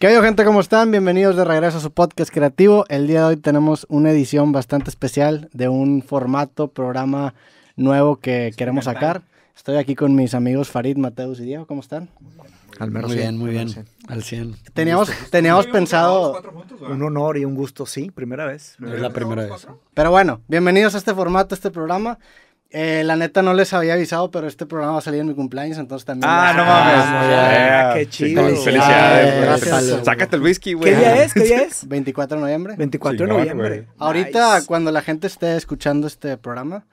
¿Qué hay, gente? ¿Cómo están? Bienvenidos de regreso a su podcast creativo. El día de hoy tenemos una edición bastante especial de un formato, programa nuevo que queremos sacar. Estoy aquí con mis amigos Farid, Mateus y Diego. ¿Cómo están? Al muy bien, muy bien. Al 100. Teníamos, teníamos pensado un honor y un gusto, sí, primera vez. es la primera vez. Pero bueno, bienvenidos a este formato, a este programa. Eh, la neta no les había avisado, pero este programa va a salir en mi cumpleaños, entonces también. Ah, no mames. Ah, ah, qué chido. Ah, felicidades. gracias, Sácate el whisky, güey. ¿Qué día es? ¿Qué día es? 24 de noviembre. 24 de noviembre. Ahorita, cuando la gente esté escuchando este programa,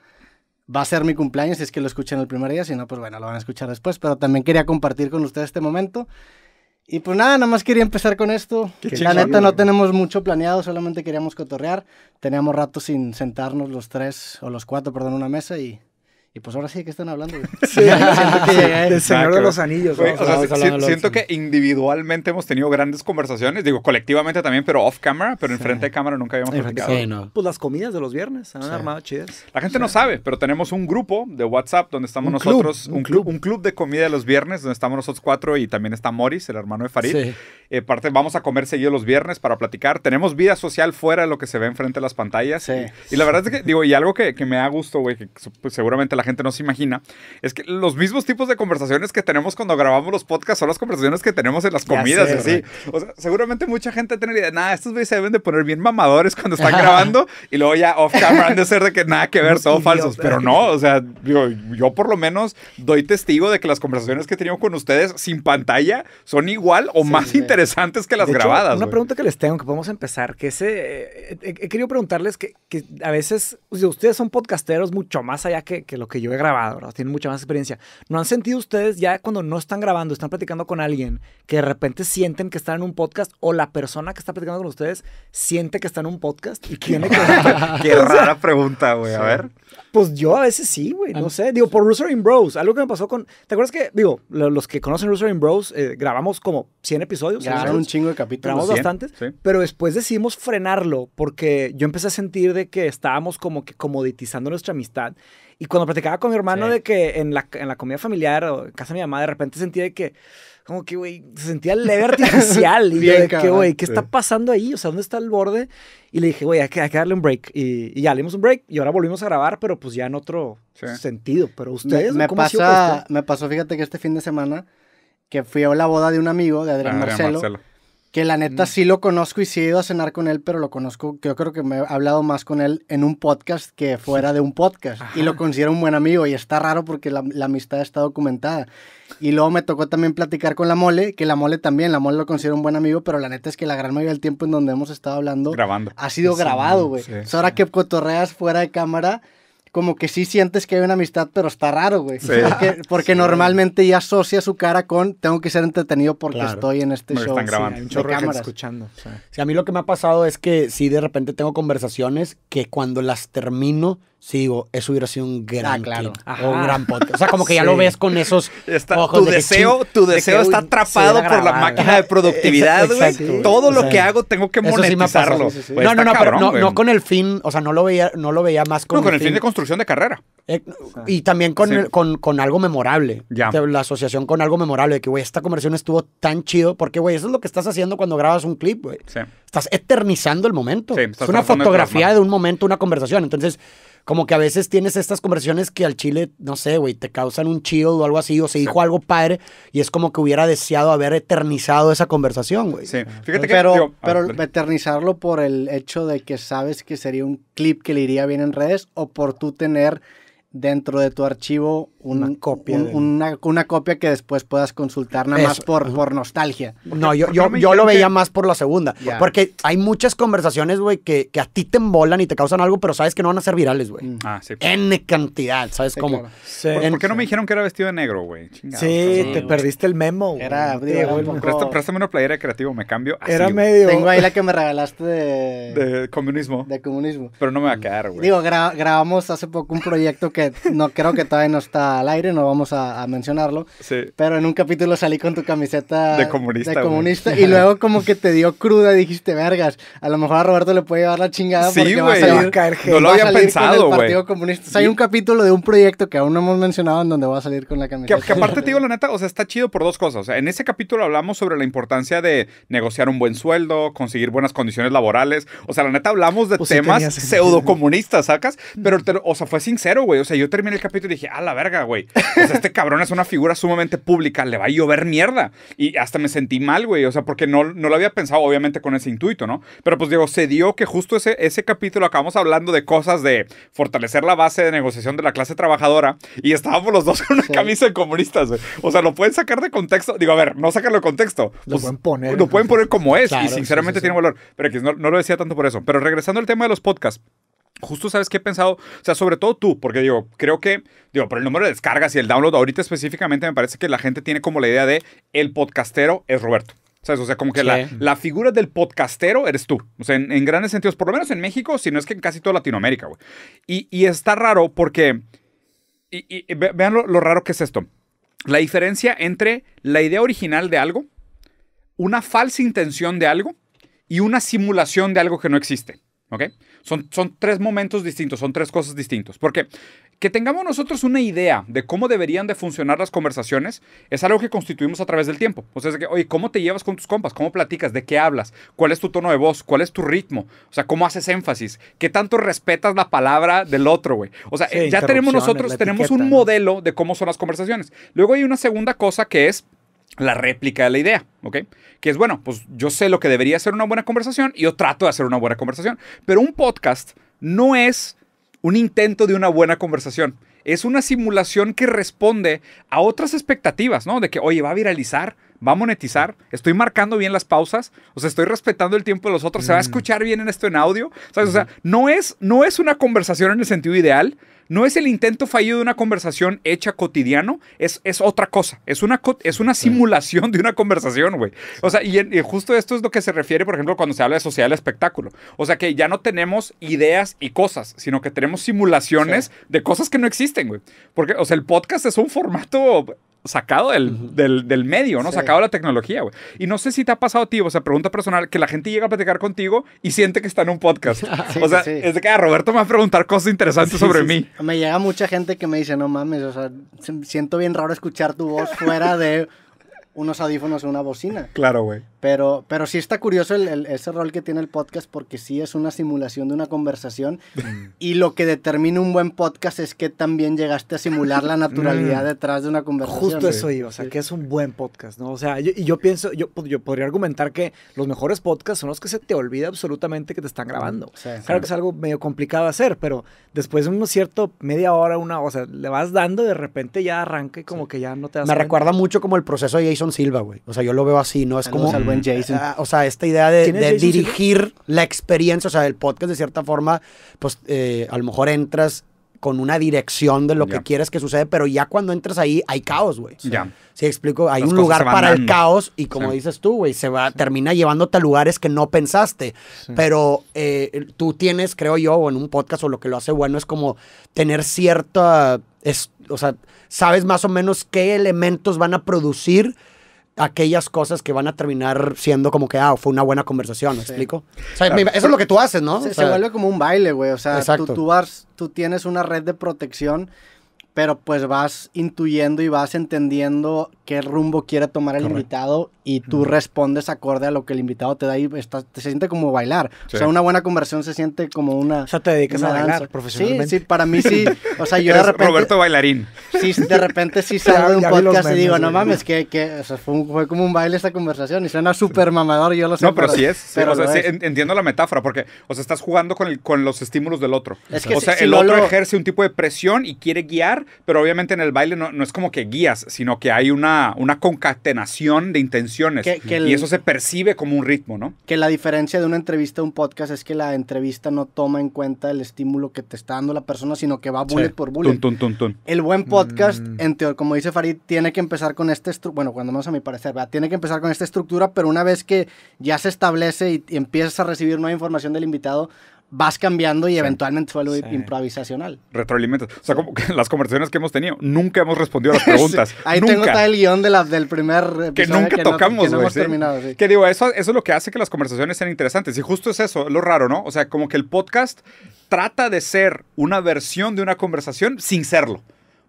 va a ser mi cumpleaños, si es que lo escuchen el primer día, si no, pues bueno, lo van a escuchar después. Pero también quería compartir con ustedes este momento. Y pues nada, nada más quería empezar con esto. Qué la neta no tenemos mucho planeado, solamente queríamos cotorrear. Teníamos rato sin sentarnos los tres, o los cuatro, perdón, en una mesa y y pues ahora sí que están hablando. el Señor de los Anillos. siento que individualmente hemos tenido grandes conversaciones, digo, colectivamente también, pero off camera, pero en frente de cámara nunca habíamos platicado. Pues las comidas de los viernes han armado chidas. La gente no sabe, pero tenemos un grupo de WhatsApp donde estamos nosotros, un, club, un club de comida de los viernes, donde estamos nosotros cuatro y también está Morris, el hermano de Farid. Eh, parte, vamos a comer seguido los viernes para platicar. Tenemos vida social fuera de lo que se ve enfrente de las pantallas. Y, la verdad es que, digo, y algo que, que me da gusto, güey, que pues, seguramente la gente no se imagina, es que los mismos tipos de conversaciones que tenemos cuando grabamos los podcasts son las conversaciones que tenemos en las comidas, así. O sea, seguramente mucha gente tiene la idea, nada, estos güeyes se deben de poner bien mamadores cuando están grabando y luego ya off camera de ser de que nada que ver, son falsos. Pero no, o sea, yo por lo menos doy testigo de que las conversaciones que he tenido con ustedes sin pantalla son igual o más interesantes interesantes que las grabadas. una pregunta que les tengo, que podemos empezar, que ese, eh, eh, he, querido preguntarles que, a veces, ustedes son podcasteros mucho más allá que, lo que yo he grabado, ¿verdad? tienen mucha más experiencia. ¿No han sentido ustedes ya cuando no están grabando, están platicando con alguien, que de repente sienten que están en un podcast o la persona que está platicando con ustedes siente que está en un podcast y tiene que... Qué rara pregunta, güey, a ver. Pues yo a veces sí, güey, no sé. Digo, por and Bros, algo que me pasó con... ¿Te acuerdas que, digo, los que conocen In Bros, eh, grabamos como 100 episodios? grabaron un chingo de capítulos. Grabamos bastantes, pero después decidimos frenarlo porque yo empecé a sentir de que estábamos como que comoditizando nuestra amistad. Y cuando platicaba con mi hermano de que en la, en la comida familiar o en casa de mi mamá, de repente sentía de que, como que, güey, se sentía leve artificial. y yo de que, güey, ¿qué está pasando ahí? O sea, ¿dónde está el borde? Y le dije, güey, hay, hay que, darle un break. Y, ya le dimos un break y ahora volvimos a grabar, pero pues ya en otro sentido. Pero ustedes, me, ¿cómo Me pasó, fíjate que este fin de semana que fui a la boda de un amigo, de Adrián, ah, Marcelo, que la neta mm. sí lo conozco y sí he ido a cenar con él, pero lo conozco, yo creo que me he hablado más con él en un podcast que fuera de un podcast, y lo considero un buen amigo, y está raro porque la, amistad está documentada. Y luego me tocó también platicar con la mole, que la mole también, la mole lo considero un buen amigo, pero la neta es que la gran mayoría del tiempo en donde hemos estado hablando Grabando. ha sido grabado, güey. Ahora que cotorreas fuera de cámara como que sí sientes que hay una amistad, pero está raro, güey. Porque, normalmente ya asocia su cara con tengo que ser entretenido porque estoy en este show. Están grabando. Sí, un chorro de escuchando. a mí lo que me ha pasado es que sí, de repente tengo conversaciones que cuando las termino sigo, eso hubiera sido un gran ah, o un gran podcast. O sea, como que ya lo ves con esos tu, deseo, tu deseo, está atrapado por la máquina de productividad, Todo lo que hago tengo que monetizarlo. Pues no, no, no, pero no, con el fin, o sea, no lo veía, no lo veía más con, no, con el, fin. de construcción de carrera. Eh, y también con, con, algo memorable. La asociación con algo memorable, de que, güey, esta conversación estuvo tan chido, porque, güey, eso es lo que estás haciendo cuando grabas un clip, güey. Estás eternizando el momento. es una fotografía de un momento, una conversación. Entonces, como que a veces tienes estas conversaciones que al chile, no sé, güey, te causan un chido o algo así, o se dijo algo padre, y es como que hubiera deseado haber eternizado esa conversación, güey. Sí, fíjate pero, que. pero ah, eternizarlo por el hecho de que sabes que sería un clip que le iría bien en redes, o por tú tener dentro de tu archivo una copia. una, copia que después puedas consultar nada más por, por nostalgia. No, yo, yo, lo veía más por la segunda. Porque hay muchas conversaciones, güey, que, a ti te embolan y te causan algo, pero sabes que no van a ser virales, güey. Mm. Ah, sí. Pues. N cantidad, ¿sabes cómo? Sí. ¿Por, qué no me dijeron que era vestido de negro, güey? Sí, te perdiste el memo, Era, Préstame una playera creativo, me cambio. era medio. Tengo ahí la que me regalaste de. De comunismo. De comunismo. Pero no me va a quedar, güey. Digo, grabamos hace poco un proyecto que no creo que todavía no está al aire, no vamos a, mencionarlo. Pero en un capítulo salí con tu camiseta de comunista. comunista y luego como que te dio cruda, y dijiste, vergas, a lo mejor a Roberto le puede llevar la chingada porque va a salir, No lo había pensado, güey. O sea, hay un capítulo de un proyecto que aún no hemos mencionado en donde va a salir con la camiseta. Que, aparte te digo la neta, o sea, está chido por dos cosas. O sea, en ese capítulo hablamos sobre la importancia de negociar un buen sueldo, conseguir buenas condiciones laborales. O sea, la neta hablamos de pues temas pseudo comunistas, sacas, pero o sea, fue sincero, güey. O sea, yo terminé el capítulo y dije, "A la verga, güey. este cabrón es una figura sumamente pública, le va a llover mierda. Y hasta me sentí mal, güey. O sea, porque no, no lo había pensado, obviamente, con ese intuito, ¿no? Pero pues digo, se dio que justo ese, ese capítulo acabamos hablando de cosas de fortalecer la base de negociación de la clase trabajadora y estábamos los dos con una camisa de comunistas, O sea, lo pueden sacar de contexto. Digo, a ver, no sacarlo de contexto. Lo pues, pueden poner. Lo pueden poner como es y sinceramente tiene valor. Pero que no, no lo decía tanto por eso. Pero regresando al tema de los podcasts. Justo sabes qué he pensado, o sea, sobre todo tú, porque digo, creo que, digo, por el número de descargas y el download, ahorita específicamente me parece que la gente tiene como la idea de el podcastero es Roberto. ¿Sabes? O sea, como que la, figura del podcastero eres tú. O sea, en, grandes sentidos, por lo menos en México, si no es que en casi toda Latinoamérica, güey. Y, está raro porque. Y, vean lo, lo raro que es esto. La diferencia entre la idea original de algo, una falsa intención de algo y una simulación de algo que no existe. ¿Ok? Son, tres momentos distintos, son tres cosas distintas. Porque que tengamos nosotros una idea de cómo deberían de funcionar las conversaciones es algo que constituimos a través del tiempo. O sea, es que, oye, ¿cómo te llevas con tus compas? ¿Cómo platicas? ¿De qué hablas? ¿Cuál es tu tono de voz? ¿Cuál es tu ritmo? O sea, ¿cómo haces énfasis? ¿Qué tanto respetas la palabra del otro, güey? O sea, ya tenemos nosotros, tenemos un modelo de cómo son las conversaciones. Luego hay una segunda cosa que es la réplica de la idea, ¿ok? Que es, bueno, pues yo sé lo que debería ser una buena conversación y yo trato de hacer una buena conversación, pero un podcast no es un intento de una buena conversación, es una simulación que responde a otras expectativas, ¿no? De que, oye, va a viralizar, va a monetizar, estoy marcando bien las pausas, o sea, estoy respetando el tiempo de los otros, se va a mm. escuchar bien en esto en audio, ¿sabes? O sea, no es, no es una conversación en el sentido ideal, no es el intento fallido de una conversación hecha cotidiano, es, es otra cosa. Es una, es una simulación de una conversación, güey. O sea, y, justo esto es lo que se refiere, por ejemplo, cuando se habla de social espectáculo. O sea, que ya no tenemos ideas y cosas, sino que tenemos simulaciones de cosas que no existen, güey. Porque, o sea, el podcast es un formato sacado del, medio, ¿no? Sacado de la tecnología, güey. Y no sé si te ha pasado a ti, o sea, pregunta personal, que la gente llega a platicar contigo y siente que está en un podcast. o sea, es de que a ah, Roberto me va a preguntar cosas interesantes sobre mí. Me llega mucha gente que me dice, no mames, o sea, siento bien raro escuchar tu voz fuera de unos audífonos o una bocina. Claro, güey. Pero, pero sí está curioso ese rol que tiene el podcast porque sí es una simulación de una conversación mm. y lo que determina un buen podcast es que también llegaste a simular la naturalidad mm. detrás de una conversación. Justo eso iba, o sea, que es un buen podcast, ¿no? O sea, yo, y yo pienso, yo, pues, yo podría argumentar que los mejores podcasts son los que se te olvida absolutamente que te están grabando. Claro que es algo medio complicado hacer, pero después de un cierto media hora, una, o sea, le vas dando y de repente ya arranca y como que ya no te das Me recuerda mucho como el proceso de Jason Silva, güey. O sea, yo lo veo así, no es como... Jason. Eh, ah, o sea, esta idea de, dirigir la experiencia, o sea, el podcast de cierta forma, pues eh, a lo mejor entras con una dirección de lo que quieres que suceda, pero ya cuando entras ahí hay caos, güey. Ya. Si explico, hay un lugar para el caos y como dices tú, güey, se va, termina llevándote a lugares que no pensaste. Pero eh, tú tienes, creo yo, o en un podcast o lo que lo hace bueno es como tener cierta, es, o sea, sabes más o menos qué elementos van a producir aquellas cosas que van a terminar siendo como que, ah, fue una buena conversación, ¿me explico? O sea, Eso es lo que tú haces, ¿no? Se, vuelve como un baile, güey. O sea, tú tienes una red de protección, pero pues vas intuyendo y vas entendiendo qué rumbo quiere tomar el invitado y tú respondes acorde a lo que el invitado te da y te, se siente como bailar. O sea, una buena conversación se siente como una. O sea, te dedicas a bailar profesionalmente. Sí, sí, para mí sí. O sea, yo de repente. Roberto Bailarín. Sí, de repente sí salgo de un podcast y digo, no mames, que, fue, como un baile esta conversación y suena súper mamador, yo lo sé. No, pero, sí es. entiendo la metáfora porque, o sea, estás jugando con, con los estímulos del otro. o sea, el otro ejerce un tipo de presión y quiere guiar, pero obviamente en el baile no, no es como que guías, sino que hay una una, concatenación de intenciones. y eso se percibe como un ritmo, ¿no? Que la diferencia de una entrevista a un podcast es que la entrevista no toma en cuenta el estímulo que te está dando la persona, sino que va bullet por bullet. el buen podcast, mm. como dice Farid, tiene que empezar con esta bueno, cuando más a mi parecer, tiene que empezar con esta estructura, pero una vez que ya se establece y empiezas a recibir nueva información del invitado, vas cambiando y eventualmente fue improvisacional. Retroalimentas. O sea, como que las conversaciones que hemos tenido, nunca hemos respondido a las preguntas. Ahí tengo tal el guión de la, del primer episodio que nunca tocamos, no, que hemos terminado. Que digo, eso, eso es lo que hace que las conversaciones sean interesantes. Y justo es eso, lo raro, ¿no? O sea, como que el podcast trata de ser una versión de una conversación sin serlo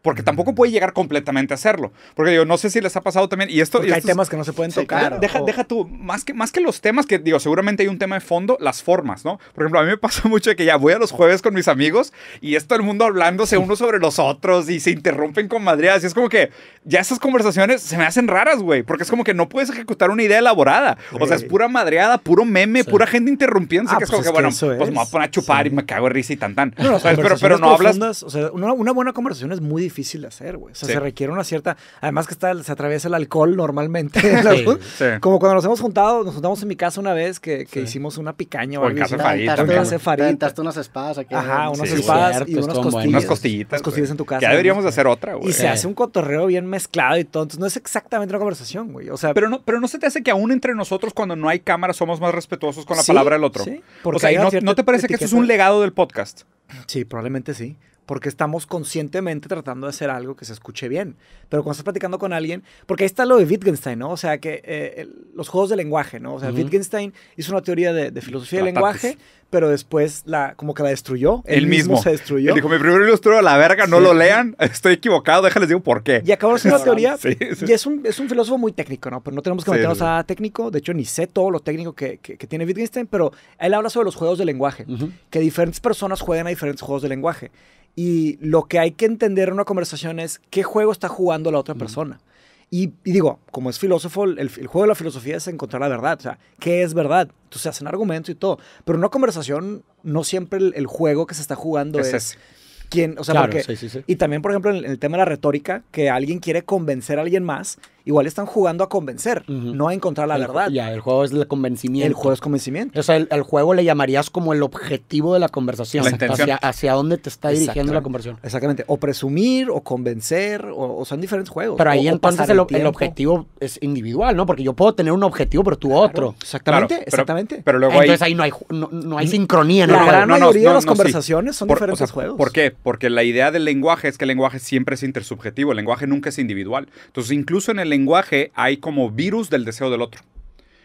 porque tampoco puede llegar completamente a hacerlo. Porque digo, no sé si les ha pasado también. Y esto. hay temas que no se pueden tocar. Deja, deja tú, más que, más que los temas que, digo, seguramente hay un tema de fondo, las formas, ¿no? Por ejemplo, a mí me pasa mucho de que ya voy a los jueves con mis amigos y es todo el mundo hablándose uno unos sobre los otros y se interrumpen con madreadas. Y es como que ya esas conversaciones se me hacen raras, güey, porque es como que no puedes ejecutar una idea elaborada. O sea, es pura madreada, puro meme, pura gente interrumpiendo ah, que es como pues que, bueno, pues me voy a poner a chupar y me cago en risa y tan tan. o sea, pero, no hablas. O sea, una buena conversación es muy difícil difícil de hacer, güey. O sea, se requiere una cierta. Además que se atraviesa el alcohol normalmente. Como cuando nos hemos juntado, nos juntamos en mi casa una vez que, hicimos una picaña o, algo En Casa unas espadas aquí. Ajá, unas espadas y unas costillas. en tu casa. Ya deberíamos de hacer otra, güey. Y se hace un cotorreo bien mezclado y todo. Entonces no es exactamente una conversación, güey. O sea. Pero no, pero no se te hace que aún entre nosotros, cuando no hay cámara, somos más respetuosos con la palabra del otro. Porque o sea, ¿no, te parece que eso es un legado del podcast? Sí, probablemente sí porque estamos conscientemente tratando de hacer algo que se escuche bien. Pero cuando estás platicando con alguien, porque ahí está lo de Wittgenstein, ¿no? O sea, que eh, los juegos de lenguaje, ¿no? O sea, Wittgenstein hizo una teoría de, de filosofía del lenguaje, pero después la, como que la destruyó. Él, mismo. se destruyó. Él dijo, mi primer ilustro a la verga, no lo lean, estoy equivocado, déjales digo por qué. Y acabó siendo una teoría, y es un, es un, filósofo muy técnico, ¿no? Pero no tenemos que meternos a técnico, de hecho ni sé todo lo técnico que, que, tiene Wittgenstein, pero él habla sobre los juegos de lenguaje, que diferentes personas juegan a diferentes juegos de lenguaje. Y lo que hay que entender en una conversación es qué juego está jugando la otra persona. Y, digo, como es filósofo, el, juego de la filosofía es encontrar la verdad, o sea, ¿qué es verdad? Entonces hacen argumentos y todo. Pero en una conversación, no siempre el, juego que se está jugando es... quién, o sea, porque, Y también, por ejemplo, en el tema de la retórica, que alguien quiere convencer a alguien más igual están jugando a convencer, no a encontrar la verdad. Ya, el juego es el convencimiento. El juego es convencimiento. O sea, el, juego le llamarías como el objetivo de la conversación. La hacia, hacia, dónde te está dirigiendo la conversación. Exactamente. O presumir, o convencer, o, son diferentes juegos. Pero ahí entonces el, objetivo es individual, ¿no? Porque yo puedo tener un objetivo, pero tú otro. Exactamente, exactamente. Pero, luego entonces ahí, no, hay, no, hay sincronía. En la gran mayoría de las conversaciones son diferentes juegos. ¿Por qué? Porque la idea del lenguaje es que el lenguaje siempre es intersubjetivo, el lenguaje nunca es individual. Entonces, incluso en el lenguaje lenguaje hay como virus del deseo del otro.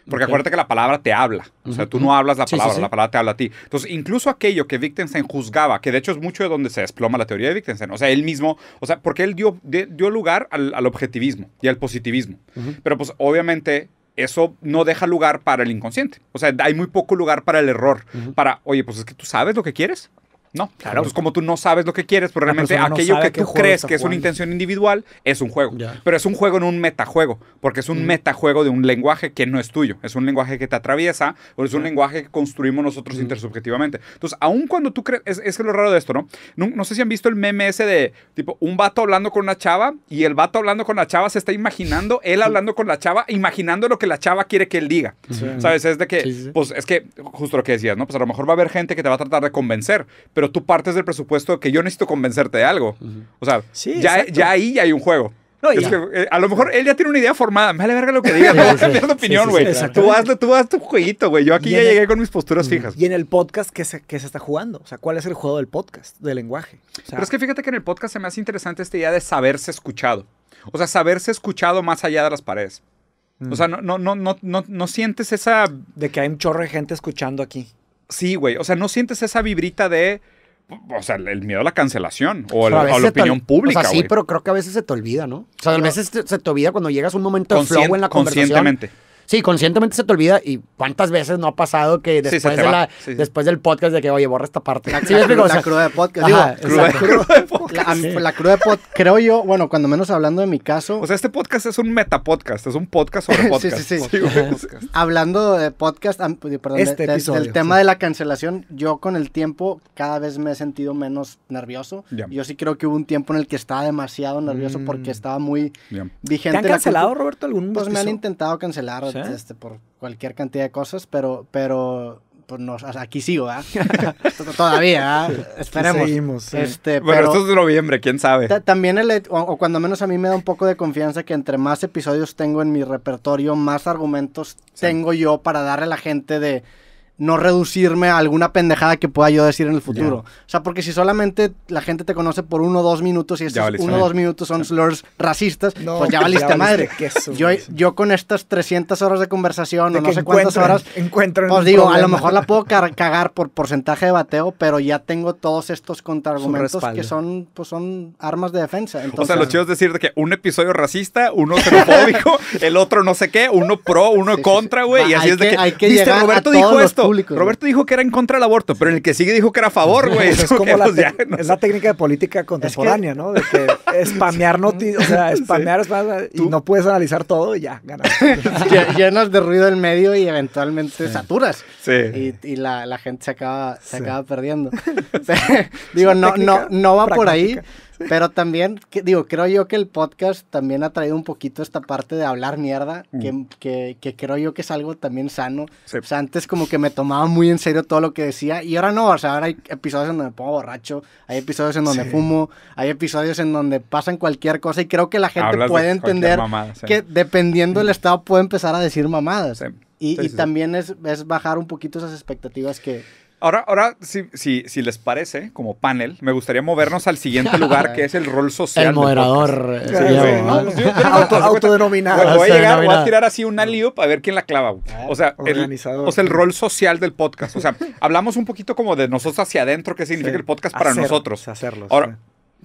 Porque acuérdate que la palabra te habla. O sea, tú no hablas la palabra, la palabra te habla a ti. Entonces, incluso aquello que Wittgenstein juzgaba, que de hecho es mucho de donde se desploma la teoría de Wittgenstein. O sea, él mismo, o sea, porque él dio, dio lugar al, objetivismo y al positivismo. Pero pues obviamente eso no deja lugar para el inconsciente. O sea, hay muy poco lugar para el error. Para, oye, pues es que tú sabes lo que quieres. No, claro. entonces como tú no sabes lo que quieres, pero realmente aquello que tú crees que es una intención individual es un juego. Pero es un juego en un metajuego, porque es un mm. metajuego de un lenguaje que no es tuyo. Es un lenguaje que te atraviesa o es un lenguaje que construimos nosotros mm. intersubjetivamente. Entonces, aun cuando tú crees, es, es, lo raro de esto, ¿no? ¿no? sé si han visto el meme ese de tipo un vato hablando con una chava y el vato hablando con la chava se está imaginando, él hablando con la chava, imaginando lo que la chava quiere que él diga. ¿Sabes? Es de que, pues es que justo lo que decías, ¿no? Pues a lo mejor va a haber gente que te va a tratar de convencer, pero pero tú partes del presupuesto que yo necesito convencerte de algo. O sea, ya, ya, ahí hay un juego. es que, eh, a lo mejor él ya tiene una idea formada. Me vale verga lo que digas. No voy a cambiar de opinión, güey. tú, hazlo, tú haz tu jueguito, güey. Yo aquí ya llegué con mis posturas fijas. Y en el podcast, ¿qué se, qué se está jugando? O sea, ¿cuál es el juego del podcast, del lenguaje? pero es que fíjate que en el podcast se me hace interesante esta idea de saberse escuchado. O sea, saberse escuchado más allá de las paredes. O sea, mm. no, no, no, no, no sientes esa... De que hay un chorro de gente escuchando aquí. Sí, güey. O sea, no sientes esa vibrita de o sea, el miedo a la cancelación o, a, la opinión pública. O sea, sí, pero creo que a veces se te olvida, ¿no? O sea, a veces se te olvida cuando llegas a un momento de flow en la conversación. Conscientemente. Sí, conscientemente se te olvida y cuántas veces no ha pasado que después, de la, después del podcast de que, oye, borra esta parte. La, ¿Sí la cruda de podcast. La, cruda de podcast, creo yo, bueno, cuando menos hablando de mi caso. O sea, este podcast es un metapodcast, es un podcast sobre podcast. sí, sí, sí. hablando de podcast, perdón, este del tema de la cancelación, yo con el tiempo cada vez me he sentido menos nervioso. Yo sí creo que hubo un tiempo en el que estaba demasiado nervioso porque mm. estaba muy vigente. ¿Te han cancelado, Roberto, algún Pues me han intentado cancelar este, por cualquier cantidad de cosas, pero, pero pues no, aquí sigo, ¿ah? Todavía, ¿ah? Esperemos. Este, bueno, esto es de noviembre, quién sabe. También, o, cuando menos a mí me da un poco de confianza que entre más episodios tengo en mi repertorio, más argumentos tengo yo para darle a la gente de no reducirme a alguna pendejada que pueda yo decir en el futuro. O sea, porque si solamente la gente te conoce por uno o dos minutos y esos uno o dos minutos son slurs racistas, pues ya valiste madre. yo, yo con estas 300 horas de conversación o no sé cuántas horas, encuentro pues digo, a lo mejor la puedo cagar por porcentaje de bateo, pero ya tengo todos estos contraargumentos que son, pues, son armas de defensa. Entonces, o sea, lo chido es decir que un episodio racista, uno xenofóbico, el otro no sé qué, uno pro, uno contra, güey, y así es de que, hay que ¿viste, dijo esto Roberto dijo que era en contra del aborto, pero en el que sigue dijo que era a favor, güey. es como la, pues, técnica de política contemporánea, ¿no? De que spamear noticias, o sea, spamear, y no puedes analizar todo y ya, ganas. Llenas de ruido el medio y eventualmente saturas. Sí. Y, la, gente se acaba, se acaba perdiendo. Digo, no, no, no va por ahí pero también, digo, creo yo que el podcast también ha traído un poquito esta parte de hablar mierda, que, mm. creo yo que es algo también sano. O sea, antes como que me tomaba muy en serio todo lo que decía y ahora no, o sea, ahora hay episodios en donde me pongo borracho, hay episodios en donde fumo, hay episodios en donde pasan cualquier cosa y creo que la gente puede entender que dependiendo del mm. estado puede empezar a decir mamadas. Y, también es, es bajar un poquito esas expectativas que, Ahora, ahora si, si, les parece, como panel, me gustaría movernos al siguiente lugar, que es el rol social. El moderador. autodenominado. Voy, a llegar, voy a tirar así una lío para ver quién la clava. Ah, o sea, el, o sea, el rol social del podcast. O sea, hablamos un poquito como de nosotros hacia adentro, qué significa el podcast para nosotros. Hacerlo, Ahora,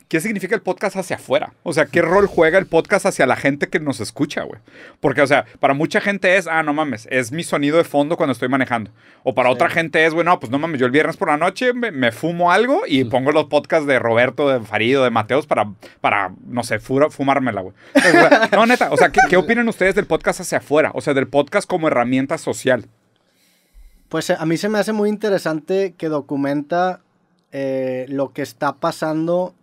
¿qué significa el podcast hacia afuera? O sea, ¿qué rol juega el podcast hacia la gente que nos escucha, güey? Porque, o sea, para mucha gente es, ah, no mames, es mi sonido de fondo cuando estoy manejando. O para otra gente es, bueno, pues no mames, yo el viernes por la noche me, fumo algo y pongo los podcasts de Roberto, de Farido, de Mateos para, para no sé, fumármela, güey. no, neta, o sea, ¿qué, opinan ustedes del podcast hacia afuera? O sea, del podcast como herramienta social. Pues eh, a mí se me hace muy interesante que documenta eh, lo que está pasando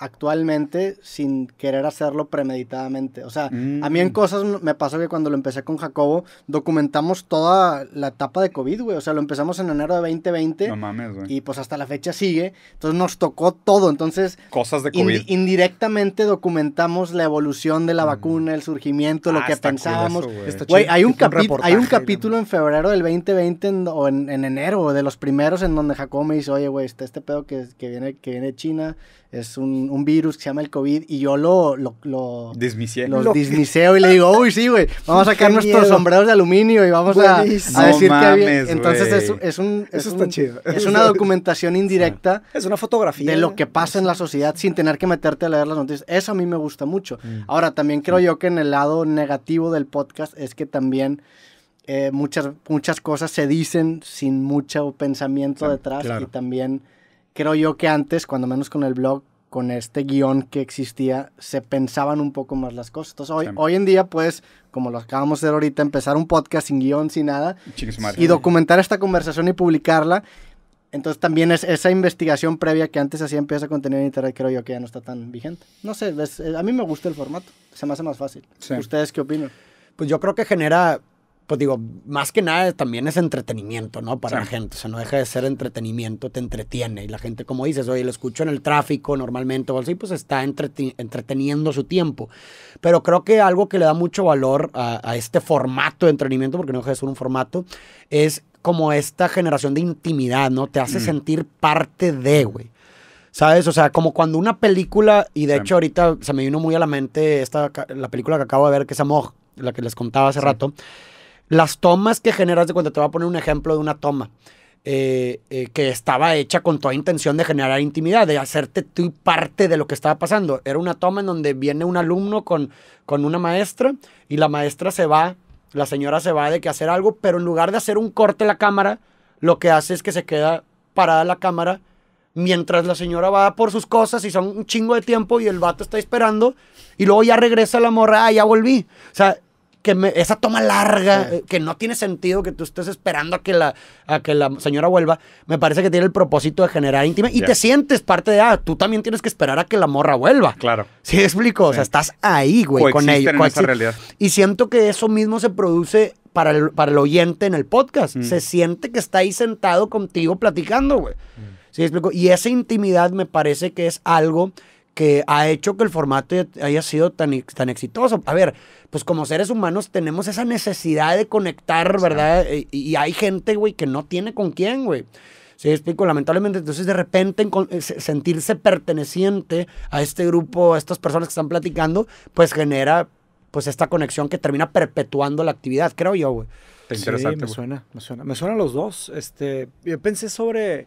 actualmente sin querer hacerlo premeditadamente. O sea, a mí en mm. cosas me pasó que cuando lo empecé con Jacobo, documentamos toda la etapa de COVID, güey. O sea, lo empezamos en enero de 2020. No mames, güey. Y pues hasta la fecha sigue. Entonces nos tocó todo. Entonces. Cosas de COVID. indirectamente documentamos la evolución de la mm. vacuna, el surgimiento, lo ah, que pensábamos. güey. hay un, hay un capítulo en febrero del 2020 en, o en, enero, de los primeros, en donde Jacobo me dice, oye, güey, está este pedo que, que viene, que viene de China es un, virus que se llama el COVID y yo lo, lo, lo dismiseo y le digo, uy, sí, güey, vamos a sacar nuestros sombreros de aluminio y vamos a, a, decir que Entonces es, es, un... Eso está chido. Es una documentación indirecta. Es una fotografía. De lo que pasa en la sociedad sin tener que meterte a leer las noticias. Eso a mí me gusta mucho. Mm. Ahora, también creo yo que en el lado negativo del podcast es que también... Eh, muchas, muchas cosas se dicen sin mucho pensamiento detrás y también creo yo que antes, cuando menos con el blog, con este guión que existía, se pensaban un poco más las cosas. Entonces, hoy, hoy en día, pues, como lo acabamos de hacer ahorita, empezar un podcast sin guión, sin nada, y documentar esta conversación y publicarla. Entonces también es esa investigación previa que antes hacía empieza contenido en internet, creo yo que ya no está tan vigente. No sé, a mí me gusta el formato, se me hace más fácil. ¿Ustedes qué opinan? Pues yo creo que genera pues digo, más que nada también es entretenimiento, ¿no? Para la gente, o sea, no deja de ser entretenimiento, te entretiene. Y la gente, como dices, oye, lo escucho en el tráfico normalmente, o así, pues está entreteniendo su tiempo. Pero creo que algo que le da mucho valor a, este formato de entretenimiento, porque no deja de ser un formato, es como esta generación de intimidad, ¿no? Te hace mm. sentir parte de, güey. ¿Sabes? O sea, como cuando una película, y de hecho ahorita se me vino muy a la mente esta, la película que acabo de ver, que es Amor, la que les contaba hace rato, las tomas que generas de cuenta, te voy a poner un ejemplo de una toma. Eh, eh, que estaba hecha con toda intención de generar intimidad, de hacerte tú parte de lo que estaba pasando. Era una toma en donde viene un alumno con, con una maestra y la maestra se va, la señora se va de que hacer algo, pero en lugar de hacer un corte la cámara, lo que hace es que se queda parada la cámara mientras la señora va por sus cosas y son un chingo de tiempo y el vato está esperando y luego ya regresa la morra, ah, ya volví. O sea, que esa toma larga, eh, que no tiene sentido que tú estés esperando a que la, a que la señora vuelva, me parece que tiene el propósito de generar íntima y te sientes parte de, ah, tú también tienes que esperar a que la morra vuelva. Claro. Sí, explico, o sea, estás ahí, güey, con realidad. Y siento que eso mismo se produce para el, para el oyente en el podcast. Mm. Se siente que está ahí sentado contigo platicando, güey. Mm. Sí, explico. Y esa intimidad me parece que es algo que ha hecho que el formato haya sido tan, tan exitoso. A ver, pues como seres humanos tenemos esa necesidad de conectar, ¿verdad? E, y, hay gente, güey, que no tiene con quién, güey. Sí, explico, lamentablemente. Entonces, de repente, eh, sentirse perteneciente a este grupo, a estas personas que están platicando, pues genera pues esta conexión que termina perpetuando la actividad, creo yo, güey. Sí, me suena, me suena. Me suenan los dos. Este, yo pensé sobre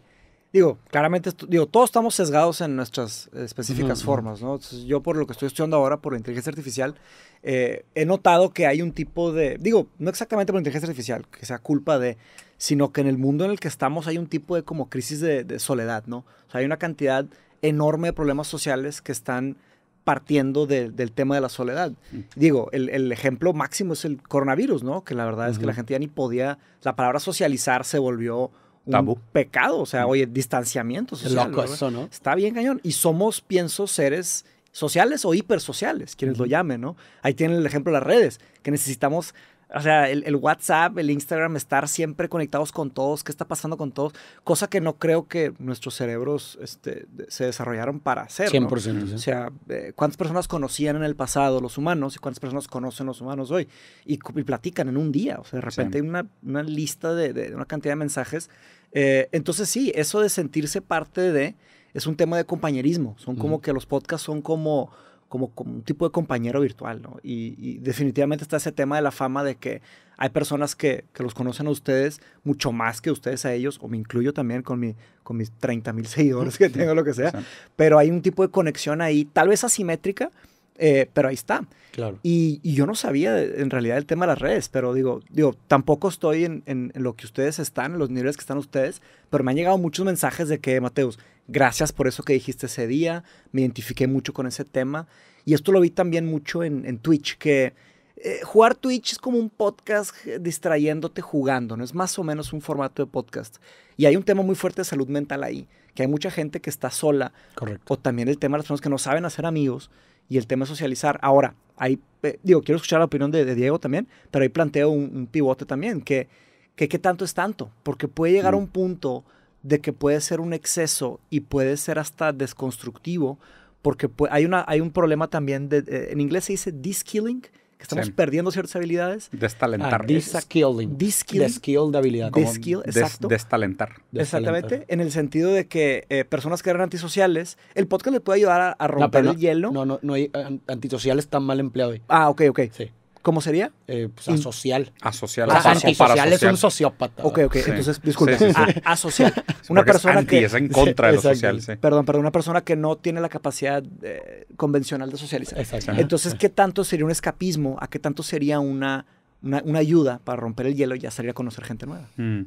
digo, claramente, todos estamos sesgados en nuestras eh, específicas formas, ¿no? Entonces, yo por lo que estoy estudiando ahora, por la inteligencia artificial, eh, he notado que hay un tipo de, digo, no exactamente por la inteligencia artificial, que sea culpa de, sino que en el mundo en el que estamos hay un tipo de como crisis de, soledad, ¿no? O sea, hay una cantidad enorme de problemas sociales que están partiendo del tema de la soledad. Digo, el, ejemplo máximo es el coronavirus, ¿no? Que la verdad es que la gente ya ni podía, la palabra socializar se volvió Tabú. pecado, o sea, mm. oye, distanciamiento social. Loco eso, ¿no? Está bien cañón. Y somos, pienso, seres sociales o hipersociales, quienes lo llamen, ¿no? Ahí tienen el ejemplo de las redes, que necesitamos o sea, el, WhatsApp, el Instagram, estar siempre conectados con todos, qué está pasando con todos, cosa que no creo que nuestros cerebros este, se desarrollaron para hacer. 100%. O sea, eh, ¿cuántas personas conocían en el pasado los humanos y cuántas personas conocen los humanos hoy? Y, platican en un día. O sea, de repente hay una, lista de, una cantidad de mensajes. Eh, entonces, sí, eso de sentirse parte de. Es un tema de compañerismo. Son como que los podcasts son como como, un tipo de compañero virtual, ¿no? Y, definitivamente está ese tema de la fama de que hay personas que, los conocen a ustedes mucho más que ustedes a ellos, o me incluyo también con, mi, con mis 30 mil seguidores que tengo, lo que sea, pero hay un tipo de conexión ahí, tal vez asimétrica, eh, pero ahí está. Claro. Y, yo no sabía en realidad el tema de las redes, pero digo, digo tampoco estoy en, lo que ustedes están, en los niveles que están ustedes, pero me han llegado muchos mensajes de que, Mateus, gracias por eso que dijiste ese día, me identifiqué mucho con ese tema. Y esto lo vi también mucho en, Twitch, que eh, jugar Twitch es como un podcast eh, distrayéndote jugando, ¿no? Es más o menos un formato de podcast. Y hay un tema muy fuerte de salud mental ahí, que hay mucha gente que está sola. Correcto. O también el tema de las personas que no saben hacer amigos y el tema de socializar. Ahora, ahí, eh, digo, quiero escuchar la opinión de, Diego también, pero ahí planteo un, pivote también, que, que qué tanto es tanto, porque puede llegar mm. a un punto de que puede ser un exceso y puede ser hasta desconstructivo, porque hay, una, hay un problema también, de, eh, en inglés se dice diskilling, que estamos perdiendo ciertas habilidades. Destalentar. Ah, diskilling. de de habilidad. Deskill, exacto. destalentar. Exactamente, en el sentido de que eh, personas que eran antisociales, el podcast le puede ayudar a, romper el hielo. No, no, no, hay antisociales tan mal empleados. Ahí. Ah, ok, ok. Sí. ¿Cómo sería? Eh, pues, asocial. Asocial. antisocial es un sociópata. Ok, ok. Entonces, disculpe. Ah, una persona Es en contra de lo social, Perdón, perdón. Una persona que no tiene la capacidad eh, convencional de socializar. Exacto. Entonces, ¿qué tanto sería un escapismo? ¿A qué tanto sería una, una, ayuda para romper el hielo y ya salir a conocer gente nueva? Mm.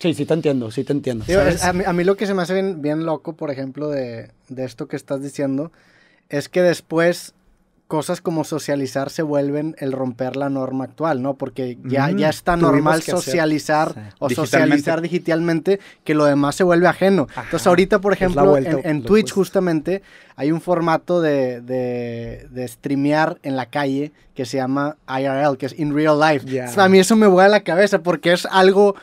Sí, sí te entiendo, sí te entiendo. a, mí, lo que se me hace bien, loco, por ejemplo, de, de esto que estás diciendo, es que después cosas como socializar se vuelven el romper la norma actual, ¿no? Porque ya, mm, ya está normal socializar o socializar digitalmente que lo demás se vuelve ajeno. Entonces ahorita, por ejemplo, en, Twitch justamente hay un formato de, de, streamear en la calle que se llama IRL, que es In Real Life. a mí eso me a la cabeza porque es algo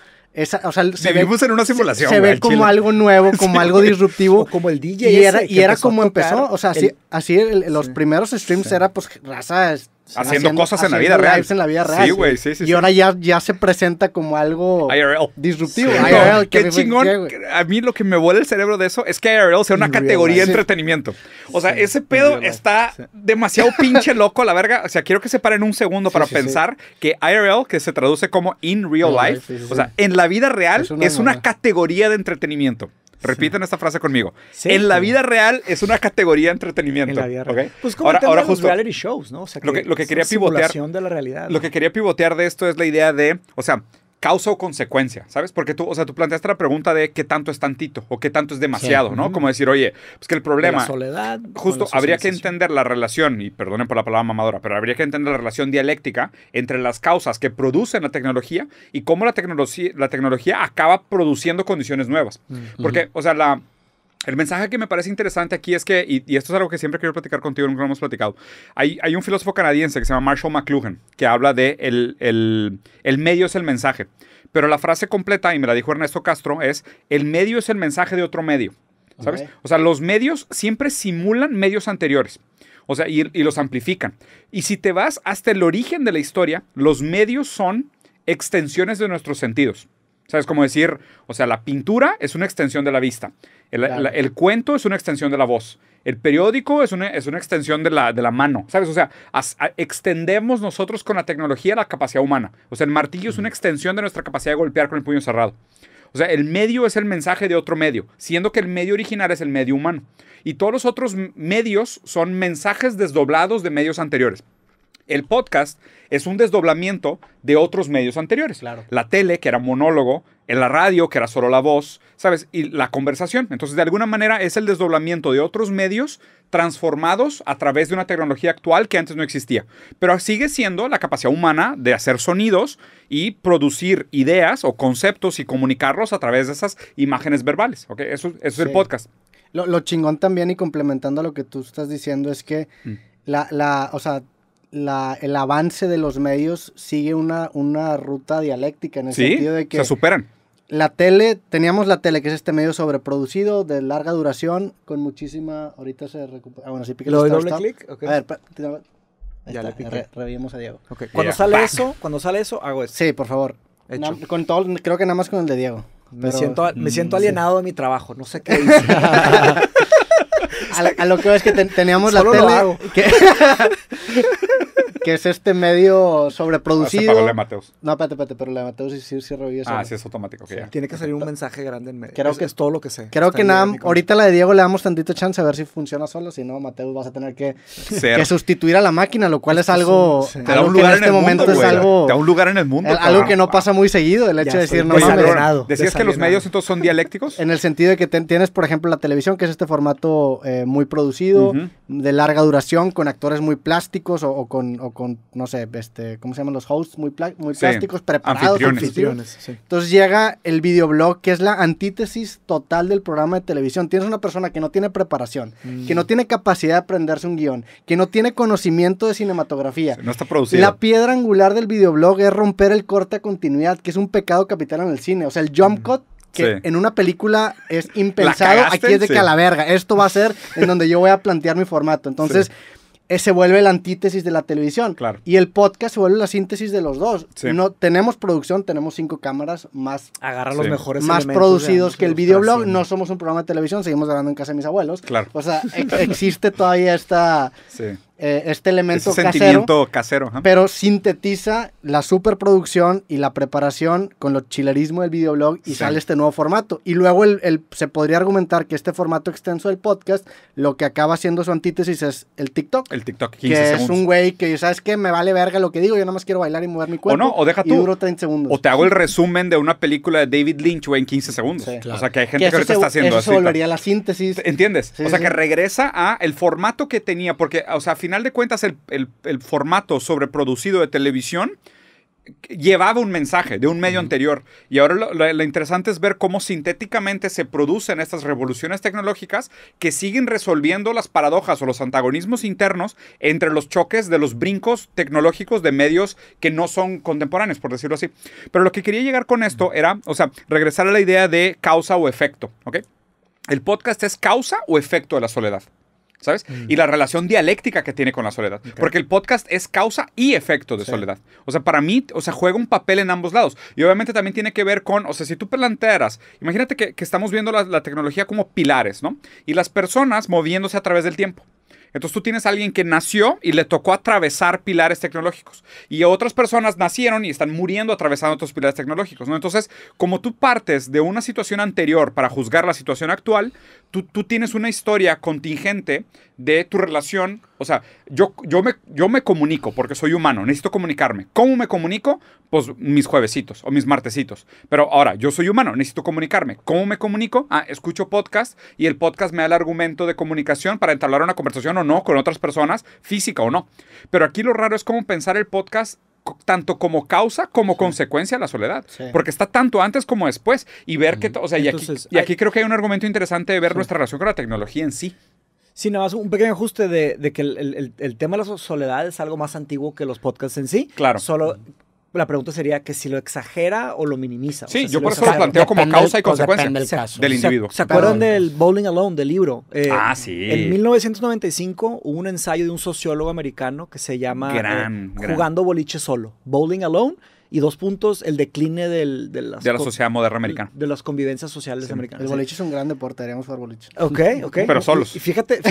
se ve, en una simulación. Se, ve como algo nuevo, como algo disruptivo. como el DJ. Y era, como empezó. O sea, así, así los primeros streams era pues raza haciendo, cosas en la vida real. Sí, güey, sí, sí. Y ahora ya, se presenta como algo disruptivo. qué chingón. a mí lo que me vuela el cerebro de eso es que IRL sea una categoría de entretenimiento. O sea, ese pedo está demasiado pinche loco la verga. O sea, quiero que se paren un segundo para pensar que IRL, que se traduce como in real life, o sea, en la vida real, es una categoría de entretenimiento. Repiten esta frase conmigo. en la vida real es una categoría de entretenimiento. En la vida real. Pues como ahora, los justo, reality shows, ¿no? O sea, que lo que, lo quería pivotear. De la realidad, Lo que quería pivotear de esto es la idea de, o sea, causa o consecuencia, ¿sabes? Porque tú, o sea, tú planteaste la pregunta de qué tanto es tantito o qué tanto es demasiado, ¿no? Como decir, oye, pues que el problema... La soledad. Justo, habría que entender la relación, y perdonen por la palabra mamadora, pero habría que entender la relación dialéctica entre las causas que producen la tecnología y cómo la, tecnología la tecnología acaba produciendo condiciones nuevas. Mm. Porque, o sea, la el mensaje que me parece interesante aquí es que, y, esto es algo que siempre quiero platicar contigo, nunca lo hemos platicado, hay, hay un filósofo canadiense que se llama Marshall McLuhan, que habla de el, el, medio es el mensaje. Pero la frase completa, y me la dijo Ernesto Castro, es el medio es el mensaje de otro medio. ¿Sabes? O sea, los medios siempre simulan medios anteriores. O sea, y los amplifican. Y si te vas hasta el origen de la historia, los medios son extensiones de nuestros sentidos. ¿Sabes? cómo decir, o sea, la pintura es una extensión de la vista, el, cuento es una extensión de la voz, el periódico es una, es una extensión de la, de la mano, ¿sabes? O sea, extendemos nosotros con la tecnología la capacidad humana. O sea, el martillo es una extensión de nuestra capacidad de golpear con el puño cerrado. O sea, el medio es el mensaje de otro medio, siendo que el medio original es el medio humano. Y todos los otros medios son mensajes desdoblados de medios anteriores el podcast es un desdoblamiento de otros medios anteriores. La tele, que era monólogo, en la radio, que era solo la voz, ¿sabes? Y la conversación. Entonces, de alguna manera, es el desdoblamiento de otros medios transformados a través de una tecnología actual que antes no existía. Pero sigue siendo la capacidad humana de hacer sonidos y producir ideas o conceptos y comunicarlos a través de esas imágenes verbales. Eso, es el podcast. Lo, chingón también y complementando a lo que tú estás diciendo es que mm. la, o sea, la, el avance de los medios sigue una, una ruta dialéctica en el sentido de que... Se superan. La tele, teníamos la tele, que es este medio sobreproducido, de larga duración, con muchísima... Ahorita se recupera... Ah, bueno, si el doble clic? A ver, ya le revivimos a Diego. Cuando sale eso, cuando sale eso, hago esto. Sí, por favor. con creo que nada más con el de Diego. Me, siento, me siento mm, alienado de mi trabajo, no sé qué hice. a, lo que es que teníamos la tele. que es este medio sobreproducido. Ah, Mateus. No, espérate, espérate, pero la de Mateus sí, sí, sí Ah, sí, es automático. Tiene que salir un mensaje grande en medio. Creo que es todo lo que sé. Creo que nada, ahorita la de Diego le damos tantito chance a ver si funciona solo. Si no, Mateus vas a tener que, sustituir a la máquina, lo cual es algo. Te da un lugar en este momento. Es Te da un lugar en el mundo. Algo que no pasa muy seguido, el hecho de decir, no Decías que los medios entonces son dialécticos. En el sentido de que tienes, por ejemplo, la televisión, que es este formato eh, muy producido, de larga duración, con actores muy plásticos o con con, no sé, este, ¿cómo se llaman los hosts? Muy, muy plásticos, preparados. Anfitriones. Entonces llega el videoblog, que es la antítesis total del programa de televisión. Tienes una persona que no tiene preparación, que mm. no tiene capacidad de aprenderse un guión, que no tiene conocimiento de cinematografía. No está producido. La piedra angular del videoblog es romper el corte a continuidad, que es un pecado capital en el cine. O sea, el jump mm. cut que en una película es impensado, aquí es de que a la verga, esto va a ser en donde yo voy a plantear mi formato. Entonces, eh, se vuelve la antítesis de la televisión. Y el podcast se vuelve la síntesis de los dos. No, tenemos producción, tenemos cinco cámaras más. Agarra los mejores. Más producidos que el videoblog. No somos un programa de televisión, seguimos grabando en casa de mis abuelos. Claro. O sea, e- existe todavía esta. Sí. Eh, este elemento sentimiento casero pero sintetiza la superproducción y la preparación con lo chilerismo del videoblog y sale este nuevo formato. Y luego el, se podría argumentar que este formato extenso del podcast, lo que acaba siendo su antítesis es el TikTok. El TikTok, 15 Que es un güey que, ¿sabes qué? Me vale verga lo que digo, yo nada más quiero bailar y mover mi cuerpo. O no, o deja tú. Y duro 30 segundos. O te hago el resumen de una película de David Lynch, en 15 segundos. O sea, que hay gente que, está haciendo eso. Eso volvería la síntesis. ¿Entiendes? o sea, que regresa a el formato que tenía, porque, o sea, final de cuentas el, formato sobreproducido de televisión llevaba un mensaje de un medio anterior. Y ahora lo, interesante es ver cómo sintéticamente se producen estas revoluciones tecnológicas que siguen resolviendo las paradojas o los antagonismos internos entre los choques de los brincos tecnológicos de medios que no son contemporáneos, por decirlo así. Pero lo que quería llegar con esto era, o sea, regresar a la idea de causa o efecto, ¿ok? El podcast es causa o efecto de la soledad. ¿sabes? Mm. Y la relación dialéctica que tiene con la soledad. Porque el podcast es causa y efecto de soledad. O sea, para mí, o sea, juega un papel en ambos lados. Y obviamente también tiene que ver con, o sea, si tú plantearas, imagínate que, estamos viendo la, tecnología como pilares, ¿no? Y las personas moviéndose a través del tiempo. Entonces tú tienes a alguien que nació y le tocó atravesar pilares tecnológicos y otras personas nacieron y están muriendo atravesando otros pilares tecnológicos, ¿no? Entonces, como tú partes de una situación anterior para juzgar la situación actual, tú, tú tienes una historia contingente de tu relación o sea, yo, yo, me, yo me comunico porque soy humano, necesito comunicarme. ¿Cómo me comunico? Pues mis juevesitos o mis martesitos. Pero ahora, yo soy humano, necesito comunicarme. ¿Cómo me comunico? Ah, escucho podcast y el podcast me da el argumento de comunicación para entablar una conversación o no con otras personas, física o no. Pero aquí lo raro es cómo pensar el podcast tanto como causa como consecuencia de la soledad. Porque está tanto antes como después. Y ver que, o sea, y, aquí, creo que hay un argumento interesante de ver nuestra relación con la tecnología en sí. Sí, nada más un pequeño ajuste de, que el, tema de la soledad es algo más antiguo que los podcasts en sí. Claro. Solo la pregunta sería que si lo exagera o lo minimiza. Sí, yo por eso lo planteo como causa y pues, consecuencia del, individuo. ¿Se, acuerdan del Bowling Alone, del libro? Eh, ah, sí. En 1995 hubo un ensayo de un sociólogo americano que se llama eh, Jugando boliche solo. Bowling Alone y dos puntos, el decline del, de, la sociedad moderna americana. De, las convivencias sociales americanas. El boliche es un gran deporte, haríamos jugar boliche. Ok, ok. Pero solos. Y fíjate,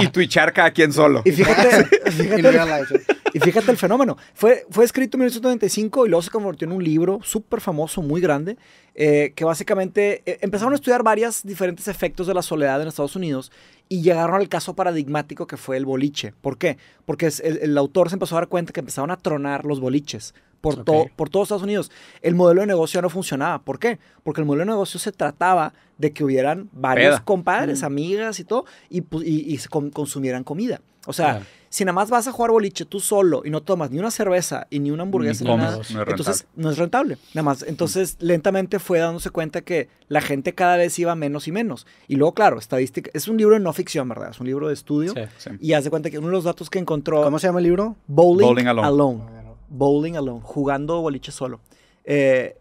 y, y, cada quien solo. Y fíjate, el, y fenómeno. Fue, fue escrito en 1995 y luego se convirtió en un libro súper famoso, muy grande, eh, que básicamente eh, empezaron a estudiar varios diferentes efectos de la soledad en Estados Unidos y llegaron al caso paradigmático que fue el boliche. ¿Por qué? Porque el, el autor se empezó a dar cuenta que empezaron a tronar los boliches por, todos Estados Unidos. El modelo de negocio no funcionaba. ¿Por qué? Porque el modelo de negocio se trataba de que hubieran varios compadres, amigas y todo, y, pues, consumieran comida. O sea, si nada más vas a jugar boliche tú solo y no tomas ni una cerveza y ni una hamburguesa, ni, nada, entonces no es rentable. Nada más. Entonces, lentamente fue dándose cuenta que la gente cada vez iba menos y menos. Y luego, claro, estadística. Es un libro de no ficción, ¿verdad? Es un libro de estudio. Y hace cuenta que uno de los datos que encontró. ¿Cómo se llama el libro? Bowling, Alone Bowling Alone, jugando boliches solo. Eh,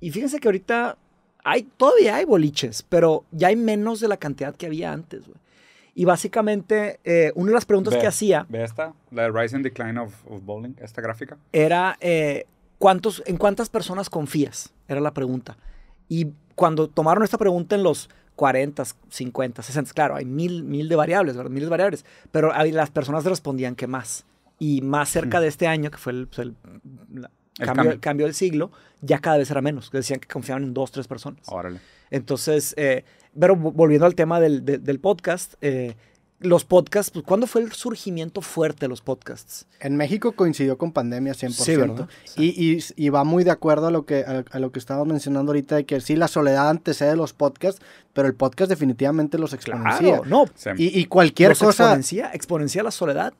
y fíjense que ahorita hay, todavía hay boliches, pero ya hay menos de la cantidad que había antes, güey. Y básicamente, eh, una de las preguntas que hacía... ¿Ve esta? La Rise and Decline of, Bowling, esta gráfica. Era, eh, ¿cuántos, ¿en cuántas personas confías? Era la pregunta. Y cuando tomaron esta pregunta en los 40, 50, 60, claro, hay mil, mil de variables, ¿verdad? Miles de variables. Pero las personas respondían que más. Y más cerca de este año, que fue el, pues, cambio, del siglo, ya cada vez era menos. decían que confiaban en dos, tres personas. Órale. Entonces, eh, pero volviendo al tema del, podcast, eh, los podcasts, pues, ¿cuándo fue el surgimiento fuerte de los podcasts? En México coincidió con pandemia 100%. Y, va muy de acuerdo a lo que, a, lo que estábamos mencionando ahorita, de que sí, la soledad antecede los podcasts, pero el podcast definitivamente los exponencia. no. Y, cualquier cosa... Exponencia, exponencia la soledad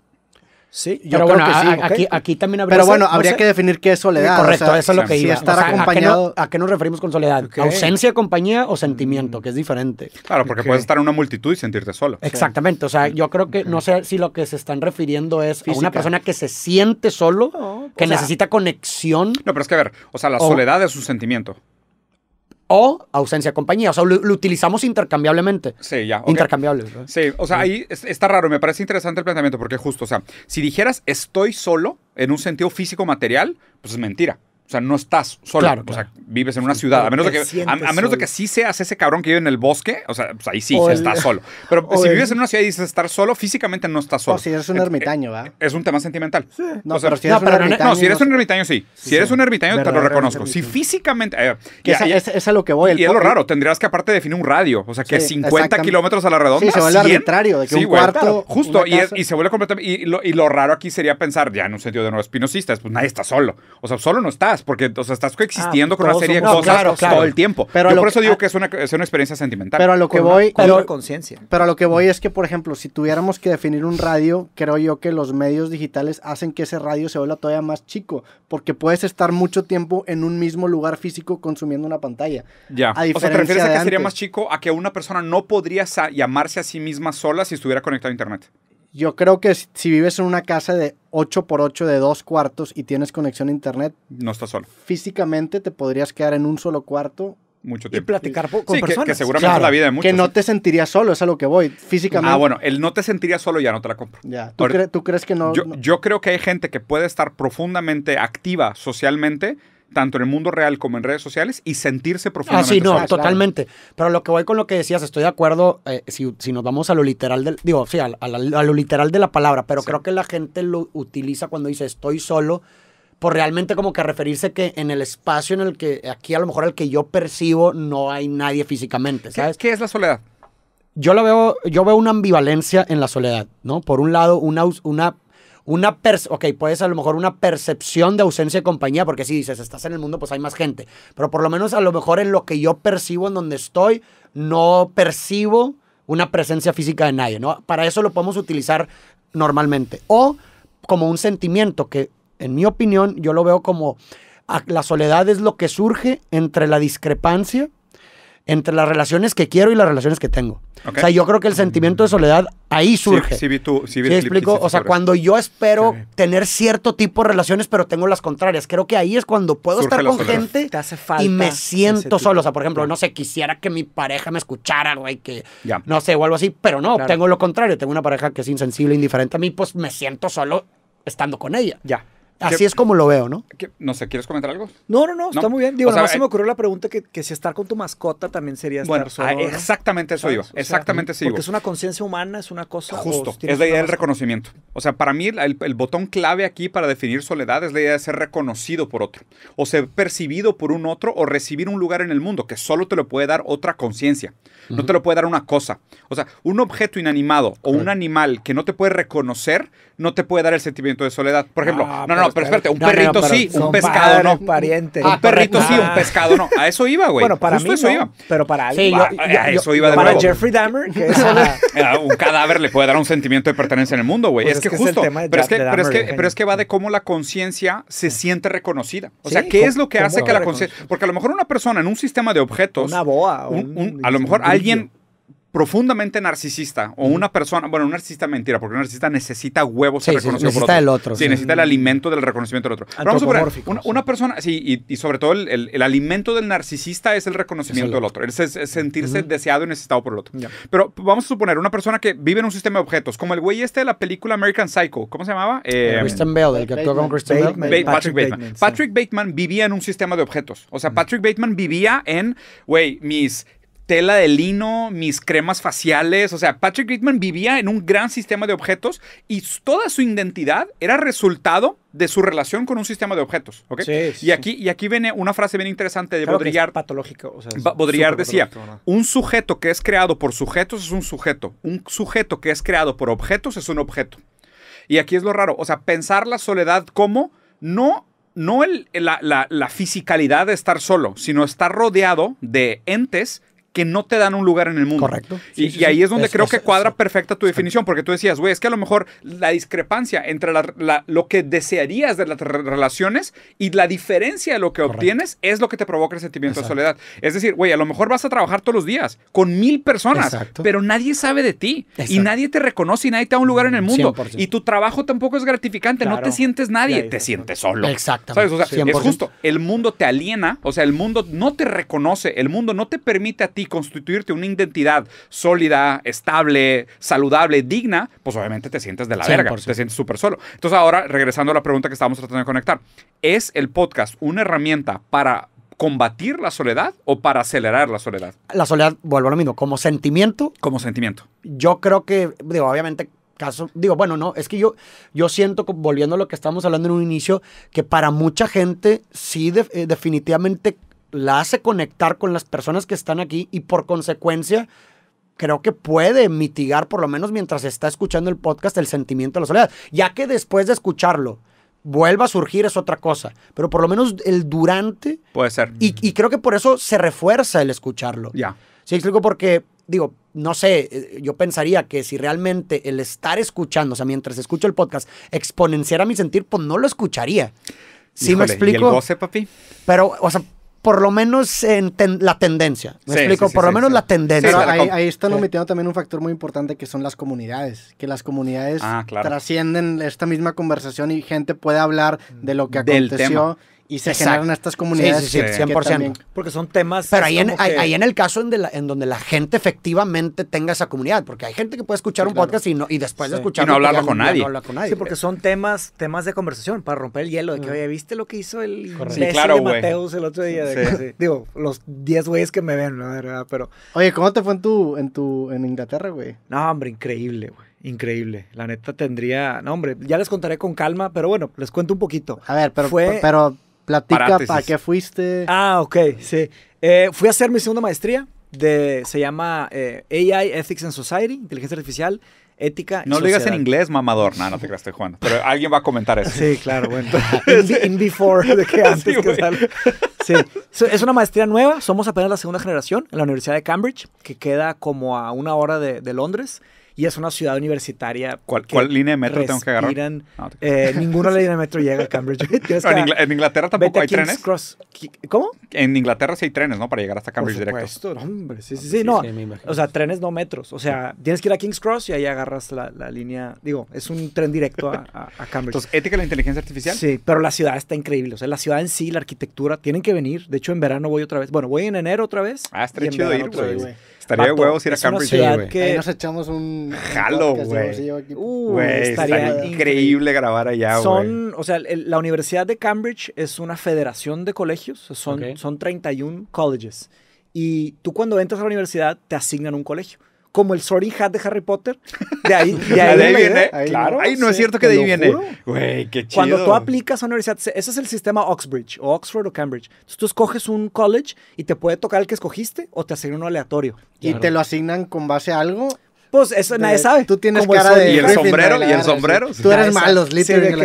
Sí, yo creo que sí, aquí, también habría... Pero bueno, habría que definir qué es soledad. correcto, eso es lo que iba. estar acompañado... ¿a qué, nos referimos con soledad? ¿Ausencia de compañía o sentimiento? Que es diferente. Claro, porque puedes estar en una multitud y sentirte solo. Exactamente, o sea, yo creo que no sé si lo que se están refiriendo es a una persona que se siente solo, que necesita conexión. No, pero es que a ver, o sea, la soledad es un sentimiento o ausencia de compañía. O sea, lo, utilizamos intercambiablemente. Sí, ya. Intercambiable. Sí, o sea, ahí está raro. Me parece interesante el planteamiento porque justo, o sea, si dijeras estoy solo en un sentido físico material, pues es mentira. O sea, no estás solo. o sea, vives en una ciudad. A menos, de que, a, menos de que sí seas ese cabrón que vive en el bosque, o sea, pues ahí sí, estás solo. Pero si vives en una ciudad y dices estar solo, físicamente no estás solo. O si eres un ermitaño, eh, ¿va? Es un tema sentimental. Sí. No, pero si eres un ermitaño. No, sí. si eres un ermitaño, te lo reconozco. Si físicamente. es, a lo que voy. y es lo raro, tendrías que aparte definir un radio. O sea, que 50 kilómetros a la redonda. Sí, se vuelve arbitrario, de cuarto. Justo, y se vuelve completamente. Y lo raro aquí sería pensar, ya en un sentido de nuevo espinosistas, pues nadie está solo. O sea, solo no estás porque o estás coexistiendo ah, con una serie de cosas todo el tiempo. Pero por eso digo que es una, experiencia sentimental. Pero a lo que voy... conciencia. Pero lo que voy es que, por ejemplo, si tuviéramos que definir un radio, creo yo que los medios digitales hacen que ese radio se vuelva todavía más chico, porque puedes estar mucho tiempo en un mismo lugar físico consumiendo una pantalla. Ya. A o sea, ¿te refieres a que sería más chico a que una persona no podría llamarse a sí misma sola si estuviera conectado a internet? Yo creo que si vives en una casa de 8x8 de dos cuartos y tienes conexión a internet, no estás solo. Físicamente te podrías quedar en un solo cuarto mucho tiempo. Y platicar con personas. Que, seguramente la vida de Que no ¿eh? te sentirías solo, es a lo que voy, físicamente. Ah, bueno, el no te sentirías solo ya no te la compro. Ya. ¿Tú, crees que no yo, creo que hay gente que puede estar profundamente activa socialmente, tanto en el mundo real como en redes sociales y sentirse ah, profundamente. Ah, sí, no, totalmente. Pero lo que voy con lo que decías, estoy de acuerdo, eh, si, nos vamos a lo literal del, digo, sí, a, lo literal de la palabra, pero creo que la gente lo utiliza cuando dice estoy solo, por realmente como que referirse que en el espacio en el que, aquí a lo mejor el que yo percibo no hay nadie físicamente, ¿sabes? ¿Qué, es la soledad? Yo la veo, yo veo una ambivalencia en la soledad, ¿no? Por un lado, una, una una ok, puedes a lo mejor una percepción de ausencia de compañía, porque si dices, estás en el mundo, pues hay más gente, pero por lo menos a lo mejor en lo que yo percibo en donde estoy, no percibo una presencia física de nadie, ¿no? Para eso lo podemos utilizar normalmente. O como un sentimiento que, en mi opinión, yo lo veo como la soledad es lo que surge entre la discrepancia entre las relaciones que quiero y las relaciones que tengo. O sea, yo creo que el sentimiento de soledad ahí surge. Sí, sí, vi explico? O sea, cuando yo espero tener cierto tipo de relaciones, pero tengo las contrarias. Creo que ahí es cuando puedo estar con gente y me siento solo. O sea, por ejemplo, no sé, quisiera que mi pareja me escuchara, güey, que no sé, o algo así, pero no, tengo lo contrario. Tengo una pareja que es insensible, indiferente a mí, pues me siento solo estando con ella. Ya. Así es como lo veo, ¿no? No sé, ¿quieres comentar algo? No, no, no, está muy bien. Digo, nada más se eh, me ocurrió la pregunta que, si estar con tu mascota también sería estar bueno, ah, Exactamente eso iba, exactamente eso iba. Porque es una conciencia humana, es una cosa... Justo, es la idea del reconocimiento. O sea, para mí el, botón clave aquí para definir soledad es la idea de ser reconocido por otro, o ser percibido por un otro, o recibir un lugar en el mundo, que solo te lo puede dar otra conciencia, no te lo puede dar una cosa. O sea, un objeto inanimado o un animal que no te puede reconocer, no te puede dar el sentimiento de soledad. Por ejemplo, ah, no, no, pero, espérate, un perrito sí, un pescado ah. no. pariente. Un perrito sí, un pescado no. A eso iba, güey. Bueno, para Justo eso iba. Pero para alguien. Sí, a eso iba de de Para Jeffrey Dahmer, que es una... un cadáver le puede dar un sentimiento de pertenencia en el mundo, güey. Pues es, que, justo. pero, es que, va de cómo la conciencia se siente reconocida. O sea, ¿qué es lo que hace que la conciencia? Porque a lo mejor una persona en un sistema de objetos. Una boa. a lo mejor alguien profundamente narcisista o una persona, bueno, un narcisista mentira, porque un narcisista necesita huevos necesita el otro. Sí, necesita el alimento del reconocimiento del otro. vamos a una, persona, sí, y, sobre todo el, alimento del narcisista es el reconocimiento del otro, es, sentirse deseado y necesitado por el otro. Pero vamos a suponer una persona que vive en un sistema de objetos, como el güey este de la película American Psycho, ¿cómo se llamaba? Christian eh, eh, Bale, el que actuó con Christian Bale. Patrick, Bateman. Bateman Patrick Bateman vivía en un sistema de objetos. O sea, Patrick Bateman vivía en, güey, mis tela de lino, mis cremas faciales. O sea, Patrick Whitman vivía en un gran sistema de objetos y toda su identidad era resultado de su relación con un sistema de objetos. y, aquí, y aquí viene una frase bien interesante de Baudrillard. patológico. O Baudrillard decía, un sujeto que es creado por sujetos es un sujeto. Un sujeto que es creado por objetos es un objeto. Y aquí es lo raro. O sea, pensar la soledad como no no el, la, la, la, fisicalidad de estar solo, sino estar rodeado de entes que no te dan un lugar en el mundo. Correcto. y, ahí es donde creo que cuadra perfecta tu definición, porque tú decías, güey, es que a lo mejor la discrepancia entre lo que desearías de las relaciones y la diferencia de lo que obtienes es lo que te provoca el sentimiento de soledad. Es decir, güey, a lo mejor vas a trabajar todos los días con mil personas, pero nadie sabe de ti y nadie te reconoce y nadie te da un lugar en el mundo. Y tu trabajo tampoco es gratificante, no te sientes nadie, te sientes solo. Exactamente. es justo, el mundo te aliena, o sea, el mundo no te reconoce, el mundo no te permite a ti constituirte una identidad sólida, estable, saludable, digna, pues obviamente te sientes de la verga, te sientes súper solo. Entonces ahora, regresando a la pregunta que estábamos tratando de conectar, ¿es el podcast una herramienta para combatir la soledad o para acelerar la soledad? La soledad, vuelvo a lo mismo, como sentimiento. Como sentimiento. Yo creo que, digo, obviamente, caso, digo, bueno, no, es que yo, yo siento, volviendo a lo que estábamos hablando en un inicio, que para mucha gente sí eh, definitivamente la hace conectar con las personas que están aquí y por consecuencia creo que puede mitigar, por lo menos mientras está escuchando el podcast, el sentimiento de la soledad. Ya que después de escucharlo vuelva a surgir es otra cosa, pero por lo menos el durante... Puede ser. Y, creo que por eso se refuerza el escucharlo. Ya. Sí, explico porque, digo, no sé, eh, yo pensaría que si realmente el estar escuchando, o sea, mientras escucho el podcast, exponenciara mi sentir, pues no lo escucharía. ¿Sí me explico? goce, papi? Pero, o sea, por lo menos en la tendencia. Me explico, por lo menos la tendencia. Pero ahí, ahí, están omitiendo también un factor muy importante que son las comunidades, que las comunidades ah, trascienden esta misma conversación y gente puede hablar de lo que Del aconteció y se generan estas comunidades. Sí, sí, sí, 100%. porque son temas. Pero ahí en, ahí en, el caso en, en, donde la gente efectivamente tenga esa comunidad, porque hay gente que puede escuchar un podcast y, no, y después de escucharlo. Y no pues, hablarlo con, nadie. Sí, porque son temas, temas de conversación para romper el hielo. De que, mm. oye, ¿viste lo que hizo el claro, de Mateus el otro día? Digo, los 10 güeyes que me ven, la verdad, pero. Oye, ¿cómo te fue en tu, en tu, en Inglaterra, güey? No, hombre, increíble, güey. Increíble. La neta tendría. No, hombre, ya les contaré con calma, pero bueno, les cuento un poquito. A ver, pero Platica para qué fuiste. Ah, ok, sí. Eh, fui a hacer mi segunda maestría. De, se llama eh, AI Ethics and Society, Inteligencia Artificial, Ética y No lo digas en inglés, mamador. No, no te creaste, Juan. Pero alguien va a comentar eso. Sí, claro, bueno. in, before, de que antes que sale. Sí. Es una maestría nueva. Somos apenas la segunda generación en la Universidad de Cambridge, que queda como a una hora de Londres y es una ciudad universitaria. ¿Cuál, línea de metro tengo que agarrar? Ah, eh, ninguna línea de metro llega a Cambridge. en, Inglaterra tampoco hay trenes. ¿Cómo? En Inglaterra sí hay trenes, ¿no? Para llegar hasta Cambridge Por supuesto, directo. Hombre, ah, sí, sí, sí. o sea, trenes no metros. O sea, tienes que ir a King's Cross y ahí agarras la, línea. Digo, es un tren directo a, Cambridge. Entonces, ética de la inteligencia artificial. Sí, pero la ciudad está increíble. O sea, la ciudad en sí, la arquitectura, tienen que venir. De hecho, en verano voy otra vez. Bueno, voy en enero otra vez. Ah, está chido ir, güey. Estaría de huevos ir a Cambridge. Una que... nos echamos un. Jalo, uh, güey. estaría, increíble, grabar allá, güey. Son, o sea, la Universidad de Cambridge es una federación de colegios. Son, son 31 colleges. Y tú cuando entras a la universidad te asignan un colegio como el sorry hat de Harry Potter. De ahí, de ahí, viene. claro. no es cierto que de ahí viene. qué chido. Cuando tú aplicas a una universidad, ese es el sistema Oxbridge, o Oxford o Cambridge. Entonces tú escoges un college y te puede tocar el que escogiste o te asignan uno aleatorio. ¿Y te lo asignan con base a algo? Pues eso nadie sabe. Tú tienes cara de. Y el sombrero, y el sombrero. Tú eres malo. Slytherin,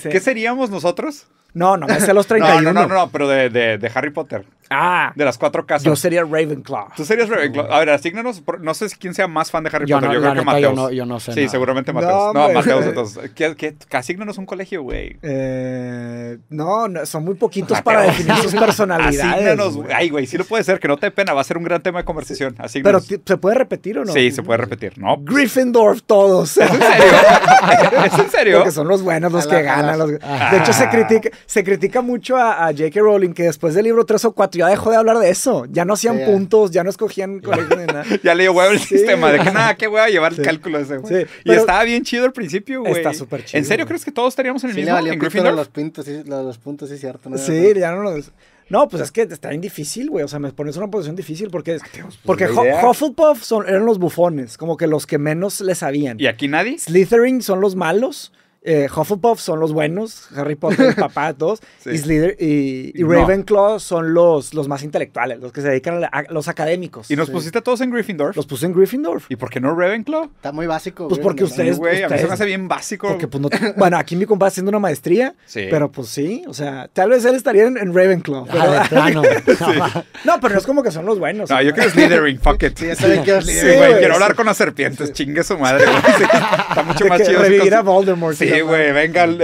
¿Qué seríamos nosotros? No, no, me sé los 31. no, no, no, no, pero de, de, de, Harry Potter. Ah. De las cuatro casas. Yo sería Ravenclaw. Tú serías Ravenclaw. A ver, asígnanos. No sé quién sea más fan de Harry Potter. yo creo que Mateos. Yo no, sé. Sí, seguramente Mateos. No, Mateos, entonces. ¿qué, qué, asígnanos un colegio, güey. Eh, no, son muy poquitos para definir sus personalidades. asígnanos, güey. Ay, güey, sí lo puede ser, que no te pena. Va a ser un gran tema de conversación. Pero, ¿se puede repetir o no? Sí, se puede repetir, ¿no? Gryffindor todos. ¿Es en serio? ¿Es en serio? Porque son los buenos los que ganan. De hecho, se ah. critica se critica mucho a, Jake J.K. Rowling que después del libro 3 o 4 ya dejó de hablar de eso. Ya no hacían puntos, ya no escogían colegio ni nada. ya le dio huevo el sistema de que nada, qué a llevar el cálculo ese, güey. y estaba bien chido al principio, güey. Está súper chido. ¿En serio crees que todos estaríamos en el mismo? Le en Los, puntos, los puntos, sí, cierto. No sí, ya no los... No, pues es que está bien difícil, güey. O sea, me pones en una posición difícil porque pues, Porque Hufflepuff son, eran los bufones, como que los que menos le sabían. ¿Y aquí nadie? Slytherin son los malos eh, Hufflepuff son los buenos, Harry Potter, papá, todos, y, y, Ravenclaw son los, los más intelectuales, los que se dedican a, los académicos. ¿Y nos pusiste pusiste todos en Gryffindor? Los puse en Gryffindor. ¿Y por qué no Ravenclaw? Está muy básico. Pues porque ustedes, a mí se me hace bien básico. Porque, pues, no, bueno, aquí mi compa haciendo una maestría, sí. pero pues sí, o sea, tal vez él estaría en, Ravenclaw. Ah, pero, no, pero no es como que son los buenos. No, yo quiero Slytherin, fuck it. Sí, quiero güey. Quiero hablar con las serpientes, chingue su madre. Está mucho más chido. Revivir a Voldemort. Sí, Sí, güey, venga el,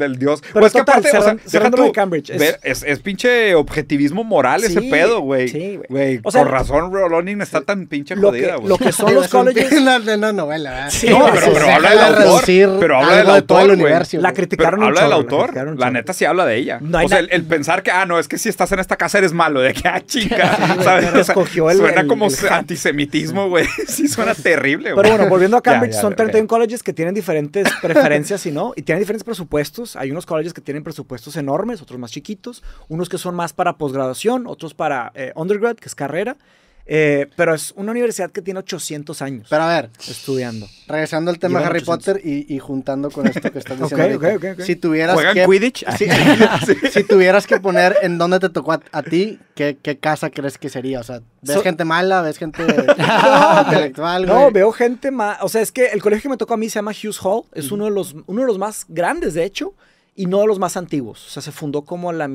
el, dios. Pero pues que aparte, o sea, Cambridge. Es... pinche objetivismo moral ese pedo, güey. Sí, güey. O por razón, Rolonin está tan pinche jodida, güey. Lo que son los colleges. de novela, no, pero, habla del autor. Pero habla del autor, güey. La criticaron Habla del autor. La neta sí habla de ella. O sea, el pensar que, ah, no, es que si estás en esta casa eres malo, de que, ah, chica. Suena como antisemitismo, güey. Sí, suena terrible, güey. Pero bueno, volviendo a Cambridge, son 31 colleges que tienen diferentes preferencias y ¿no? Y tienen diferentes presupuestos. Hay unos colleges que tienen presupuestos enormes, otros más chiquitos, unos que son más para posgraduación, otros para eh, undergrad, que es carrera. Eh, pero es una universidad que tiene 800 años. Pero a ver, estudiando. Regresando al tema de Harry Potter y, juntando con esto que estás diciendo. si tuvieras que, poner en dónde te tocó a, ti, ¿qué, casa crees que sería? O sea, ¿ves gente mala? ¿Ves gente no, intelectual? No, veo gente mala. O sea, es que el colegio que me tocó a mí se llama Hughes Hall. Es uno, de los, uno de los más grandes, de hecho y no de los más antiguos. O sea, se fundó como la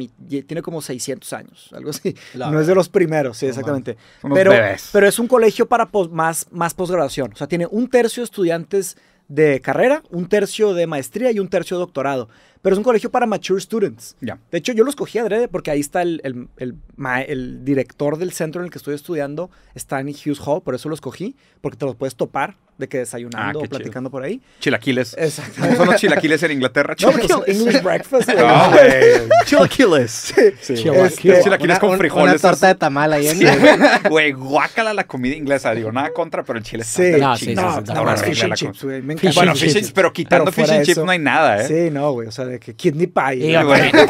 tiene como 600 años, algo así. no es de los primeros, sí, exactamente. pero, pero es un colegio para más, más posgraduación. O sea, tiene un tercio de estudiantes de carrera, un tercio de maestría y un tercio de doctorado. Pero es un colegio para mature students. De hecho, yo los cogí adrede porque ahí está el, el, director del centro en el que estoy estudiando, Stanley Hughes Hall, por eso los cogí, porque te los puedes topar de que desayunando ah, o platicando por ahí. Chilaquiles. Exacto. son los chilaquiles en Inglaterra? Chilaquiles. No, English breakfast. No, güey. Chilaquiles. Sí. Chilaquiles. Este, chilaquiles con frijoles. Una torta de tamal ahí en sí. Güey, guácala la comida inglesa. Digo, nada contra, pero el chile sí. no, sí, sí, no, no, no, fish and chips, güey. Me encanta. Bueno, fish and chips, pero quitando fish and chips no hay nada, ¿eh? Sí, no, güey. O sea, de que kidney pie.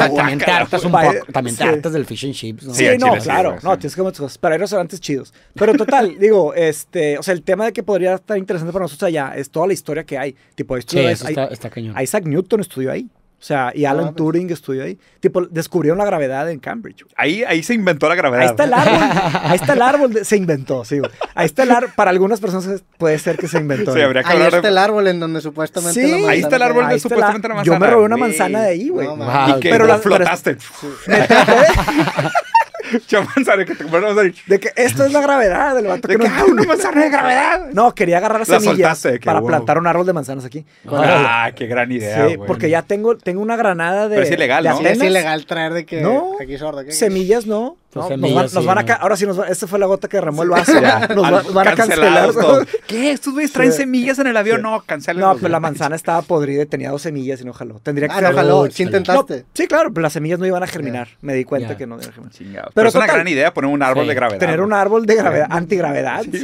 También te hartas un poco. También te hartas del fish and chips. Sí, no, claro. No, tienes que comer cosas. Pero hay restaurantes chidos. Pero total, digo, este, o sea, el tema de que podría estar interesante interesante para nosotros allá es toda la historia que hay. Tipo, esto sí, es, está, cañón. Isaac Newton estudió ahí. O sea, y Alan Turing estudió ahí. Tipo, descubrieron la gravedad en Cambridge. Ahí, ahí se inventó la gravedad. Ahí está el árbol. ahí está el árbol. se inventó, sí. Güey. Ahí está el árbol. Para algunas personas puede ser que se inventó. Sí, habría que ahí está el árbol en donde supuestamente. Sí, la ahí está el árbol de supuestamente la... manzana. Yo me robé una manzana de ahí, güey. No, y que pero la flotaste. Yo pensaré que De que esto es la gravedad vato. De que, no, una manzana de gravedad. No, quería agarrar las semillas para plantar un árbol de manzanas aquí. Ah, qué gran idea, Sí, porque ya tengo, tengo una granada de... Pero es ilegal, ¿no? Es ilegal traer de que... No, aquí qué? semillas no. Pues nos, van, a ahora sí, nos va esta fue la gota que derramó el vaso. nos van a cancelar. ¿Qué? ¿Estos güeyes traen semillas en el avión? No, cancelen. No, pero la manzana estaba podrida y tenía dos semillas y no jaló. Tendría que ah, ser. sí intentaste. sí, claro, pero las semillas no iban a germinar. Me di cuenta que no iban a germinar. Pero, es una gran idea poner un árbol de gravedad. Tener un árbol de gravedad, antigravedad. Sí,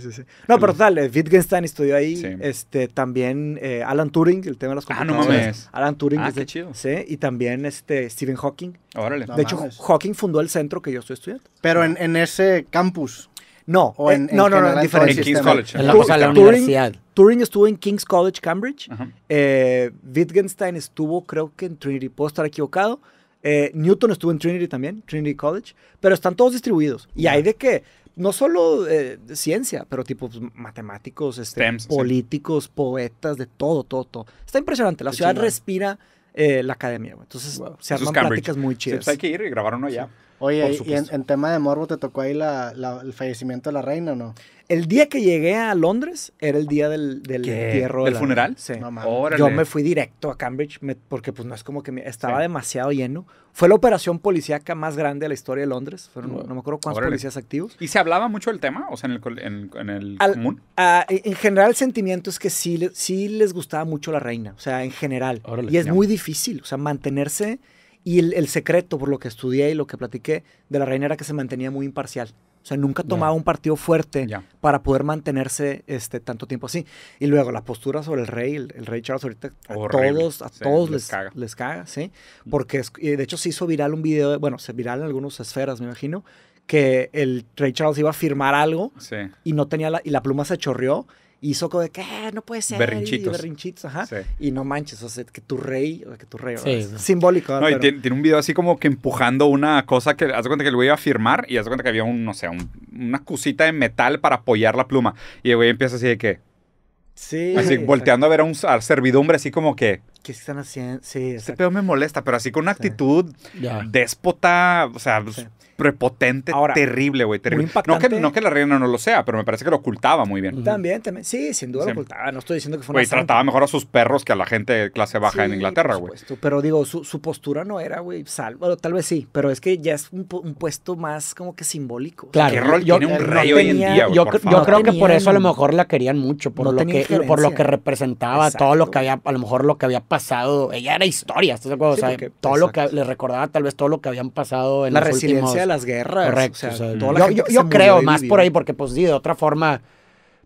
sí, sí, No, pero tal, eh, Wittgenstein estudió ahí. Este, también eh, Alan Turing, el tema de las computadoras. Ah, no mames. Alan Turing. Ah, sí, y también este, Stephen Hawking de hecho, Hawking fundó el centro que yo estoy estudiando. Pero en, ese campus. No, eh, en, no, no, en King's College. la, la Turing, universidad. Turing estuvo en King's College, Cambridge. Eh, Wittgenstein estuvo, creo que en Trinity, puedo estar equivocado. Eh, Newton estuvo en Trinity también, Trinity College. Pero están todos distribuidos. Y hay de que, no solo ciencia, pero tipos pues, matemáticos, este, políticos, poetas, de todo, todo, todo. Está impresionante. La ciudad respira eh, la academia. Entonces se arman pláticas muy pues, chidas. hay que ir y grabar uno ya. Oye, y en, tema de morbo, ¿te tocó ahí el fallecimiento de la reina o no? El día que llegué a Londres era el día del, del entierro. ¿Del funeral? Sí. Yo me fui directo a Cambridge porque pues no es como que estaba demasiado lleno. Fue la operación policíaca más grande de la historia de Londres. Fueron, no, me acuerdo cuántos policías activos. ¿Y se hablaba mucho del tema? O sea, en el, en común. E, en general el sentimiento es que sí, sí les gustaba mucho la reina. O sea, en general. y es muy difícil. O sea, mantenerse... Y el, secreto, por lo que estudié y lo que platiqué, de la reina era que se mantenía muy imparcial. O sea, nunca tomaba un partido fuerte para poder mantenerse este, tanto tiempo así. Y luego la postura sobre el rey, el, rey Charles ahorita a todos, a les, caga. ¿sí? Mm. Porque de hecho se hizo viral un video, bueno, se viral en algunas esferas, me imagino, que el rey Charles iba a firmar algo y no tenía la, y la pluma se chorreó y Soco de que ah, no puede ser. Berrinchitos. Y ajá. Y no manches, o sea, que tu rey, o que tu rey, simbólico. No, y tiene, un video así como que empujando una cosa que, haz de cuenta que güey iba a firmar y haz de cuenta que había un, no sé, una cosita de metal para apoyar la pluma. Y el güey empieza así de que. Sí. Así volteando a ver a un servidumbre así como que. ¿qué están haciendo? Sí, Este pedo me molesta, pero así con una actitud déspota, o sea, pues, prepotente, terrible, güey. Terrible. No que, no que la reina no lo sea, pero me parece que lo ocultaba muy bien. También, también. Sí, sin duda lo ocultaba. No estoy diciendo que fuera. Güey, trataba mejor a sus perros que a la gente de clase baja en Inglaterra, güey. Pero digo, su, su, postura no era, güey, salvo. tal vez sí, pero es que ya es un, puesto más como que simbólico. Claro. ¿Qué rol yo, tiene un rey hoy en día, güey? Yo, creo que por eso a lo mejor la querían mucho, por, lo, que, por lo que representaba, todo lo que había, a lo mejor lo que había pasado, ella era historia, ¿estás de acuerdo? todo lo que le recordaba tal vez todo lo que habían pasado en la resiliencia de las guerras. Correcto. yo, creo más por ahí, porque pues sí, de otra forma,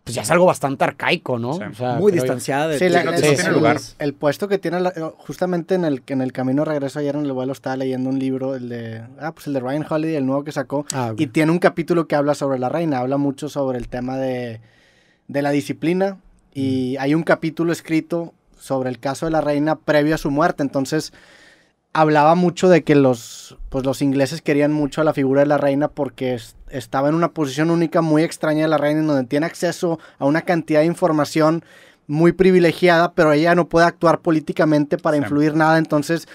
pues ya es algo bastante arcaico, ¿no? Muy distanciada. De sí, la, lugar. El puesto que tiene, justamente en el, en el camino regreso ayer en el vuelo estaba leyendo un libro, el de, ah, pues el de Ryan Holiday, el nuevo que sacó, ah, y tiene un capítulo que habla sobre la reina, habla mucho sobre el tema de, de la disciplina, y mm. hay un capítulo escrito sobre el caso de la reina previo a su muerte. Entonces, hablaba mucho de que los, pues los ingleses querían mucho a la figura de la reina porque estaba en una posición única muy extraña de la reina en donde tiene acceso a una cantidad de información muy privilegiada, pero ella no puede actuar políticamente para influir nada, entonces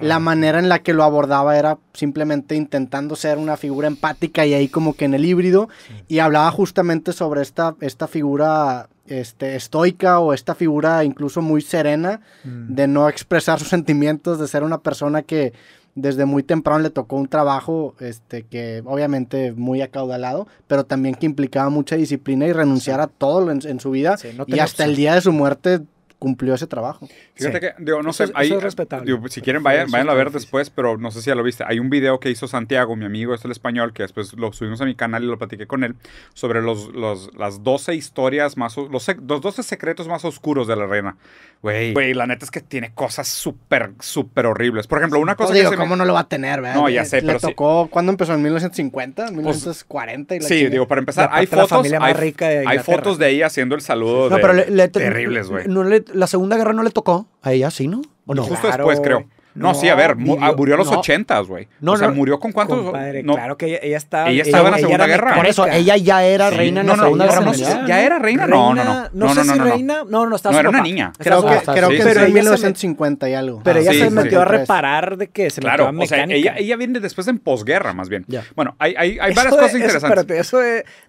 la manera en la que lo abordaba era simplemente intentando ser una figura empática y ahí como que en el híbrido, y hablaba justamente sobre esta, esta figura este, estoica o esta figura incluso muy serena mm. de no expresar sus sentimientos, de ser una persona que desde muy temprano le tocó un trabajo este, que obviamente muy acaudalado, pero también que implicaba mucha disciplina y renunciar a todo en, su vida. y hasta el día de su muerte cumplió ese trabajo. Fíjate que, digo, no sé, eso es si quieren, vayan, vayan a ver después, pero no sé si ya lo viste. Hay un video que hizo Santiago, mi amigo, es el español, que después lo subimos a mi canal y lo platiqué con él, sobre los, los las 12 historias más, los, los 12 secretos más oscuros de la reina. Güey, güey, la neta es que tiene cosas súper, súper horribles. Por ejemplo, una cosa... No, digo, ¿cómo no lo va a tener, verdad? No, ya sé, Le pero tocó, ¿cuándo empezó? ¿En 1950? 1940? Pues, y la sí, digo, para empezar, hay fotos... Hay, fotos de ella haciendo el saludo no, terribles, güey. No le la Segunda Guerra no le tocó a ella, ¿sí, no? Justo después, creo. No, sí, a ver, ah, murió a los ochentas, güey. o sea, murió con cuántos. Compadre, claro que ella, ella, estaba. Ella estaba en la Segunda Guerra. Por eso, ella ya era reina en la Segunda Guerra. ya era reina, no, no, no. No, sé si reina. No, no, estaba. No, era una niña. Creo que, creo que en 1950 y algo. Pero ah, ella se metió a reparar de que se metió a mecánica. ella viene después en posguerra, más bien. Bueno, hay varias cosas interesantes. Espérate, eso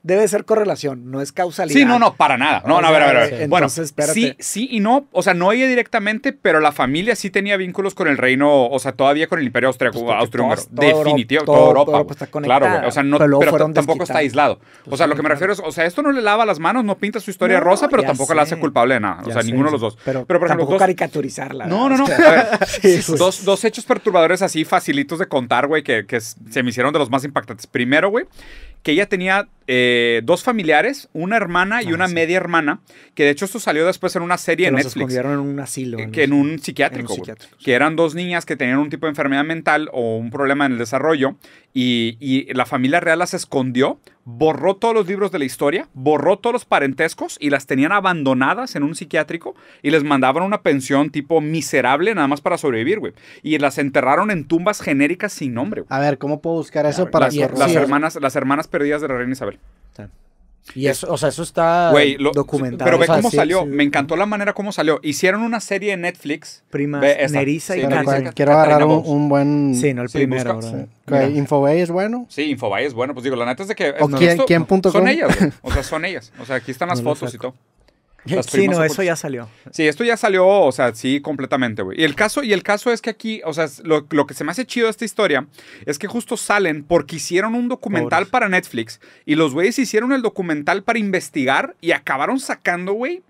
debe ser correlación, no es causalidad. Sí, no, no, para nada. No, no, a ver, a ver. Bueno, sí y no. O sea, no ella directamente, pero la familia sí tenía vínculos con el rey o sea, todavía con el imperio austriaco pues, Definitivo, toda Europa. claro, O sea, pero, tampoco está aislado. o pues sea, lo que me refiero es, o sea, esto no le lava las manos, no pinta su historia rosa, pero tampoco la hace culpable de nada. o sea, ninguno de los dos. Pero, por ejemplo, tampoco caricaturizarla. No, no, no. dos, dos hechos perturbadores así facilitos de contar, güey, que, que se me hicieron de los más impactantes. Primero, güey, que ella tenía eh, dos familiares, una hermana y ah, una media hermana, que de hecho esto salió después en una serie que en los Netflix. escondieron en un asilo. Eh, en, que, en un psiquiátrico. Que eran dos niñas que tenían un tipo de enfermedad mental o un problema en el desarrollo y, la familia real las escondió, borró todos los libros de la historia, borró todos los parentescos y las tenían abandonadas en un psiquiátrico y les mandaban una pensión tipo miserable nada más para sobrevivir, güey. Y las enterraron en tumbas genéricas sin nombre, A ver, ¿cómo puedo buscar eso para... las hermanas, las hermanas perdidas de la reina Isabel. Y eso, o sea, eso está documentado. Pero ve cómo salió. Me encantó la manera cómo salió. Hicieron una serie de Netflix. Prima Nerissa y Nancy. Quiero agarrar un, buen. Sí, no el primero. Infobay es bueno. Sí, Infobay es bueno. Pues digo, la neta es de que. ¿O quién, Son ellas. o sea, son ellas. O sea, aquí están las fotos y todo. sí, no, eso ya salió. Sí, esto ya salió, o sea, sí, completamente, güey. Y el caso, y el caso es que aquí, o sea, lo, que se me hace chido de esta historia es que justo salen porque hicieron un documental para Netflix y los güeyes hicieron el documental para investigar y acabaron sacando, güey,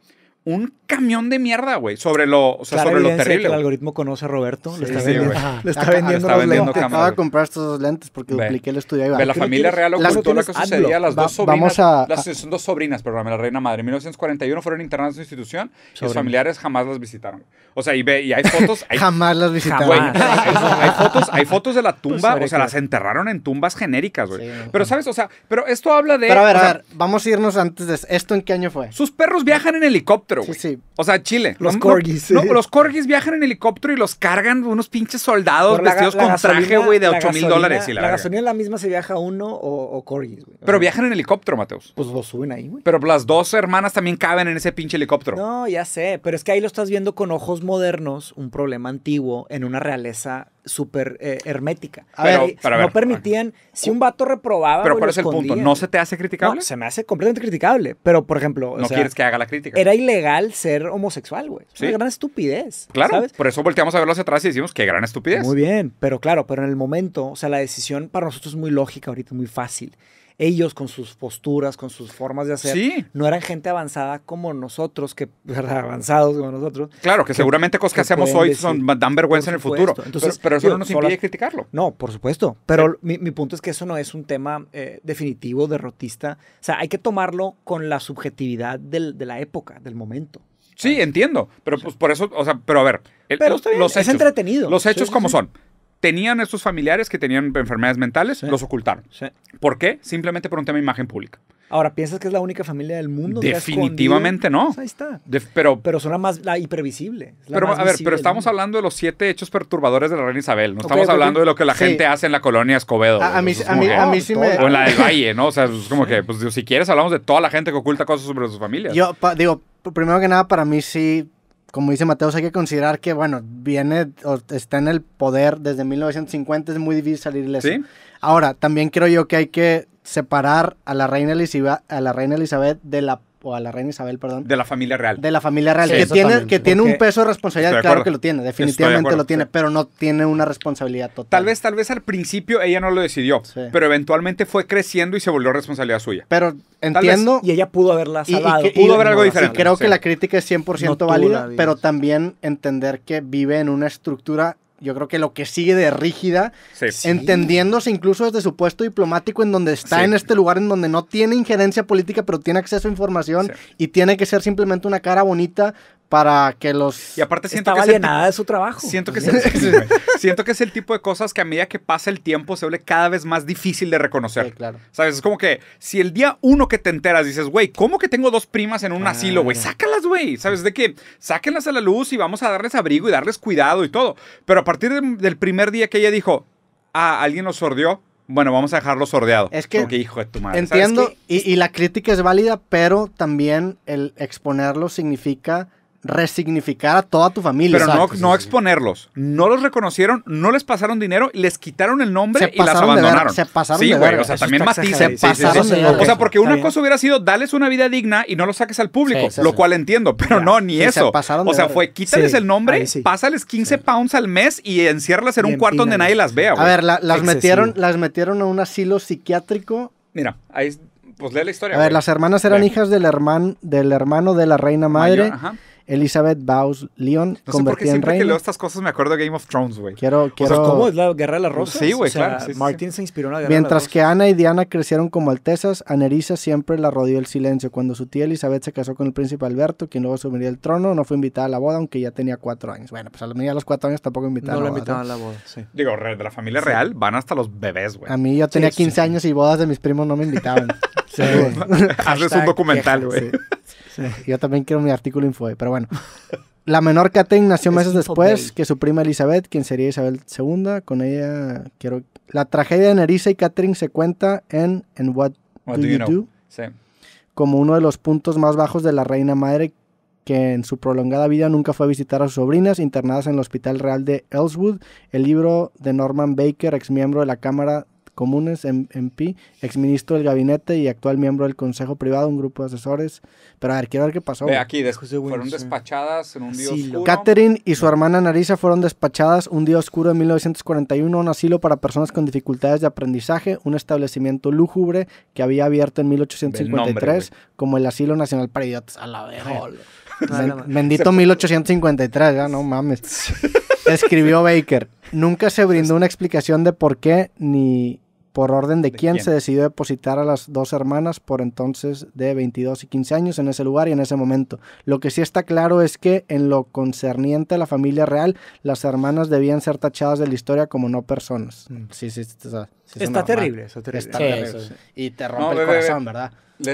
un camión de mierda, güey, sobre lo, sobre lo terrible. el algoritmo conoce a Roberto, le, está vendiendo, le está vendiendo, los lentes. Estaba comprar estos lentes porque dupliqué el estudio. Ahí la familia real ocultó lo que sucedía. Las dos sobrinas, las, son dos sobrinas, perdóname, la reina madre. En 1941 fueron internadas en su institución y sus familiares jamás las visitaron. O sea, y, ve, y hay fotos. Hay, jamás las visitaron. hay, fotos, de la pues, tumba, o sea, las enterraron en tumbas genéricas, güey. pero, ¿sabes? O sea, pero esto habla de... Pero a ver, a ver, vamos a irnos antes de esto. ¿Esto en qué año fue? Sus perros viajan en helicóptero Sí, sí. O sea, Chile. Los corgis. No, los corgis viajan en helicóptero y los cargan unos pinches soldados vestidos con traje, güey, de 8 mil dólares. Y la, la gasolina la misma se viaja uno o, o corgis, güey. Pero viajan en helicóptero, Mateus. Pues los suben ahí, güey. Pero las dos hermanas también caben en ese pinche helicóptero. No, ya sé. Pero es que ahí lo estás viendo con ojos modernos, un problema antiguo, en una realeza súper eh, hermética. A no permitían, ah, si un vato reprobaba. Pero ¿cuál es el punto? ¿No se te hace criticable? se me hace completamente criticable. Pero, por ejemplo. no quieres que haga la crítica. Era ilegal ser homosexual, güey. una gran estupidez. Claro. Por eso volteamos a verlo hacia atrás y decimos qué gran estupidez. Muy bien. Pero claro, pero en el momento, o sea, la decisión para nosotros es muy lógica ahorita, muy fácil ellos con sus posturas, con sus formas de hacer, no eran gente avanzada como nosotros, que avanzados como nosotros. Claro, que, seguramente cosas que, hacemos hoy dan vergüenza en el futuro. Entonces, pero, eso no nos impide criticarlo. No, por supuesto. Pero mi, punto es que eso no es un tema eh, definitivo, derrotista. O sea, hay que tomarlo con la subjetividad de la época, del momento. Sí, entiendo, pero pues por eso, o sea, pero a ver, los hechos, es Los hechos como son tenían estos familiares que tenían enfermedades mentales, los ocultaron. ¿Por qué? Simplemente por un tema de imagen pública. Ahora, ¿piensas que es la única familia del mundo? Definitivamente no. Pues ahí está. pero, pero son más la hipervisible. pero, a ver, pero estamos hablando de los siete hechos perturbadores de la reina Isabel. No estamos hablando de lo que la gente hace en la colonia Escobedo. A, mí, sí me. O en la del Valle, ¿no? O sea, es como que, pues si quieres, hablamos de toda la gente que oculta cosas sobre sus familias. Yo, digo, primero que nada, para mí sí como dice Mateos, hay que considerar que, bueno, viene, o está en el poder desde 1950, es muy difícil salirle Ahora, también creo yo que hay que separar a la reina a la reina Elizabeth de la o a la reina Isabel, perdón. De la familia real. De la familia real, que, tiene, que tiene un peso de responsabilidad, claro que lo tiene, definitivamente lo tiene, pero no tiene una responsabilidad total. Tal vez, tal vez al principio ella no lo decidió, pero eventualmente fue creciendo y se volvió responsabilidad suya. Pero entiendo... y ella pudo haberla salvado. pudo haber algo diferente. Y creo que la crítica es 100% válida, pero también entender que vive en una estructura yo creo que lo que sigue de rígida, entendiéndose incluso desde su puesto diplomático en donde está en este lugar en donde no tiene injerencia política, pero tiene acceso a información y tiene que ser simplemente una cara bonita para que los... Y aparte siento que... Es nada de su trabajo. Siento que, es el, siento que es el tipo de cosas que a medida que pasa el tiempo se vuelve cada vez más difícil de reconocer. Sí, claro. ¿Sabes? Es como que si el día uno que te enteras dices, güey, ¿cómo que tengo dos primas en un ah. asilo, güey? Sácalas, güey. ¿Sabes? De que sáquenlas a la luz y vamos a darles abrigo y darles cuidado y todo. Pero a partir del primer día que ella dijo, ah, alguien los sordió, bueno, vamos a dejarlo sordeado. Es que, que hijo de tu madre. Entiendo, y la crítica es válida, pero también el exponerlo significa resignificar a toda tu familia. Pero no, exponerlos. No los reconocieron, no les pasaron dinero, les quitaron el nombre y las abandonaron. se pasaron de güey, o sea, Se o sea, porque una cosa hubiera sido dales una vida digna y no lo saques al público, lo cual entiendo, pero no, ni eso. o sea, fue quítales el nombre, pásales 15 pounds al mes y encierras en un cuarto donde nadie las vea, A ver, las, metieron, las metieron a un asilo psiquiátrico. Mira, ahí, pues lee la historia. A ver, las hermanas eran hijas del, del hermano de la reina madre. ajá Elizabeth Bowes Leon no sé por qué siempre que leo estas cosas me acuerdo Game of Thrones, güey. O sea, ¿cómo es la Guerra de las Rosas? Sí, güey, claro. Martín se inspiró en la Guerra Mientras de las Rosas. que Ana y Diana crecieron como altezas, a Nerissa siempre la rodeó el silencio. Cuando su tía Elizabeth se casó con el príncipe Alberto, quien luego asumiría el trono, no fue invitada a la boda, aunque ya tenía cuatro años. Bueno, pues a los cuatro años tampoco invitada a la boda. No invitaban a la boda, sí. Digo, de la familia real van hasta los bebés, güey. A mí ya tenía 15 años y bodas de mis primos no me invitaban. sí, Haces un documental, güey. Yo también quiero mi artículo info pero bueno. La menor Catherine nació meses después que su prima Elizabeth, quien sería Isabel II. Con ella quiero. La tragedia de Nerissa y Catherine se cuenta en, en What, Do, You know? Do? Como uno de los puntos más bajos de la reina madre que en su prolongada vida nunca fue a visitar a sus sobrinas internadas en el Hospital Real de Ellswood. El libro de Norman Baker, ex miembro de la Cámara Comunes, MP, exministro del gabinete y actual miembro del Consejo Privado, un grupo de asesores. Pero a ver, quiero ver qué pasó. Ve aquí, fueron despachadas en un día oscuro. Catherine y su hermana Narisa fueron despachadas un día oscuro en 1941 a un asilo para personas con dificultades de aprendizaje, un establecimiento lúgubre que había abierto en 1853 como el Asilo Nacional para Idiotas. A la verga. Bendito 1853, ya no mames. Escribió Baker. Nunca se brindó una explicación de por qué ni por orden de, quién, se decidió depositar a las dos hermanas por entonces de 22 y 15 años en ese lugar y en ese momento. Lo que sí está claro es que en lo concerniente a la familia real, las hermanas debían ser tachadas de la historia como no personas. Mm. Sí, sí, está, terrible, está, terrible, y te rompe el corazón, ¿verdad?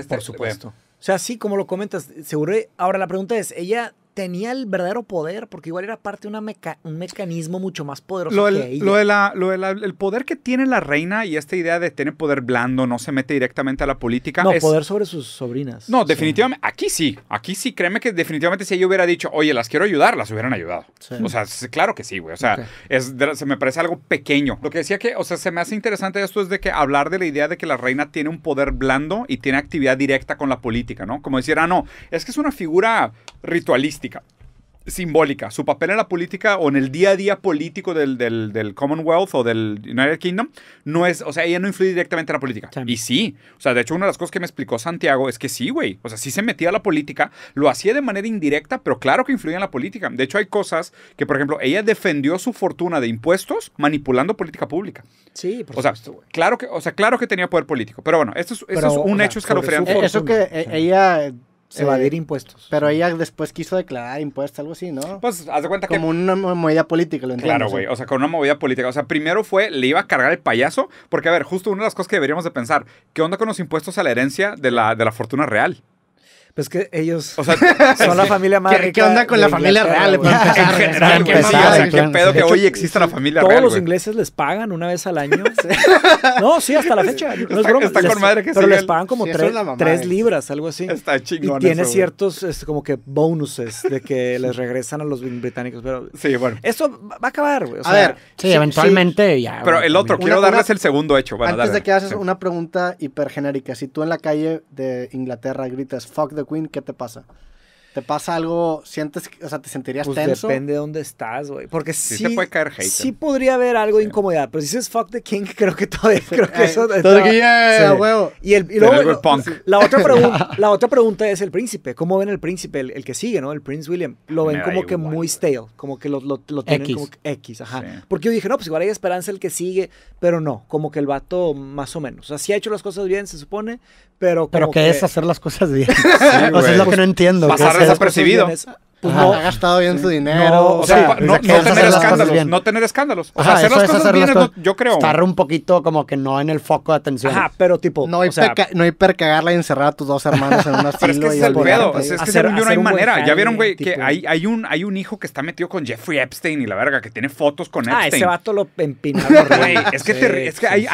por supuesto. O sea, sí, como lo comentas, seguro. Ahora la pregunta es, ella tenía el verdadero poder, porque igual era parte de un mecanismo mucho más poderoso lo que ella. Lo, de el poder que tiene la reina y esta idea de tener poder blando, no se mete directamente a la política. No, poder sobre sus sobrinas. No, definitivamente, aquí sí, aquí sí, créeme que definitivamente si ella hubiera dicho, oye, las quiero ayudar, las hubieran ayudado. O sea, claro que sí, güey, o sea, se me parece algo pequeño. Lo que decía que, o sea, se me hace interesante esto es de que hablar de la idea de que la reina tiene un poder blando y tiene actividad directa con la política, ¿no? Como decir, ah, no, es que es una figura ritualística simbólica. Su papel en la política o en el día a día político del, Commonwealth o del United Kingdom no es, o sea, ella no influye directamente en la política. Y sí, o sea, de hecho una de las cosas que me explicó Santiago es que sí, güey, o sea, sí se metía a la política, lo hacía de manera indirecta, pero claro que influía en la política. De hecho hay cosas que, por ejemplo, ella defendió su fortuna de impuestos manipulando política pública. Sí, por o supuesto, claro que, o sea, claro que tenía poder político, pero bueno, esto es, un hecho escalofriante. Eso que eh, ella a Evadir impuestos. Pero ella después quiso declarar impuestos, algo así, ¿no? Pues haz de cuenta que. Como una movida política, lo entiendo. Claro, güey. O sea, con una movida política. O sea, primero fue, le iba a cargar el payaso. Porque, a ver, justo una de las cosas que deberíamos de pensar, ¿qué onda con los impuestos a la herencia de la, de la fortuna real? Pues es que ellos son la familia más ¿Qué, onda con la familia real? en general, ¿qué, pedo que hoy exista la familia real? Todos los ingleses les pagan una vez al año. no, sí, hasta la fecha. No es broma. pero les pagan como tres, libras, algo así. Está chingón. Y tiene ciertos este, como que bonuses de que les regresan a los británicos. Pero sí, bueno. eso va a acabar, güey. a ver. Sí, eventualmente ya. Pero el otro, quiero darles el segundo hecho. antes de que haces una pregunta hipergenérica, si tú en la calle de Inglaterra gritas fuck the Queen, ¿qué te pasa? ¿Te pasa algo? ¿Sientes, o sea, te sentirías pues depende de dónde estás, güey. Porque sí, puede caer Sí podría haber algo de incomodidad, pero si dices fuck the king, creo que todavía, creo que eso... Todo que Y, el, y luego, La, otra pregunta, la otra pregunta es el príncipe. ¿Cómo ven el príncipe, el, que sigue, no? El Prince William. Lo ven como que muy stale, como que lo, lo, tienen X. como que X, ajá. Porque yo dije, no, pues igual hay esperanza el que sigue, pero no, como que el vato más o menos. O sea, sí ha hecho las cosas bien, se supone, pero como Pero que, es hacer las cosas bien. o sea, es lo que no entiendo percibido. Pues no. Ha gastado bien su dinero. No, o, sea, no, tener escándalos. No tener escándalos. O sea, hacer las cosas bien, yo creo. Estar un poquito como que no en el foco de atención. Ajá, pero tipo. No, hay no y encerrar a tus dos hermanos en una Pero es que es el Es que yo no hay manera. Ya vieron, güey, que hay un hijo que está metido con Jeffrey Epstein y la verga, que tiene fotos con ah, Epstein. Ah, ese vato lo empinó Es que, es que hay,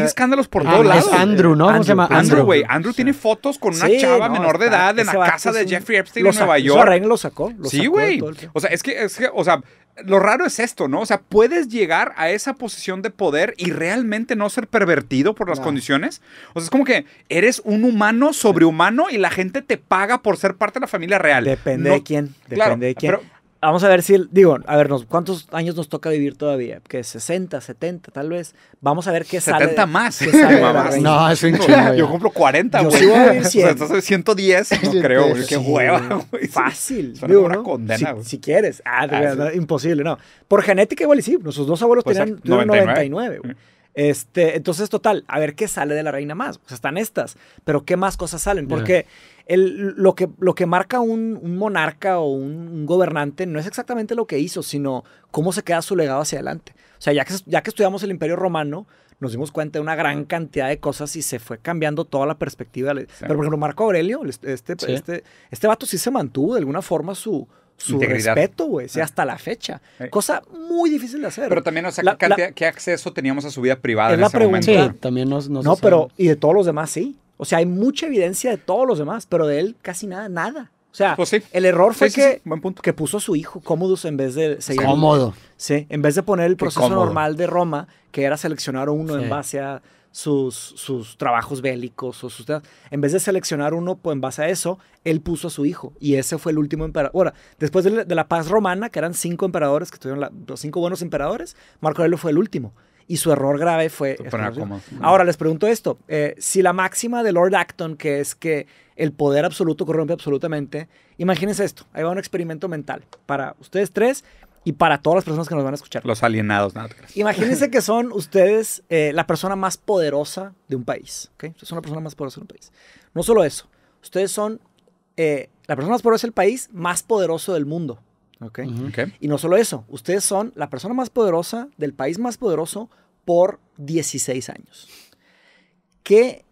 escándalos por ah, todos lados. Andrew, ¿no? ¿Cómo se llama? Andrew, güey. Andrew, tiene fotos con una chava menor de edad en la casa de Jeffrey Epstein en Nueva York. lo sacó sí, güey. O sea, es que, es que, o sea, lo raro es esto, ¿no? O sea, puedes llegar a esa posición de poder y realmente no ser pervertido por las condiciones. O sea, es como que eres un humano sobrehumano y la gente te paga por ser parte de la familia real. Depende de quién. Depende de quién vamos a ver si, digo, a ver, ¿cuántos años nos toca vivir todavía? Que 60, 70, tal vez. Vamos a ver qué sale. 70 más. Qué sale de no, es un Yo compro 40, güey. Yo sí voy a 110, no creo, güey. Qué hueva, güey. Fácil. Es una condena, si, si, quieres. Ah, ah de verdad. imposible, no. Por genética igual y sí. Nuestros dos abuelos tenían, 99, güey. Este, entonces, total, a ver qué sale de la reina más. O sea, están estas, pero qué más cosas salen. Porque lo, que, lo que marca un, monarca o un, gobernante no es exactamente lo que hizo, sino cómo se queda su legado hacia adelante. O sea, ya que, ya que estudiamos el Imperio Romano, nos dimos cuenta de una gran cantidad de cosas y se fue cambiando toda la perspectiva. Pero, por ejemplo, Marco Aurelio, este, este, este vato sí se mantuvo de alguna forma su, su respeto, güey, ah. hasta la fecha. Cosa muy difícil de hacer. Pero también, o sea, ¿qué, acceso teníamos a su vida privada? en ese pregunta. también nos, No, pero, y de todos los demás, sí. O sea, hay mucha evidencia de todos los demás, pero de él casi nada, nada. O sea, pues el error fue que, que puso a su hijo cómodo en vez de seguir. Cómodo. Sí, en vez de poner el proceso normal de Roma, que era seleccionar uno en base a sus, sus trabajos bélicos o sus. En vez de seleccionar uno pues, en base a eso, él puso a su hijo. Y ese fue el último emperador. Ahora, después de la, paz romana, que eran cinco emperadores, que tuvieron los cinco buenos emperadores, Marco Aurelio fue el último y su error grave fue... Ahora les pregunto esto, eh, si la máxima de Lord Acton, que es que el poder absoluto corrompe absolutamente, imagínense esto, ahí va un experimento mental para ustedes tres y para todas las personas que nos van a escuchar. Los alienados, nada. imagínense que son ustedes eh, la persona más poderosa de un país, Ustedes Son la persona más poderosa de un país. No solo eso, ustedes son... Eh, la persona más poderosa del país, más poderoso del mundo. ¿okay? Y no solo eso, ustedes son la persona más poderosa del país más poderoso por 16 años. ¿Qué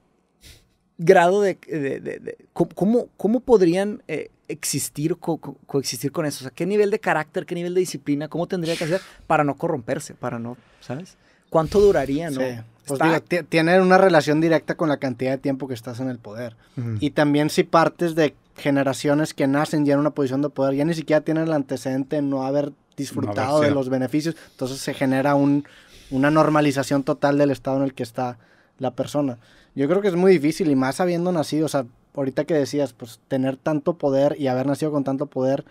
grado de... de, cómo, podrían eh, existir, coexistir con eso? O ¿qué nivel de carácter, qué nivel de disciplina, cómo tendría que hacer para no corromperse, para no, ¿sabes? ¿Cuánto duraría, no? Pues tienen una relación directa con la cantidad de tiempo que estás en el poder. Y también si partes de generaciones que nacen ya en una posición de poder, ya ni siquiera tienen el antecedente de no haber disfrutado de los beneficios, entonces se genera un, una normalización total del estado en el que está la persona. Yo creo que es muy difícil y más habiendo nacido, o sea, ahorita que decías, pues tener tanto poder y haber nacido con tanto poder,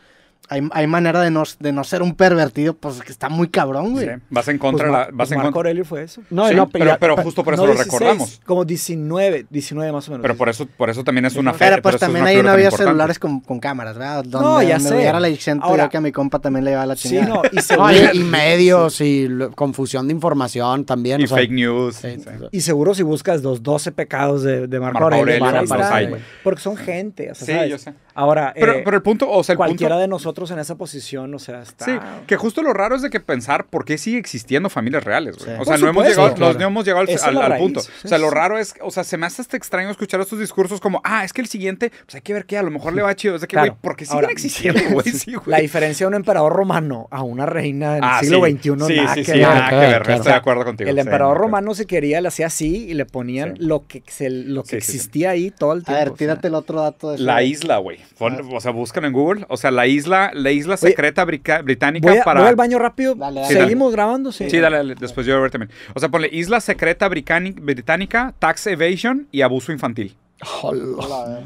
hay, hay manera de no, de no ser un pervertido, pues que está muy cabrón, güey. Sí. Vas en pues contra. vas en Marco fue eso. No, no pero, pero, justo por eso lo recordamos. Como 19, 19 más o menos. Pero por eso, por eso también es una Pero, pues pero también ahí no había celulares con, cámaras, ¿verdad? Donde, no, ya sé. Era la Ahora, que a mi compa también le iba a la chingada. Sí, no, y, medios y confusión de información también. Y fake news. y seguro si buscas los 12 pecados de, de Marco, Aurelio, Porque son gente. sí, yo sé. Ahora, eh, pero, el punto, o sea, el cualquiera de nosotros en esa posición, o sea, está. Sí, que justo lo raro es de que pensar por qué sigue existiendo familias reales, güey. O sea, no hemos, llegado, no hemos llegado, al, punto. o sea, lo raro es, o sea, se me hace hasta extraño escuchar estos discursos como, ah, es que el siguiente, pues hay que ver qué, a lo mejor le va chido. O sea, que, güey, ¿por qué existiendo, güey? Sí, güey. La diferencia de un emperador romano a una reina del ah, siglo XXI, nada que sí, Nada que ver. Estoy de acuerdo contigo. El emperador romano, se quería, le hacía así y le ponían lo que existía ahí todo el tiempo. A ver, tírate el otro dato de La isla, güey o sea, buscan en Google. O sea, la isla, la isla secreta británica para. Voy al baño rápido. Seguimos grabando. Sí, sí dale, Después yo voy a ver también. O sea, ponle isla secreta británica, tax evasion y abuso infantil.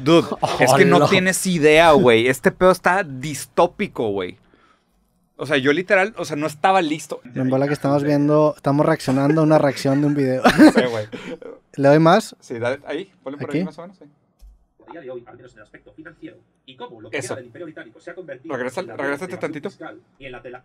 Dude, es que no tienes idea, güey. Este pedo está distópico, güey. O sea, yo literal, o sea, no estaba listo. Me bola que estamos viendo, estamos reaccionando a una reacción de un video. Sí, güey. ¿Le doy más? Sí, dale, ahí, ponle por ahí más o menos. Sí día de hoy, al menos en el aspecto financiero, y cómo lo que queda el Imperio Británico se ha convertido en la tantito? Fiscal y en la de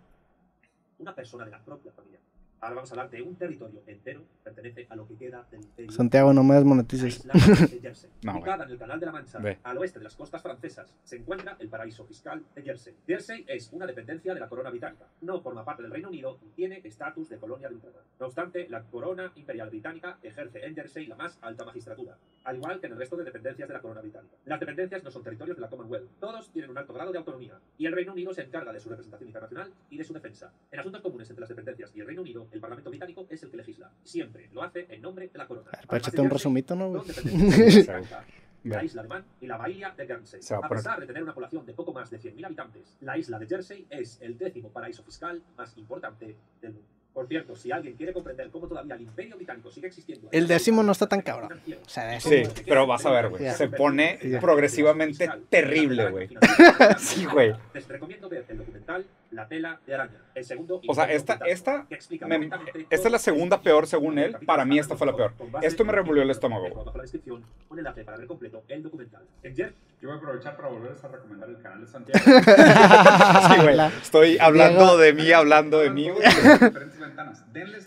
una persona de la propia familia. Ahora vamos a hablar de un territorio entero, pertenece a lo que queda del imperio Santiago, nomás de no, Ubicada en el Canal de la Mancha, al oeste de las costas francesas, se encuentra el paraíso fiscal de Jersey. Jersey es una dependencia de la corona británica, no forma parte del Reino Unido y tiene estatus de colonia de ultramar. No obstante, la corona imperial británica ejerce en Jersey la más alta magistratura, al igual que en el resto de dependencias de la corona británica. Las dependencias no son territorios de la Commonwealth, todos tienen un alto grado de autonomía, y el Reino Unido se encarga de su representación internacional y de su defensa. En asuntos comunes entre las dependencias y el Reino Unido, el Parlamento británico es el que legisla. Siempre lo hace en nombre de la corona. Para un resumito, ¿no? la isla de Man y la bahía de Guernsey. a pesar de tener una población de poco más de 100.000 habitantes, la isla de Jersey es el décimo paraíso fiscal más importante del mundo. Por cierto, si alguien quiere comprender cómo todavía el imperio británico sigue existiendo... El décimo no está tan cabrón. sí, pero vas a ver, güey. Se pone progresivamente terrible, güey. sí, güey. Les recomiendo ver el documental La tela de araña. El segundo... O sea, esta, esta, esta es la segunda peor según él. Para mí esta fue la peor. Esto me revolvió el estómago. Yo voy a aprovechar para volverles a recomendar el canal de Santiago. sí, güey. Estoy hablando de mí, hablando de ah, mí,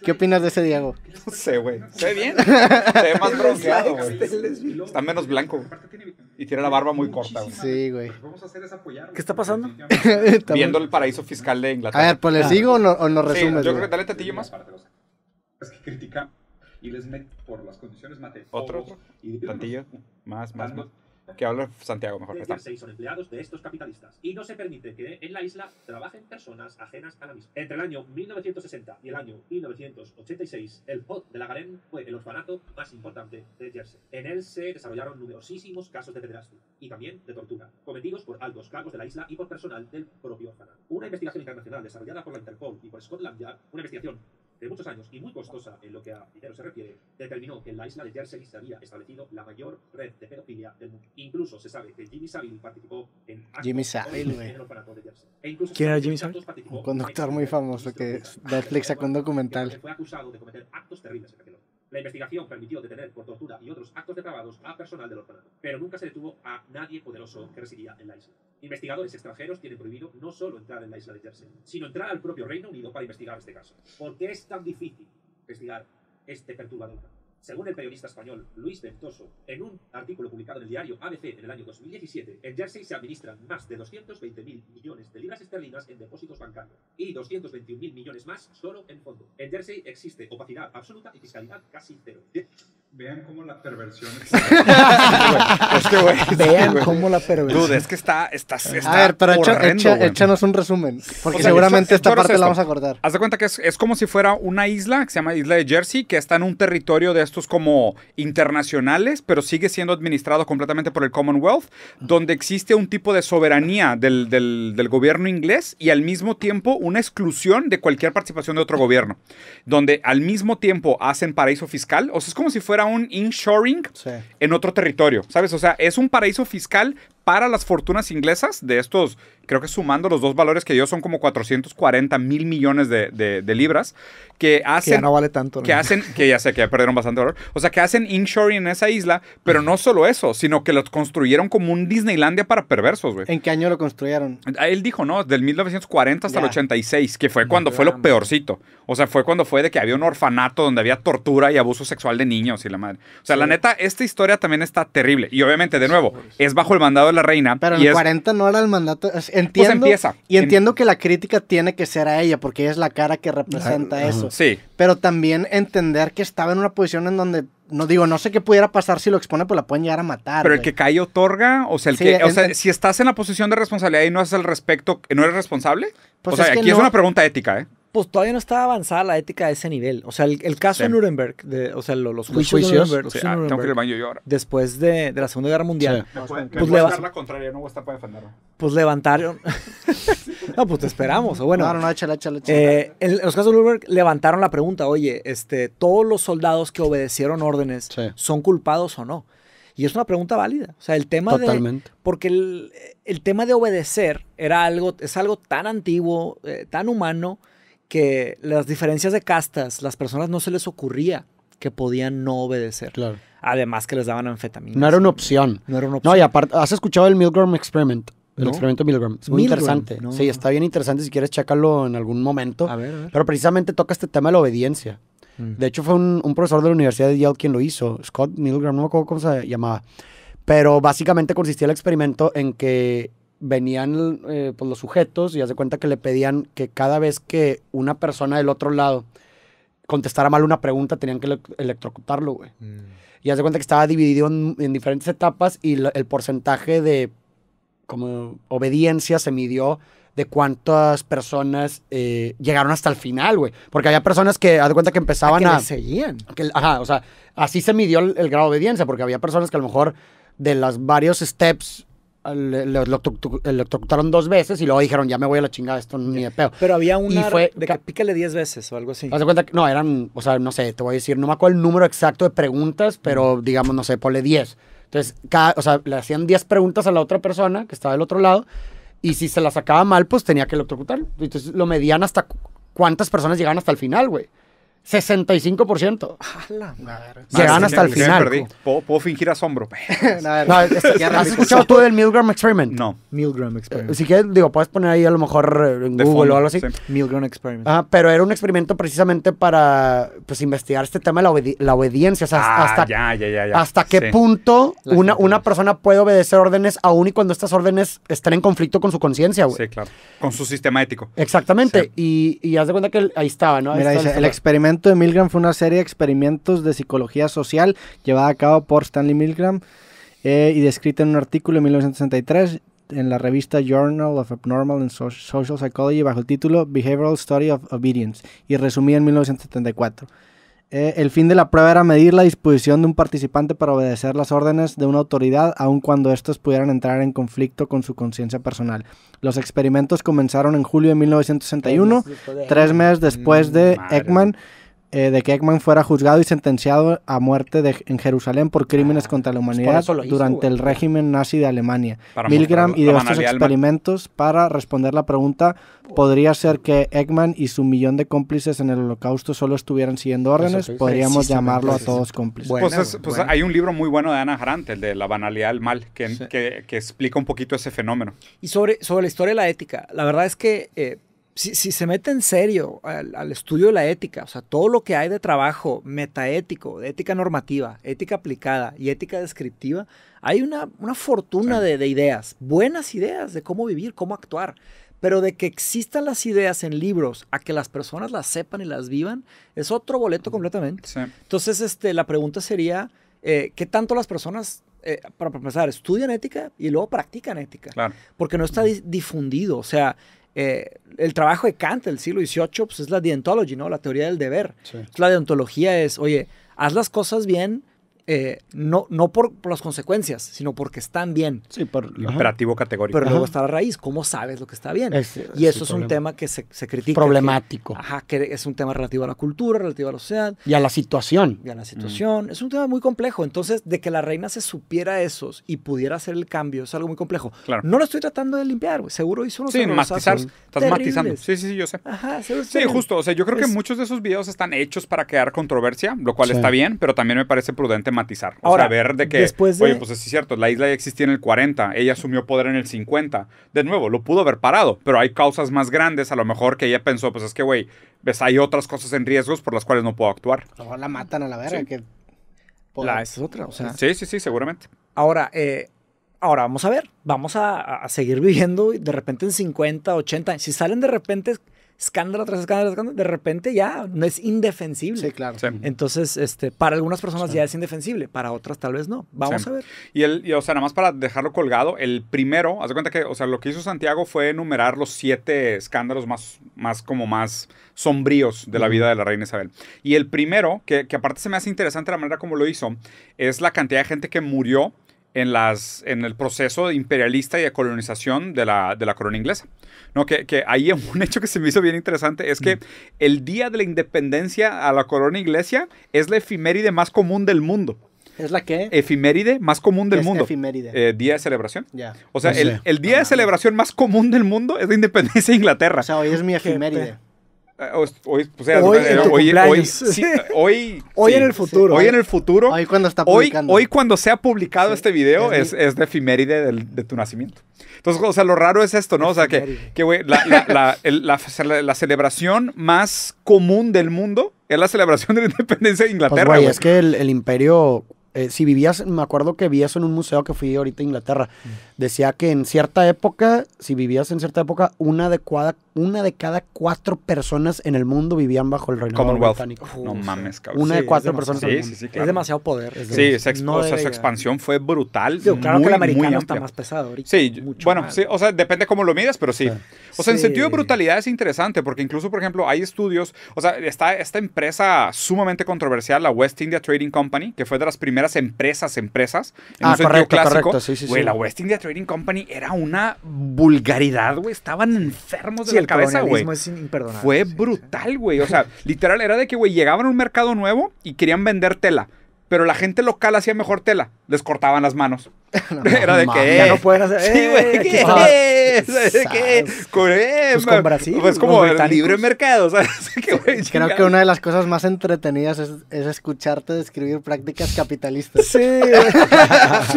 ¿Qué opinas de ese Diego? No sé, güey. Se ve bien. Se ve más bronceado, Está menos blanco. Y tiene la barba muy corta, güey. Sí, güey. ¿Qué está pasando? Viendo el paraíso fiscal de Inglaterra. A ver, pues le ah. sigo o, no, nos resumes. Sí, yo creo que dale tantillo más. Es que critica y les mete por las condiciones materiales. Otro, tantillo. Más, más, más. Que hable Santiago mejor. Que seis son empleados de estos capitalistas y no se permite que en la isla trabajen personas ajenas a la misma. Entre el año 1960 y el año 1986, el pod de la garén fue el orfanato más importante de Jersey. En él se desarrollaron numerosísimos casos de pederastia y también de tortura, cometidos por altos cargos de la isla y por personal del propio orfanato. Una investigación internacional desarrollada por la Interpol y por Scotland Yard, una investigación de muchos años y muy costosa en lo que a dinero se refiere, determinó que en la isla de Jersey se había establecido la mayor red de pedofilia del mundo. Incluso se sabe que Jimmy Savile participó en actos Jimmy Savile, en el orfanato de Jersey. E ¿Quién era Jimmy Savile? Un conductor muy famoso que Netflix sacó un documental. fue acusado de cometer actos terribles en aquel la investigación permitió detener por tortura y otros actos depravados a personal del orfanato, pero nunca se detuvo a nadie poderoso que residía en la isla. Investigadores extranjeros tienen prohibido no solo entrar en la isla de Jersey, sino entrar al propio Reino Unido para investigar este caso. ¿Por qué es tan difícil investigar este perturbador según el periodista español Luis Ventoso, en un artículo publicado en el diario ABC en el año 2017, en Jersey se administran más de 220.000 millones de libras esterlinas en depósitos bancarios y 221.000 millones más solo en fondo. En Jersey existe opacidad absoluta y fiscalidad casi cero. Vean cómo la perversión Vean cómo la perversión. Dude, es que está. está, está a ver, pero échanos un resumen. Porque seguramente esta parte la vamos a cortar. Haz de cuenta que es, es como si fuera una isla que se llama Isla de Jersey, que está en un territorio de estos como internacionales, pero sigue siendo administrado completamente por el Commonwealth, donde existe un tipo de soberanía del, gobierno inglés y al mismo tiempo una exclusión de cualquier participación de otro gobierno, donde al mismo tiempo hacen paraíso fiscal, o sea, es como si fuera un inshoring en otro territorio, ¿sabes? O sea, es un paraíso fiscal, para las fortunas inglesas, de estos, creo que sumando los dos valores que dio son como 440 mil millones de, libras, que hacen... Que no vale tanto. Que hacen, que ya sé que ya perdieron bastante valor. O sea, que hacen insuring en esa isla, pero no solo eso, sino que los construyeron como un Disneylandia para perversos, güey. ¿En qué año lo construyeron? Ah, él dijo, ¿no? Del 1940 hasta el 86, que fue cuando fue lo peorcito. O sea, fue cuando fue de que había un orfanato donde había tortura y abuso sexual de niños y la madre. O sea, la neta, esta historia también está terrible. Y obviamente, de nuevo, es bajo el mandado de reina. Pero en el 40 no era el mandato. Pues entiendo, empieza. Y entiendo que la crítica tiene que ser a ella, porque ella es la cara que representa eso. Sí. Pero también entender que estaba en una posición en donde no digo, no sé qué pudiera pasar si lo expone, pues la pueden llegar a matar. Pero el que cae otorga, o sea, el que, o sea, si estás en la posición de responsabilidad y no haces el respecto, ¿no eres responsable? Pues o sea, aquí es una pregunta ética, ¿eh? pues todavía no estaba avanzada la ética a ese nivel. O sea, el, caso de Nuremberg, o sea, los, juicios, de Nuremberg, después de, la Segunda Guerra Mundial, pues, pues levantaron la contraria, no voy a estar para defenderlo. Pues levantaron, no, pues te esperamos, bueno. No, no, échale, échale, eh, en los casos de Nuremberg levantaron la pregunta, oye, este, todos los soldados que obedecieron órdenes son culpados o no. Y es una pregunta válida. O sea, el tema Totalmente. de. Porque el, tema de obedecer era algo, es algo tan antiguo, eh, tan humano, que las diferencias de castas, las personas no se les ocurría que podían no obedecer. Claro. Además que les daban anfetaminas. No era una opción. No era una opción. No, y aparte, ¿has escuchado el Milgram Experiment? El experimento Milgram. Es muy interesante. Sí, está bien interesante si quieres checarlo en algún momento. A ver, a ver. Pero precisamente toca este tema de la obediencia. Mm. De hecho, fue un, un, profesor de la Universidad de Yale quien lo hizo. Scott Milgram, no me acuerdo cómo se llamaba. Pero básicamente consistía el experimento en que venían eh, pues, los sujetos y hace cuenta que le pedían que cada vez que una persona del otro lado contestara mal una pregunta, tenían que electrocutarlo, güey. Mm. Y Y hace cuenta que estaba dividido en, diferentes etapas y el porcentaje de como obediencia se midió de cuántas personas eh, llegaron hasta el final, güey. Porque había personas que, haz de cuenta que empezaban a... Que seguían. Que, ajá, o sea, así se midió el, grado de obediencia, porque había personas que a lo mejor de las varios steps le, electrocutaron dos veces y luego dijeron, ya me voy a la chingada, esto ni de pedo. Pero había una y fue, de que diez veces o algo así. Haz de cuenta que, no, eran, o sea, no sé, te voy a decir, no me acuerdo el número exacto de preguntas, pero digamos, no sé, ponle diez. Entonces, o sea, le hacían diez preguntas a la otra persona que estaba del otro lado y si se la sacaba mal, pues tenía que electrocutar Entonces lo medían hasta cuántas personas llegaban hasta el final, güey. 65%. A la Llegan hasta el final. ¿Puedo, fingir asombro. Este, ¿Has escuchado tú del Milgram Experiment? No. Milgram eh, Experiment. sí si digo, puedes poner ahí a lo mejor eh, en Google o algo así. Milgram Experiment. Ah, pero era un experimento precisamente para pues investigar este tema de la, obediencia. O sea, ah, hasta, hasta qué punto una, una persona puede obedecer órdenes aún y cuando estas órdenes están en conflicto con su conciencia, güey. Sí, claro. Con su sistema ético. Exactamente. Y, haz de cuenta que ahí estaba, ¿no? Mira, el experimento de Milgram fue una serie de experimentos de psicología social llevada a cabo por Stanley Milgram eh, y descrita en un artículo en 1963 en la revista Journal of Abnormal and Social Psychology bajo el título Behavioral Study of Obedience y resumida en 1974. Eh, el fin de la prueba era medir la disposición de un participante para obedecer las órdenes de una autoridad, aun cuando estos pudieran entrar en conflicto con su conciencia personal. Los experimentos comenzaron en julio de 1961, tres meses después de Ekman eh, de que Ekman fuera juzgado y sentenciado a muerte en Jerusalén por crímenes ah, contra la pues humanidad durante el régimen nazi de Alemania. Milgram y de estos experimentos para responder la pregunta, ¿podría ser que Ekman y su millón de cómplices en el holocausto solo estuvieran siguiendo órdenes? Podríamos llamarlo a todos cómplices. Pues pues hay un libro muy bueno de Ana Harant, el de La banalidad del mal, que, que, explica un poquito ese fenómeno. Y sobre, sobre la historia de la ética, la verdad es que... Eh, si, se mete en serio al, estudio de la ética, o sea, todo lo que hay de trabajo metaético, de ética normativa, ética aplicada y ética descriptiva, hay una, fortuna de, ideas, buenas ideas de cómo vivir, cómo actuar. Pero de que existan las ideas en libros a que las personas las sepan y las vivan, es otro boleto completamente. Entonces, este, la pregunta sería, eh, ¿qué tanto las personas eh, para empezar, estudian ética y luego practican ética. Claro. Porque no está difundido. O sea, eh, el trabajo de Kant del siglo XVIII pues, es la deontology, ¿no? La teoría del deber. Pues, la deontología es, oye, haz las cosas bien, eh, no, no por, las consecuencias, sino porque están bien. Sí, por el imperativo categórico. Pero luego está la raíz, ¿cómo sabes lo que está bien? y eso es, un tema que se, critica. Problemático. ajá, que es un tema relativo a la cultura, relativo a la sociedad. Y a la situación. Y a la mm. situación. Es un tema muy complejo. Entonces, de que la reina se supiera eso y pudiera hacer el cambio, es algo muy complejo. Claro. No lo estoy tratando de limpiar, güey. Seguro hizo unos Sí, matizar. Estás matizando. Sí, sí, sí, yo sé. Ajá, Sí, justo. O sea, yo creo que muchos de esos videos están hechos para crear controversia, lo cual está bien, pero también me parece prudente matizar. O sea, ver de que, después oye, pues es cierto, la isla ya existía en el 40, ella asumió poder en el 50. De nuevo, lo pudo haber parado, pero hay causas más grandes a lo mejor que ella pensó, pues es que, güey, ves, hay otras cosas en riesgos por las cuales no puedo actuar. O la matan a la verga, que... es otra, o sea... Sí, sí, sí, seguramente. Ahora, eh, ahora vamos a ver, vamos a, seguir viviendo de repente en 50, 80, si salen de repente escándalo tras escándalo, de repente ya no es indefensible. Sí, claro. Entonces, este, para algunas personas ya es indefensible, para otras tal vez no. Vamos a ver. Y, el, o sea, nada más para dejarlo colgado, el primero, haz de cuenta que, o sea, lo que hizo Santiago fue enumerar los siete escándalos más, más como más sombríos de la vida de la reina Isabel. Y el primero, que, que aparte se me hace interesante la manera como lo hizo, es la cantidad de gente que murió en, las, en el proceso imperialista y de colonización de la, de la corona inglesa. ¿no? Que, que, ahí un hecho que se me hizo bien interesante es que mm. el día de la independencia a la corona inglesa es la efiméride más común del mundo. ¿Es la qué? Efiméride más común del es mundo. Efiméride. Eh, día de celebración. Ya. O sea, el, el, día de celebración más común del mundo es la independencia de Inglaterra. O sea, hoy es mi efiméride. Ah, pues, hoy, hoy, en hoy, hoy, en el futuro. Hoy en ¿eh? el futuro. Hoy cuando está publicando. Hoy, cuando sea publicado este video es, es, de efiméride de tu nacimiento. Entonces, o sea, lo raro es esto, ¿no? O sea, que, la, la, la, celebración más común del mundo es la celebración de la independencia de pues, Inglaterra. es que el, el imperio eh, si vivías, me acuerdo que vi eso en un museo que fui ahorita a Inglaterra. Mm. Decía que en cierta época, si vivías en cierta época, una de, una de cada cuatro personas en el mundo vivían bajo el reino británico. no mames, cabrón. Una de cuatro personas en el mundo. Sí, sí, Es demasiado poder. sí, o sea, su expansión fue brutal. claro que el americano está más pesado ahorita. Sí, bueno, sí, o sea, depende cómo lo mides, pero sí. O sea, en sentido de brutalidad es interesante, porque incluso, por ejemplo, hay estudios, o sea, está esta empresa sumamente controversial, la West India Trading Company, que fue de las primeras empresas, empresas. Ah, un güey, la West India Trading Company era una vulgaridad, güey. Estaban enfermos de la cabeza, güey. Fue brutal, güey. O sea, literal, era de que, güey, llegaban a un mercado nuevo y querían vender tela. Pero la gente local hacía mejor tela. Les cortaban las manos. era de que Ya no eh, pueden hacer. Sí, güey, es? Pues pues como el libre mercado, Creo que una de las cosas más entretenidas es, escucharte describir prácticas capitalistas. Sí,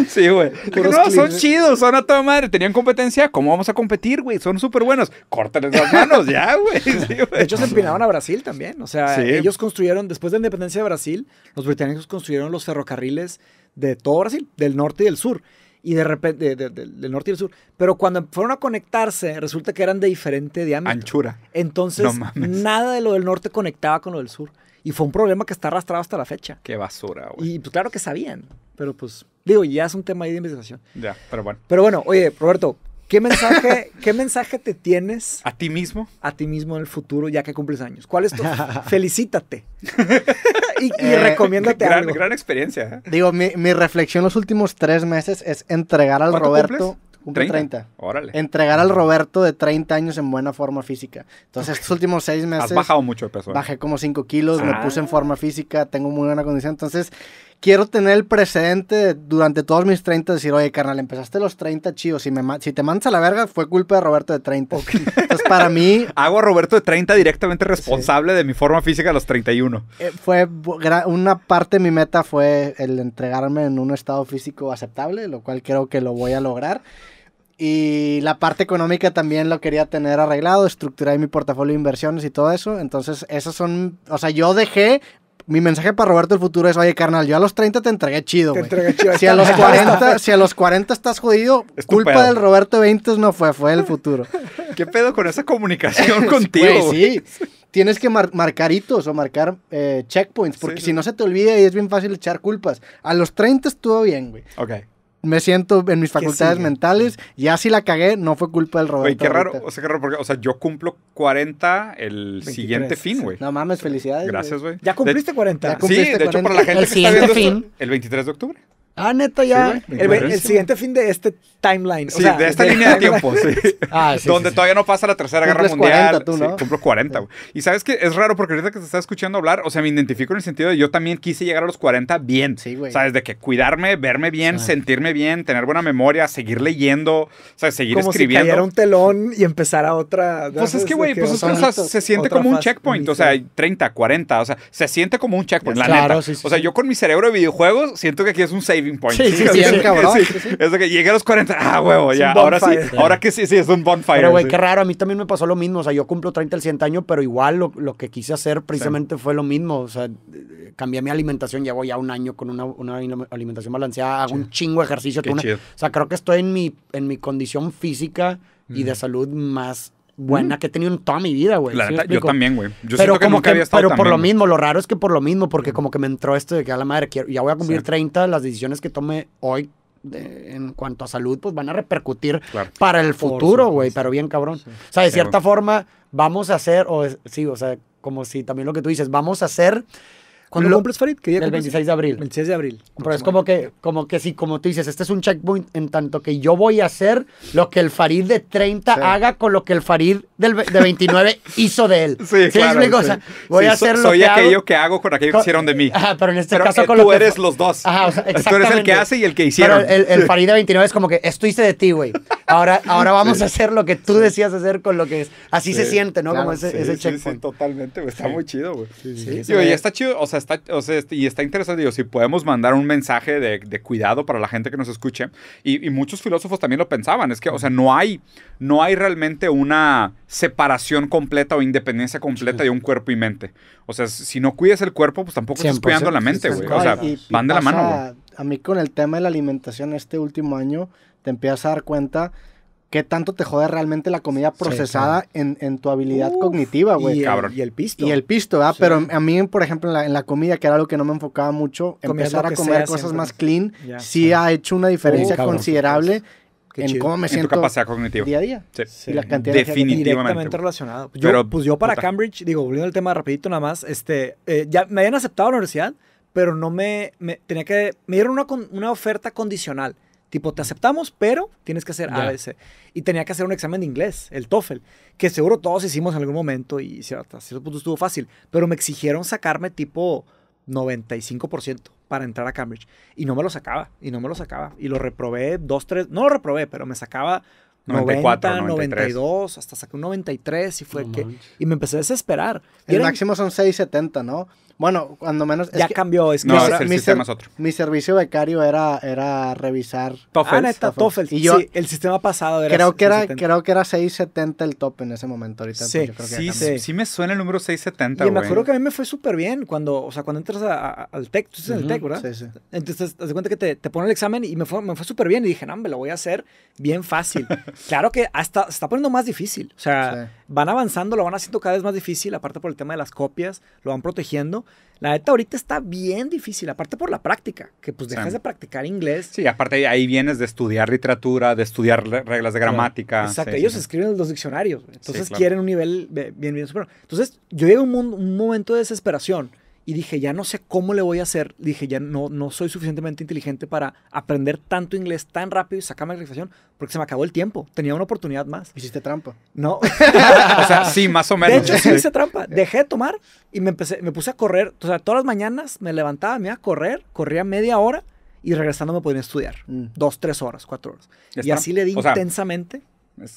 sí, güey. No, son chidos, son a toda madre. Tenían competencia. ¿Cómo vamos a competir, güey? Son súper buenos. Córtales las manos ya, güey. de hecho, se empinaban a Brasil también. O sea, ellos construyeron, después de la independencia de Brasil, los británicos construyeron los ferrocarriles de todo Brasil, del norte y del sur. Y de repente, del norte y del sur. Pero cuando fueron a conectarse, resulta que eran de diferente diámetro. Anchura. Entonces, nada de lo del norte conectaba con lo del sur. Y fue un problema que está arrastrado hasta la fecha. Qué basura, güey. Y pues, claro que sabían, pero pues, digo, ya es un tema ahí de investigación. Ya, pero bueno. Pero bueno, oye, Roberto, ¿Qué mensaje, ¿Qué mensaje te tienes? ¿A ti mismo? A ti mismo en el futuro, ya que cumples años. ¿Cuál es tu? Felicítate. y, eh, recomiéndate gran, algo. Gran experiencia. ¿eh? Digo, mi, reflexión los últimos tres meses es entregar al Roberto. Cumples? 30. Órale. Entregar al Roberto de 30 años en buena forma física. Entonces, estos últimos seis meses. Has bajado mucho de peso. ¿eh? Bajé como 5 kilos, me ah. puse en forma física, tengo muy buena condición. Entonces, quiero tener el precedente durante todos mis 30 decir, oye, carnal, empezaste los 30 chido. Si, si te mandas a la verga, fue culpa de Roberto de 30. Entonces, para mí. Hago a Roberto de 30 directamente responsable de mi forma física a los 31. Eh, fue una parte de mi meta fue el entregarme en un estado físico aceptable, lo cual creo que lo voy a lograr. Y la parte económica también lo quería tener arreglado, estructurar mi portafolio de inversiones y todo eso. Entonces, esas son, o sea, yo dejé mi mensaje para Roberto el futuro es, oye, carnal, yo a los 30 te entregué chido, Si a los 40, si a los 40 estás jodido, culpa del Roberto 20 no fue, fue el futuro. ¿Qué pedo con esa comunicación contigo? sí. Tienes que marcaritos marcar hitos o marcar eh, checkpoints, porque si no se te olvida y es bien fácil echar culpas. A los 30 estuvo bien, güey. Ok me siento en mis facultades mentales. Ya si la cagué, no fue culpa del Roberto. Güey, qué raro. O sea, qué raro porque, o sea, yo cumplo 40 el siguiente fin, güey. No mames, felicidades. Gracias, güey. Ya cumpliste 40. Ya cumpliste sí, de hecho, para la gente el que está viendo fin. Esto, el 23 de octubre. Ah, neta, ya. el, siguiente fin de este timeline. de esta línea de tiempo, Ah, sí Donde todavía no pasa la Tercera Guerra 40, Tú, cumplo 40, Y sabes que es raro porque ahorita que te está escuchando hablar, o sea, me identifico en el sentido de yo también quise llegar a los 40 bien. Sí, güey. O sea, desde que cuidarme, verme bien, sentirme bien, tener buena memoria, seguir leyendo, o sea, seguir como escribiendo. Si un telón y empezar a otra. Pues es que, güey, pues es se siente como un checkpoint. O sea, 30, 40, o sea, se siente como un checkpoint, la neta. O sea, yo con mi cerebro de videojuegos siento que aquí es un save Sí, sí, sí, cabrón. llegué a los 40, ah, huevo, ya. Ahora sí, ahora que sí, sí, es un bonfire. Pero, güey, qué raro, a mí también me pasó lo mismo. O sea, yo cumplo 30 el 100 años, pero igual lo, que quise hacer precisamente fue lo mismo. O sea, cambié mi alimentación, llevo ya un año con una, alimentación balanceada, hago un chingo de ejercicio. o sea, creo que estoy en mi, en mi condición física y de salud más buena que he tenido en toda mi vida, güey. yo también, güey. Yo pero que como que, había estado Pero por lo mismo, lo raro es que por lo mismo, porque como que me entró esto de que a la madre, quiero, ya voy a cumplir 30, las decisiones que tome hoy en cuanto a salud, pues van a repercutir para el futuro, güey, pero bien cabrón. O sea, de cierta forma, vamos a hacer, o sí, o sea, como si también lo que tú dices, vamos a hacer ¿Cuándo lo, cumples, Farid? ¿Qué día el 26 de abril. 26 de abril. Pero es como que, como que si, como tú dices, este es un checkpoint en tanto que yo voy a hacer lo que el Farid de 30 haga con lo que el Farid del, de 29 hizo de él. Sí, ¿Sí claro. Voy a hacer lo soy que aquello que hago con aquello que hicieron de mí. Ajá, ah, pero en este caso con tú eres los dos. Ajá, exactamente. Tú eres el que hace y el que hicieron. Pero el, Farid de 29 es como que esto hice de ti, güey. Ahora, ahora vamos a hacer lo que tú decías hacer con lo que es. Así se siente, ¿no? como ese, checkpoint. totalmente. Está muy chido, güey. Sí, ya está chido. O sea, este, y está interesante, si podemos mandar un mensaje de, cuidado para la gente que nos escuche, y, muchos filósofos también lo pensaban, es que, o sea, no hay, no hay realmente una separación completa o independencia completa de un cuerpo y mente. O sea, si no cuidas el cuerpo, pues tampoco estás cuidando la mente, O sea, van de la mano, A mí con el tema de la alimentación este último año, te empiezas a dar cuenta qué tanto te jode realmente la comida procesada En, tu habilidad cognitiva, güey. Y, El, pisto. Y el pisto, ¿verdad? Pero a mí, por ejemplo, en la, comida, que era algo que no me enfocaba mucho, empezar a comer cosas más clean, sí ha hecho una diferencia considerable. en cómo me en siento tu capacidad cognitiva. día a día. Sí. sí. Definitivamente. directamente relacionado. pero, pues yo para Cambridge, digo, volviendo al tema rapidito nada más, este, eh, ya me habían aceptado a la universidad, pero no me, tenía que, me dieron una, una oferta condicional. Tipo, te aceptamos, pero tienes que hacer yeah. Y tenía que hacer un examen de inglés, el TOEFL, que seguro todos hicimos en algún momento y hasta cierto punto estuvo fácil. Pero me exigieron sacarme tipo 95% para entrar a Cambridge. Y no me lo sacaba, y no me lo sacaba. Y lo reprobé dos, tres, no lo reprobé, pero me sacaba 94, 92, hasta saqué un 93 y fue que... Y me empecé a desesperar. Y el máximo son 670, ¿no? Bueno, cuando menos. Ya cambió. Es que ahora mi, el sistema Mi servicio becario era, era revisar. TOEFL. Ah, neta, Y yo, el sistema pasado era. Creo que era, creo que era 670 el top en ese momento. Ahorita, sí, sí, sí, me suena el número 670. Y me acuerdo que a mí me fue súper bien cuando, o sea, cuando entras a, al tech tú estás en el tech, ¿verdad? Sí, sí. Entonces, te das cuenta que te, te el examen y me fue, me fue súper bien. Y dije, no, me lo voy a hacer bien fácil. claro que hasta se está poniendo más difícil. O sea, van avanzando, lo van haciendo cada vez más difícil, aparte por el tema de las copias, lo van protegiendo. La neta ahorita está bien difícil, aparte por la práctica, que pues dejas de practicar inglés. Sí, aparte ahí vienes de estudiar literatura, de estudiar reglas de gramática. exacto, ellos escriben los diccionarios, entonces quieren un nivel bien, bien superior. Entonces yo llego a un momento de desesperación y dije, ya no sé cómo le voy a hacer. Dije, ya no, no soy suficientemente inteligente para aprender tanto inglés tan rápido y sacarme la licitación, porque se me acabó el tiempo. Tenía una oportunidad más. Hiciste trampa. No. o sea, sí, más o menos. De hecho, sí hice trampa. Dejé de tomar y me, empecé, me puse a correr. O sea, todas las mañanas me levantaba, me iba a correr, corría media hora y regresando me podía estudiar. Mm. Dos, tres horas, cuatro horas. y así le di intensamente.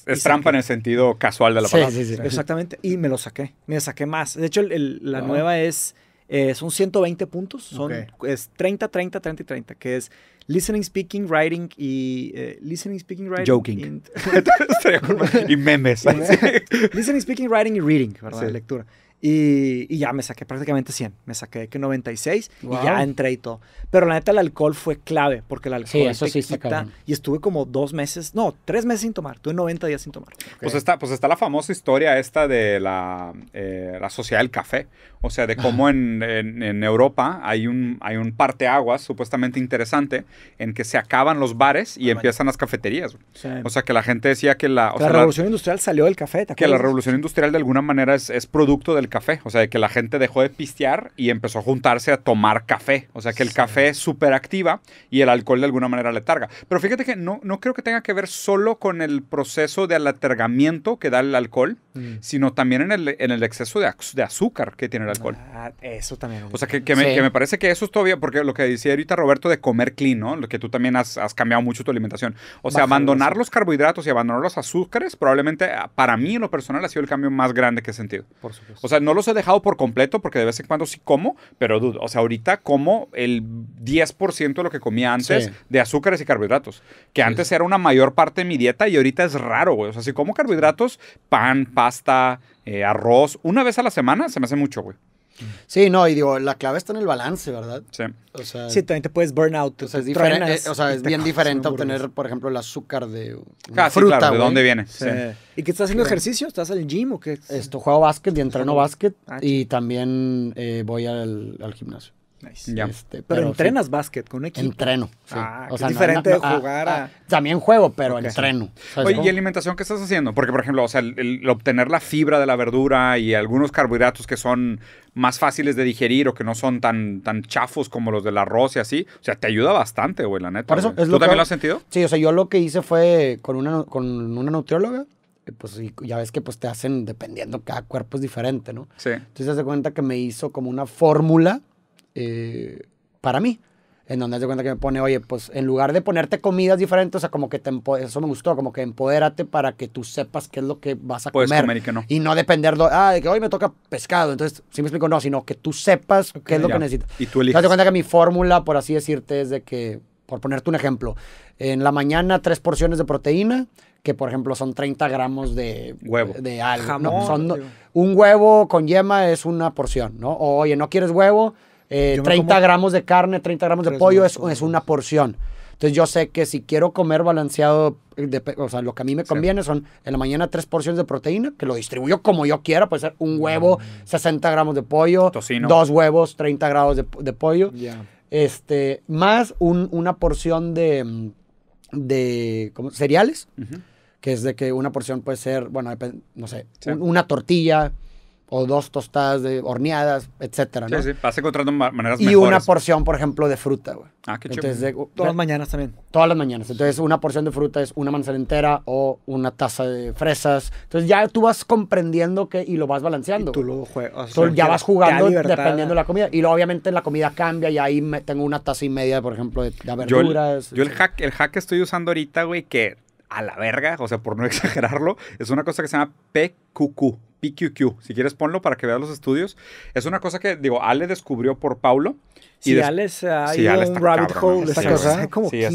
Es, trampa en el sentido casual de la palabra. Sí, sí, sí. Exactamente. Y me lo saqué. Me saqué más. De hecho, la ah. nueva es eh, son 120 puntos, son es 30, 30, 30 y 30, que es listening, speaking, writing y eh, listening, speaking, writing. Joking. y memes. listening, speaking, writing y reading, ¿verdad? Lectura. Y, ya me saqué prácticamente 100. Me saqué que 96 y ya entré y todo. Pero la neta, el alcohol fue clave porque el alcohol sí, quita. y estuve como dos meses, no, tres meses sin tomar. Tuve 90 días sin tomar. Pues, está, pues está la famosa historia esta de la, eh, la sociedad del café. O sea, de cómo en, en, Europa hay un, hay un parteaguas supuestamente interesante en que se acaban los bares y empiezan las cafeterías. O sea, que la gente decía que la. O la revolución industrial salió del café. que la revolución industrial de alguna manera es, es producto del café. O sea, que la gente dejó de pistear y empezó a juntarse a tomar café. O sea, que el es súper activa y el alcohol de alguna manera le targa. Pero fíjate que no, no creo que tenga que ver solo con el proceso de alatergamiento que da el alcohol, mm. sino también en el, en el exceso de, azúcar que tiene el alcohol. Ah, eso también. O sea, que, me, parece que eso es todavía, porque lo que decía ahorita Roberto de comer clean, ¿no? Lo que tú también has, cambiado mucho tu alimentación. O sea, abandonar los carbohidratos y abandonar los azúcares, probablemente ah, para mí en lo personal ha sido el cambio más grande que he sentido. Por supuesto no los he dejado por completo porque de vez en cuando sí como, pero dude, o sea, ahorita como el 10% de lo que comía antes de azúcares y carbohidratos, que antes era una mayor parte de mi dieta y ahorita es raro, güey. O sea, si como carbohidratos, pan, pasta, eh, arroz, una vez a la semana, se me hace mucho, güey. Sí, no, y digo, la clave está en el balance, ¿verdad? Sí. O sea, sí, también te puedes burn out. O sea, es, diferente, eh, o sea, es bien diferente obtener, por ejemplo, el azúcar de ah, fruta. ¿de dónde viene? ¿Y qué estás haciendo ejercicio? ¿Estás el gym o qué? Esto, juego básquet y entreno básquet ah, y también eh, voy al gimnasio. Este, pero, entrenas básquet con un equipo. Entreno. Ah, es diferente ah, jugar a, ah, También juego, pero entreno. Oye, ¿y alimentación qué estás haciendo? Porque, por ejemplo, o sea, el, obtener la fibra de la verdura y algunos carbohidratos que son más fáciles de digerir o que no son tan, tan chafos como los del arroz y así, o sea, te ayuda bastante, güey, la neta. ¿Tú también lo has sentido? Sí, o sea, yo lo que hice fue con una, con una nutrióloga pues ya ves que pues te hacen, dependiendo, cada cuerpo es diferente, ¿no? Sí. Entonces se hace cuenta que me hizo como una fórmula eh, para mí. En donde de cuenta que me pone, oye, pues en lugar de ponerte comidas diferentes, o sea, como que te eso me gustó, como que empodérate para que tú sepas qué es lo que vas a comer. y, no. depender, de, ah, de que hoy me toca pescado, entonces, si ¿sí me explico, no, sino que tú sepas qué es lo que necesitas. Y tú eliges. Te das cuenta que mi fórmula, por así decirte, es de que, por ponerte un ejemplo, en la mañana tres porciones de proteína, que por ejemplo son 30 gramos de huevo. De algo. son, un huevo con yema es una porción, ¿no? oye, no quieres huevo 30 eh, gramos de carne, 30 gramos de pollo, es, una porción. Entonces yo sé que si quiero comer balanceado, o sea, lo que a mí me conviene son en la mañana tres porciones de proteína, que lo distribuyo como yo quiera, puede ser un huevo, 60 mm. gramos de pollo, dos huevos, 30 gramos de, pollo, este, más una porción de, de cereales, que es de que una porción puede ser, bueno, no sé, una tortilla, o dos tostadas de horneadas, etcétera, ¿no? Sí, vas encontrando maneras Y una porción, por ejemplo, de fruta, güey. Ah, qué Entonces, Todas las mañanas también. Todas las mañanas. Entonces, una porción de fruta es una manzana entera o una taza de fresas. Entonces, ya tú vas comprendiendo que y lo vas balanceando. Y tú lo juegas. ya vas jugando dependiendo de la comida. Y luego, obviamente, la comida cambia y ahí tengo una taza y media, por ejemplo, de, verduras. Yo, yo el, hack, el hack que estoy usando ahorita, güey, que a la verga, o sea, por no exagerarlo, es una cosa que se llama PQQ, PQQ. Si quieres ponlo para que veas los estudios. Es una cosa que, digo, Ale descubrió por Paulo. Y Ale rabbit esa cosa, güey.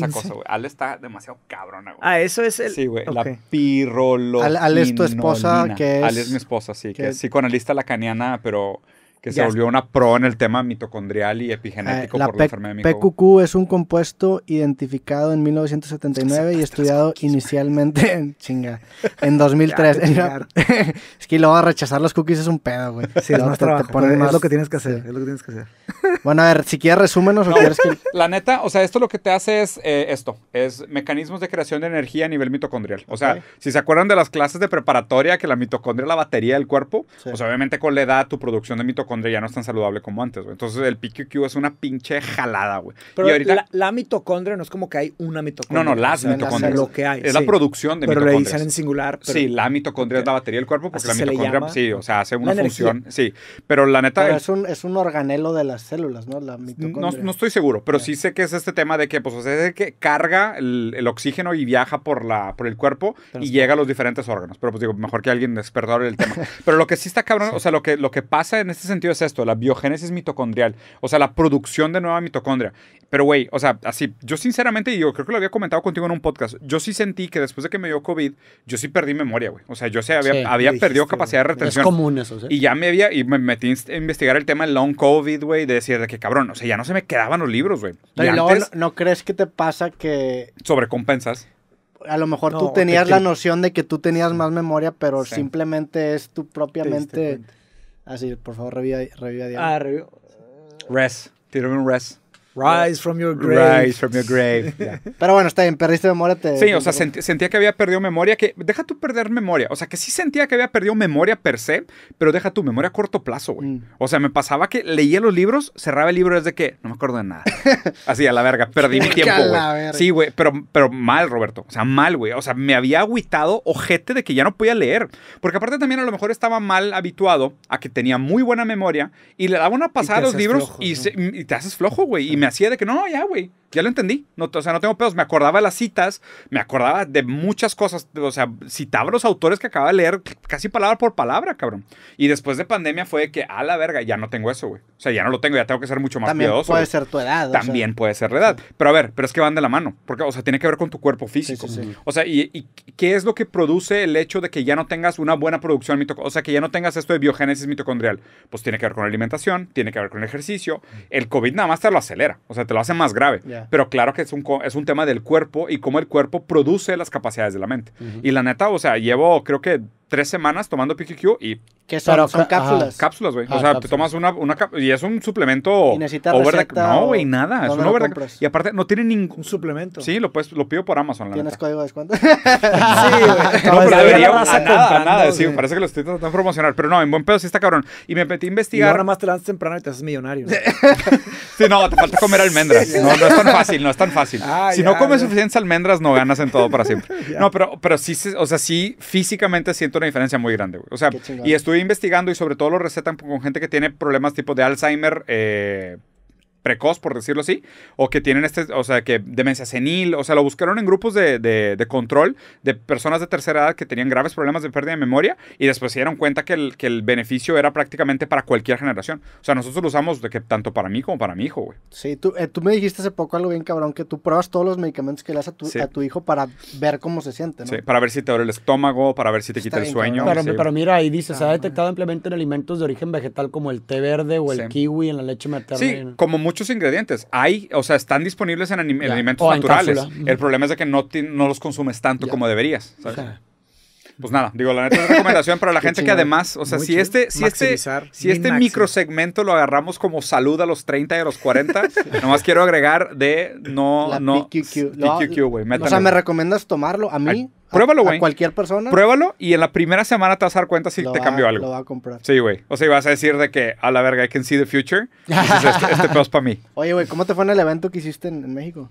Ale está demasiado cabrón, güey. Ah, eso es el... Sí, güey, la pirrolo. Ale, es tu esposa, que es... Ale es mi esposa, sí, que, que es psicoanalista lacaniana, pero que se volvió una pro en el tema mitocondrial y epigenético ah, por la enfermedad de PQQ es un compuesto identificado en 1979 y estudiado inicialmente en chinga, en 2003. es que a rechazar los cookies es un pedo, güey. Sí, es, más... es lo que tienes que hacer, es lo que tienes que hacer. Bueno, a ver, si quieres resúmenos o La neta, o sea, esto lo que te hace es eh, esto, es mecanismos de creación de energía a nivel mitocondrial. O sea, si se acuerdan de las clases de preparatoria que la mitocondria es la batería del cuerpo, o sea, pues obviamente con la edad tu producción de mitocondria ya no es tan saludable como antes, güey. Entonces el PQQ es una pinche jalada, güey. Pero la, mitocondria no es como que hay una mitocondria. No, no, las mitocondrias. Lo que hay. Es la producción de mitocondrias. Pero le dicen en singular. Sí, la mitocondria es la batería del cuerpo porque la mitocondria, sí, o sea, hace una función. Sí, pero la neta... es, un, organelo de las células, ¿no? La mitocondria. No, no estoy seguro, pero sí sé que es este tema de que, pues, o sea, es que carga el, oxígeno y viaja por, la, por el cuerpo y llega a los diferentes órganos. Pero pues digo, mejor que alguien experto el tema. Pero lo que sí está cabrón, o sea, lo que, lo que pasa en este sentido es esto, la biogénesis mitocondrial, o sea, la producción de nueva mitocondria. Pero, güey, o sea, así, yo sinceramente, y yo creo que lo había comentado contigo en un podcast, yo sí sentí que después de que me dio COVID, yo sí perdí memoria, güey. O sea, yo había, perdido capacidad de retención. Es común eso, Y ya me había, y me metí a investigar el tema del long COVID, güey, de decir, de que cabrón, o sea, ya no se me quedaban los libros, güey. Pero y no, crees que te pasa que... Sobrecompensas a lo mejor tú tenías la noción de que tú tenías más memoria, pero simplemente es tu propia mente Ah, sí, por favor, reviva, revía Diablo. Ah, reviva. Res. Tírame un res. Rise from your grave. Rise from your grave. Pero bueno, está bien, perdiste memoria. Te, sí, o sea, sentía que había perdido memoria. que Deja tú perder memoria. O sea, que sí sentía que había perdido memoria per se, pero deja tu memoria a corto plazo, güey. Mm. O sea, me pasaba que leía los libros, cerraba el libro desde que no me acuerdo de nada. Así, a la verga, perdí mi tiempo, güey. Sí, güey, pero, pero mal, Roberto. O sea, mal, güey. O sea, me había agüitado ojete de que ya no podía leer. Porque aparte también a lo mejor estaba mal habituado a que tenía muy buena memoria y le daba una pasada a los libros y, y, te haces flojo, güey. Y me hacía de que no, ya, güey, ya lo entendí. No, o sea, no tengo pedos. Me acordaba de las citas, me acordaba de muchas cosas. O sea, citaba los autores que acababa de leer casi palabra por palabra, cabrón. Y después de pandemia fue que, a la verga, ya no tengo eso, güey. O sea, ya no lo tengo, ya tengo que ser mucho más También Puede ser tu edad. También puede ser la edad. Pero a ver, pero es que van de la mano. Porque, o sea, tiene que ver con tu cuerpo físico. O sea, y, y, qué es lo que produce el hecho de que ya no tengas una buena producción mitocondrial? O sea, que ya no tengas esto de biogénesis mitocondrial? Pues tiene que ver con la alimentación, tiene que ver con el ejercicio. El COVID nada más te lo acelera o sea, te lo hace más grave. Pero claro que es un, es un tema del cuerpo y cómo el cuerpo produce las capacidades de la mente. Y la neta, o sea, llevo creo que tres semanas tomando PQQ y que son, cápsulas. cápsulas, güey. o ah, sea, te tomas una, una y es un suplemento. Y necesitas No, güey, nada. Es over verdad. Y aparte, no tiene ningún suplemento. Sí, lo, puedes, lo pido por Amazon. La ¿Tienes código de descuento? sí, güey. No, pero debería a nada, nada. nada sí, parece que lo estoy tratando de promocionar. Pero no, en buen pedo sí está cabrón. Y me metí a investigar. Y ahora más te lanzas temprano y te haces millonario. sí, no, te falta comer almendras. No, es tan fácil, no es tan fácil. Ah, si no comes suficientes almendras, no ganas en todo para siempre. no, pero, pero sí, o sea, sí, físicamente siento una diferencia muy grande, güey. O sea, y estoy investigando y sobre todo lo recetan con gente que tiene problemas tipo de Alzheimer, eh, precoz, por decirlo así, o que tienen este, o sea, que demencia senil, o sea, lo buscaron en grupos de, control de personas de tercera edad que tenían graves problemas de pérdida de memoria y después se dieron cuenta que el, que el beneficio era prácticamente para cualquier generación. O sea, nosotros lo usamos de que tanto para mí como para mi hijo, güey. Sí, tú, eh, tú me dijiste hace poco algo bien cabrón, que tú pruebas todos los medicamentos que le das a tu, a tu hijo para ver cómo se siente, ¿no? Sí, para ver si te duele el estómago, para ver si te quita el sueño. Pero, mira, ahí dice, se ah, ha detectado ampliamente en alimentos de origen vegetal como el té verde o el kiwi en la leche materna. Sí, como muy muchos ingredientes. Hay, o sea, están disponibles en alimentos naturales. El problema es de que no, no los consumes tanto como deberías pues nada, digo, la neta es recomendación para la gente que además, o sea, si este, si este, si este micro segmento lo agarramos como salud a los 30 y a los 40, nomás quiero agregar de no, la no, güey, O sea, ¿me recomiendas tomarlo a mí? pruébalo, güey. cualquier persona. Pruébalo y en la primera semana te vas a dar cuenta si te cambió algo. Lo va a comprar. Sí, güey. O sea, vas a decir de que, a la verga, I can see the future. este, este es para mí. Oye, güey, ¿cómo te fue en el evento que hiciste en México?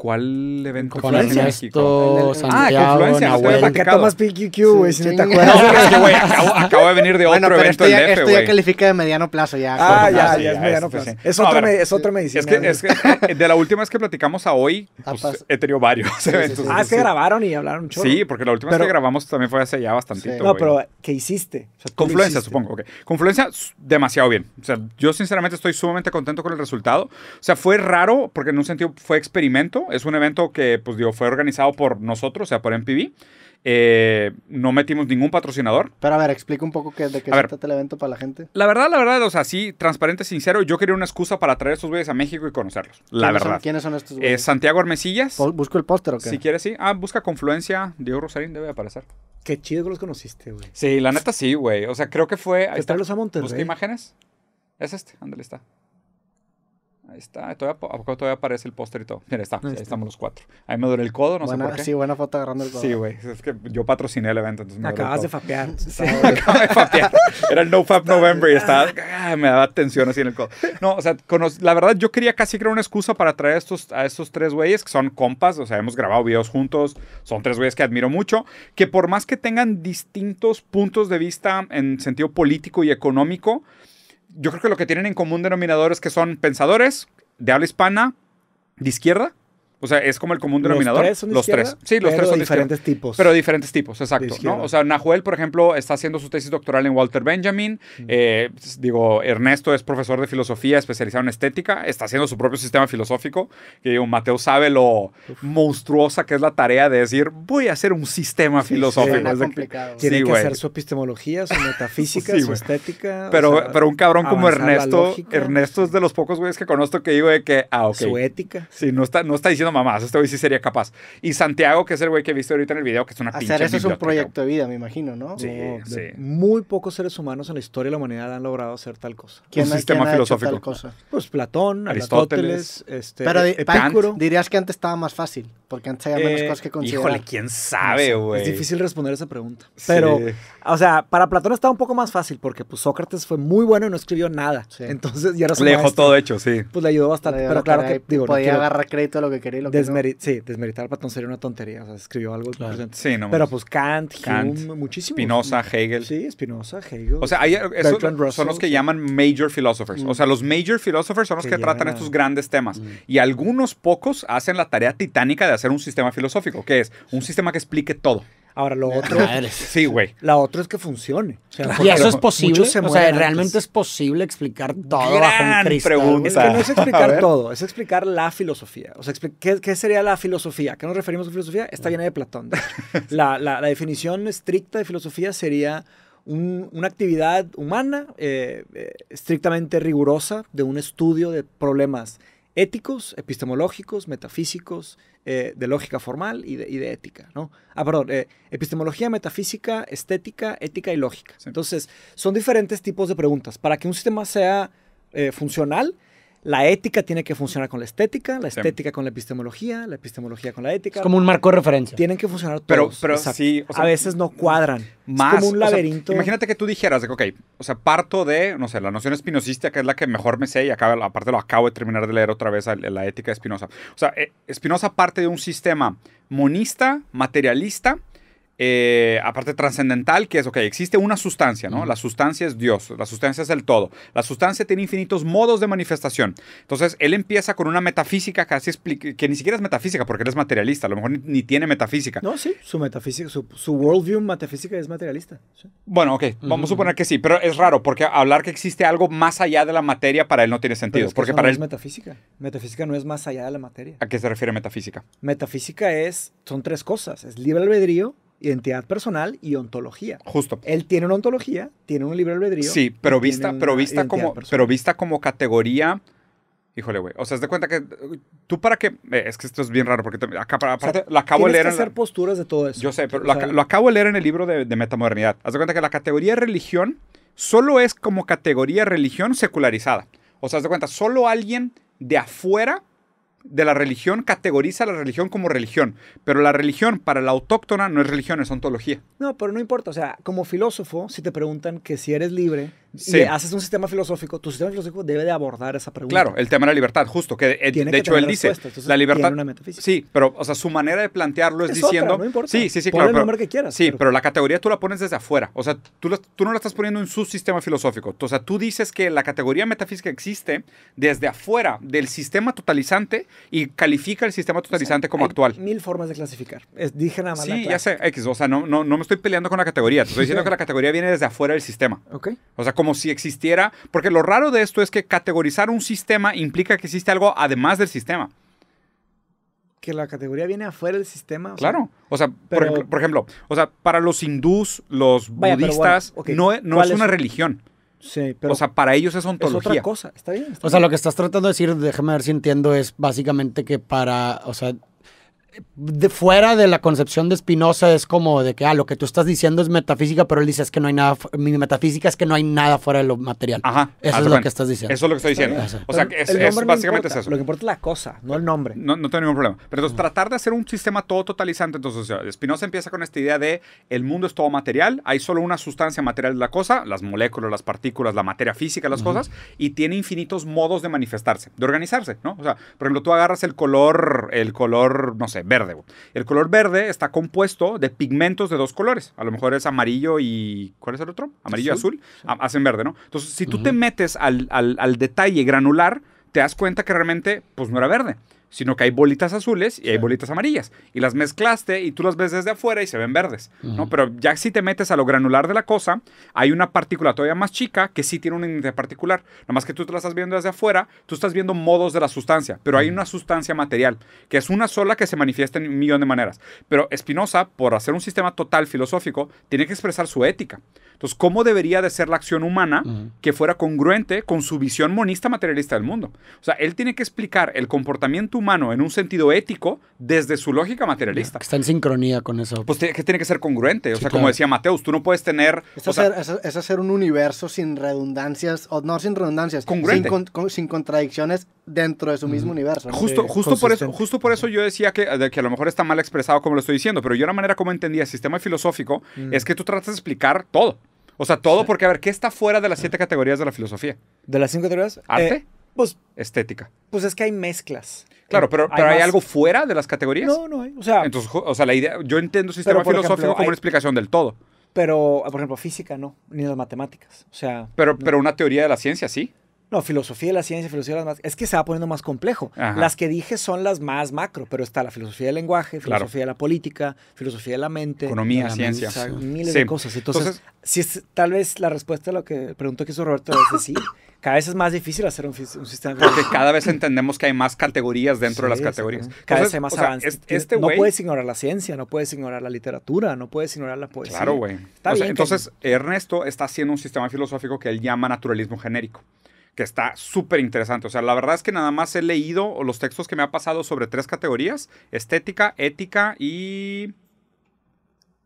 ¿Cuál evento fue en México? Santiago, ah, Confluencia. Nahuel. No tomas PQQ, güey, si te acabo, de venir de otro bueno, pero evento ya, DF, Esto ya califica de mediano plazo, ya. Ah, ya, ah, ya, es mediano plazo. Es, otro otra, es medicina. que, es que eh, de la última vez que platicamos a hoy, ah, pues, pues, he tenido varios eventos. ah, se grabaron y hablaron mucho. Sí, porque la última vez que grabamos también fue hace ya bastantito, No, pero ¿qué hiciste? Confluencia, supongo. Confluencia, demasiado bien. O sea, yo sinceramente estoy sumamente contento con el resultado. O sea, fue raro, porque en un sentido fue experimento, es un evento que pues, digo, fue organizado por nosotros, o sea, por Mpv. Eh, no metimos ningún patrocinador. Pero a ver, explica un poco de qué se trata el evento para la gente. La verdad, la verdad, o sea, sí, transparente, sincero, yo quería una excusa para traer a estos güeyes a México y conocerlos. La verdad. ¿Quiénes son estos eh, güeyes? Santiago Hermesillas. Busco el póster o qué. Si quieres, sí. Ah, busca Confluencia. Diego Rosarín debe aparecer. Qué chido que los conociste, güey. Sí, la neta sí, güey. O sea, creo que fue. Ahí está. los a Monterrey. Busca imágenes. Es este, ándale, está. Ahí está. Todavía, todavía aparece el póster y todo. Mira, está. Ahí, estamos los cuatro. Ahí me duele el codo, no sé por qué. Sí, buena foto agarrando el codo. Sí, güey. Es que yo patrociné el evento, entonces me Acabas de fapear. de fapear. Era el No Fap November y estaba... Ah, me daba tensión así en el codo. No, o sea, la verdad yo quería casi crear una excusa para traer a estos, a estos tres güeyes que son compas. O sea, hemos grabado videos juntos. Son tres güeyes que admiro mucho. Que por más que tengan distintos puntos de vista en sentido político y económico yo creo que lo que tienen en común denominador es que son pensadores de habla hispana, de izquierda, o sea, es como el común denominador. Los tres son Sí, los tres son diferentes tipos. Pero diferentes tipos, exacto. O sea, Nahuel, por ejemplo, está haciendo su tesis doctoral en Walter Benjamin. Eh, pues, digo, Ernesto es profesor de filosofía especializado en estética. Está haciendo su propio sistema filosófico. Y digo, Mateo sabe lo monstruosa que es la tarea de decir, voy a hacer un sistema filosófico. Sí, complicado. Tiene que hacer su epistemología, su metafísica, su estética. Pero, pero un cabrón como Ernesto, Ernesto es de los pocos güeyes que conozco que digo de que, ah, Su ética. Sí, no está, no está diciendo mamás, este güey sí sería capaz. Y Santiago, que es el güey que viste ahorita en el video, que es una Hacer eso es un proyecto de vida, me imagino, ¿no? Sí, sí. Muy pocos seres humanos en la historia de la humanidad han logrado hacer tal cosa. ¿Quién, un sistema filosófico. tal cosa? Pues Platón, Aristóteles, este, Pero dirías que antes estaba más fácil, porque antes había menos eh, cosas que considerar. Híjole, quién sabe, güey. es difícil responder esa pregunta. Pero o sea, para Platón estaba un poco más fácil porque pues Sócrates fue muy bueno y no escribió nada. Entonces ya era Le dejó todo hecho, sí. Pues le ayudó bastante, pero claro que, podía agarrar crédito a lo que quería lo que no. Sí, desmeritar a Platón sería una tontería, o sea, escribió algo Sí, no. Pero pues Kant, Kant muchísimo. Spinoza, Hegel. Sí, Spinoza, Hegel. O sea, hay, son los que llaman major philosophers. O sea, los major philosophers son los que, tratan estos grandes temas mm. y algunos pocos hacen la tarea titánica de hacer un sistema filosófico, que es un sistema que explique todo. Ahora, lo otro. La otra es que funcione. y eso es posible. o sea, realmente es posible explicar todo bajo un cristal. Es que no es explicar todo, es explicar la filosofía. O sea, ¿qué, sería la filosofía? ¿A ¿Qué nos referimos a filosofía? Está viene mm. de Platón. La, definición estricta de filosofía sería una actividad humana eh, eh, estrictamente rigurosa de un estudio de problemas éticos, epistemológicos, metafísicos, eh, de lógica formal y de, ética, ¿no? Ah, perdón, eh, epistemología, metafísica, estética, ética y lógica. Entonces, son diferentes tipos de preguntas. Para que un sistema sea eh, funcional, la ética tiene que funcionar con la estética, la estética con la epistemología, la epistemología con la ética. Es como un marco de referencia. Tienen que funcionar todos. Pero, pero sí, o sea, a veces no cuadran. Más, es como un laberinto. imagínate que tú dijeras, de, ok, o sea, parto de, no sé, la noción espinosista, que es la que mejor me sé y acaba, aparte lo acabo de terminar de leer otra vez, la ética de O sea, eh, Spinoza parte de un sistema monista, materialista, eh, aparte trascendental, que es, ok, existe una sustancia, ¿no? La sustancia es Dios, la sustancia es el todo. La sustancia tiene infinitos modos de manifestación. Entonces, él empieza con una metafísica casi que ni siquiera es metafísica, porque él es materialista, a lo mejor ni, tiene metafísica. No, sí, su metafísica, su, worldview metafísica es materialista. Bueno, ok, vamos a suponer que sí, pero es raro, porque hablar que existe algo más allá de la materia para él no tiene sentido. porque para no él... es metafísica. Metafísica no es más allá de la materia. ¿A qué se refiere metafísica? Metafísica es, son tres cosas, es libre albedrío, identidad personal y ontología. Justo. Él tiene una ontología, tiene un libre albedrío. Sí, pero vista, pero vista como, pero vista como categoría. Híjole, güey. O sea, es de cuenta que tú para qué eh, es que esto es bien raro porque acá, aparte lo acabo de leer. hacer posturas de todo eso. Yo sé, pero lo, acabo de leer en el libro de, metamodernidad. Haz de cuenta que la categoría religión solo es como categoría religión secularizada. O sea, haz de cuenta solo alguien de afuera de la religión categoriza la religión como religión, pero la religión para la autóctona no es religión, es ontología. No, pero no importa, o sea, como filósofo, si te preguntan que si eres libre, Sí. haces un sistema filosófico, tu sistema filosófico debe de abordar esa pregunta. Claro, el tema de la libertad, justo, que eh, de, hecho él dice, la libertad... sí, pero, o sea, su manera de plantearlo es, diciendo... Sí, sí, sí, claro. sí, pero... la categoría tú la pones desde afuera, o sea, tú, tú no la estás poniendo en su sistema filosófico, o sea, tú dices que la categoría metafísica existe desde afuera del sistema totalizante y califica el sistema totalizante como hay actual. Mil formas de clasificar, es, dije nada más. Sí, ya sé, X, o sea, no, no, no me estoy peleando con la categoría, estoy diciendo que la categoría viene desde afuera del sistema. Ok. O sea, como si existiera, porque lo raro de esto es que categorizar un sistema implica que existe algo además del sistema. Que la categoría viene afuera del sistema. claro. o sea, por, ejemplo, o sea, para los hindús, los budistas, no, no es, una religión. Sí, pero. O sea, para ellos es ontología. Es otra cosa, está bien. o sea, lo que estás tratando de decir, déjame ver si entiendo, es básicamente que para. O sea, de fuera de la concepción de Spinoza es como de que ah, lo que tú estás diciendo es metafísica, pero él dice es que no hay nada, mi metafísica es que no hay nada fuera de lo material. Ajá, eso es lo que estás diciendo. Eso es lo que estoy diciendo. O sea, es, básicamente es eso. Lo que importa es la cosa, no el nombre. No, tengo ningún problema. Pero entonces, tratar de hacer un sistema todo totalizante, entonces, Spinoza empieza con esta idea de el mundo es todo material, hay solo una sustancia material de la cosa, las moléculas, las partículas, la materia física, las cosas, y tiene infinitos modos de manifestarse, de organizarse, ¿no? O sea, por ejemplo, tú agarras el color, el color, no sé, verde. El color verde está compuesto de pigmentos de dos colores. A lo mejor es amarillo y... ¿Cuál es el otro? Amarillo y azul. Ah, hacen verde, ¿no? Entonces, si tú te metes al, al, al detalle granular, te das cuenta que realmente, pues no era verde sino que hay bolitas azules y hay bolitas amarillas. Y las mezclaste y tú las ves desde afuera y se ven verdes, ¿no? Pero ya si te metes a lo granular de la cosa, hay una partícula todavía más chica que sí tiene un índice particular. Nada más que tú te la estás viendo desde afuera, tú estás viendo modos de la sustancia, pero hay una sustancia material, que es una sola que se manifiesta en un millón de maneras. Pero Spinoza, por hacer un sistema total filosófico, tiene que expresar su ética. Entonces, ¿cómo debería de ser la acción humana que fuera congruente con su visión monista materialista del mundo? O sea, él tiene que explicar el comportamiento humano en un sentido ético desde su lógica materialista. está en sincronía con eso. Pues que tiene que ser congruente. O sea, como decía Mateus, tú no puedes tener... Es, hacer, un universo sin redundancias, o no sin redundancias, congruente. Sin, contradicciones dentro de su mismo universo. Justo, justo, por eso, justo por eso yo decía que, que a lo mejor está mal expresado como lo estoy diciendo, pero yo la manera como entendía el sistema filosófico mm. es que tú tratas de explicar todo. O sea, todo porque, a ver, ¿qué está fuera de las ah. siete categorías de la filosofía? ¿De las cinco categorías? Arte. Eh, pues, estética. Pues es que hay mezclas. Claro, pero, pero ¿hay, algo fuera de las categorías? No, no hay. O sea, Entonces, o sea la idea, yo entiendo sistema filosófico como una explicación del todo. Pero, por ejemplo, física no, ni las matemáticas. O sea. Pero, pero una teoría de la ciencia, sí. No, filosofía de la ciencia, filosofía de las matemáticas. Es que se va poniendo más complejo. Las que dije son las más macro, pero está la filosofía del lenguaje, filosofía de la política, filosofía de la mente. Economía, ciencia. miles de cosas. Entonces, si es, tal vez la respuesta a lo que preguntó que hizo Roberto es sí, cada vez es más difícil hacer un, un sistema. Porque cada vez entendemos que hay más categorías dentro de las categorías. cada vez hay más avances. Este no puedes ignorar la ciencia, no puedes ignorar la literatura, no puedes ignorar la poesía. Claro, güey. Entonces, Ernesto está haciendo un sistema filosófico que él llama naturalismo genérico que está súper interesante. O sea, la verdad es que nada más he leído los textos que me ha pasado sobre tres categorías, estética, ética y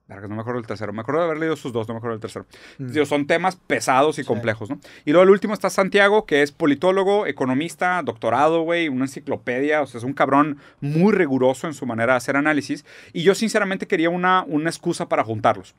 no me acuerdo del tercero. Me acuerdo de haber leído sus dos, no me acuerdo del tercero. Mm. son temas pesados y complejos, ¿no? Y luego el último está Santiago, que es politólogo, economista, doctorado, güey, una enciclopedia. O sea, es un cabrón muy riguroso en su manera de hacer análisis. Y yo, sinceramente, quería una, una excusa para juntarlos.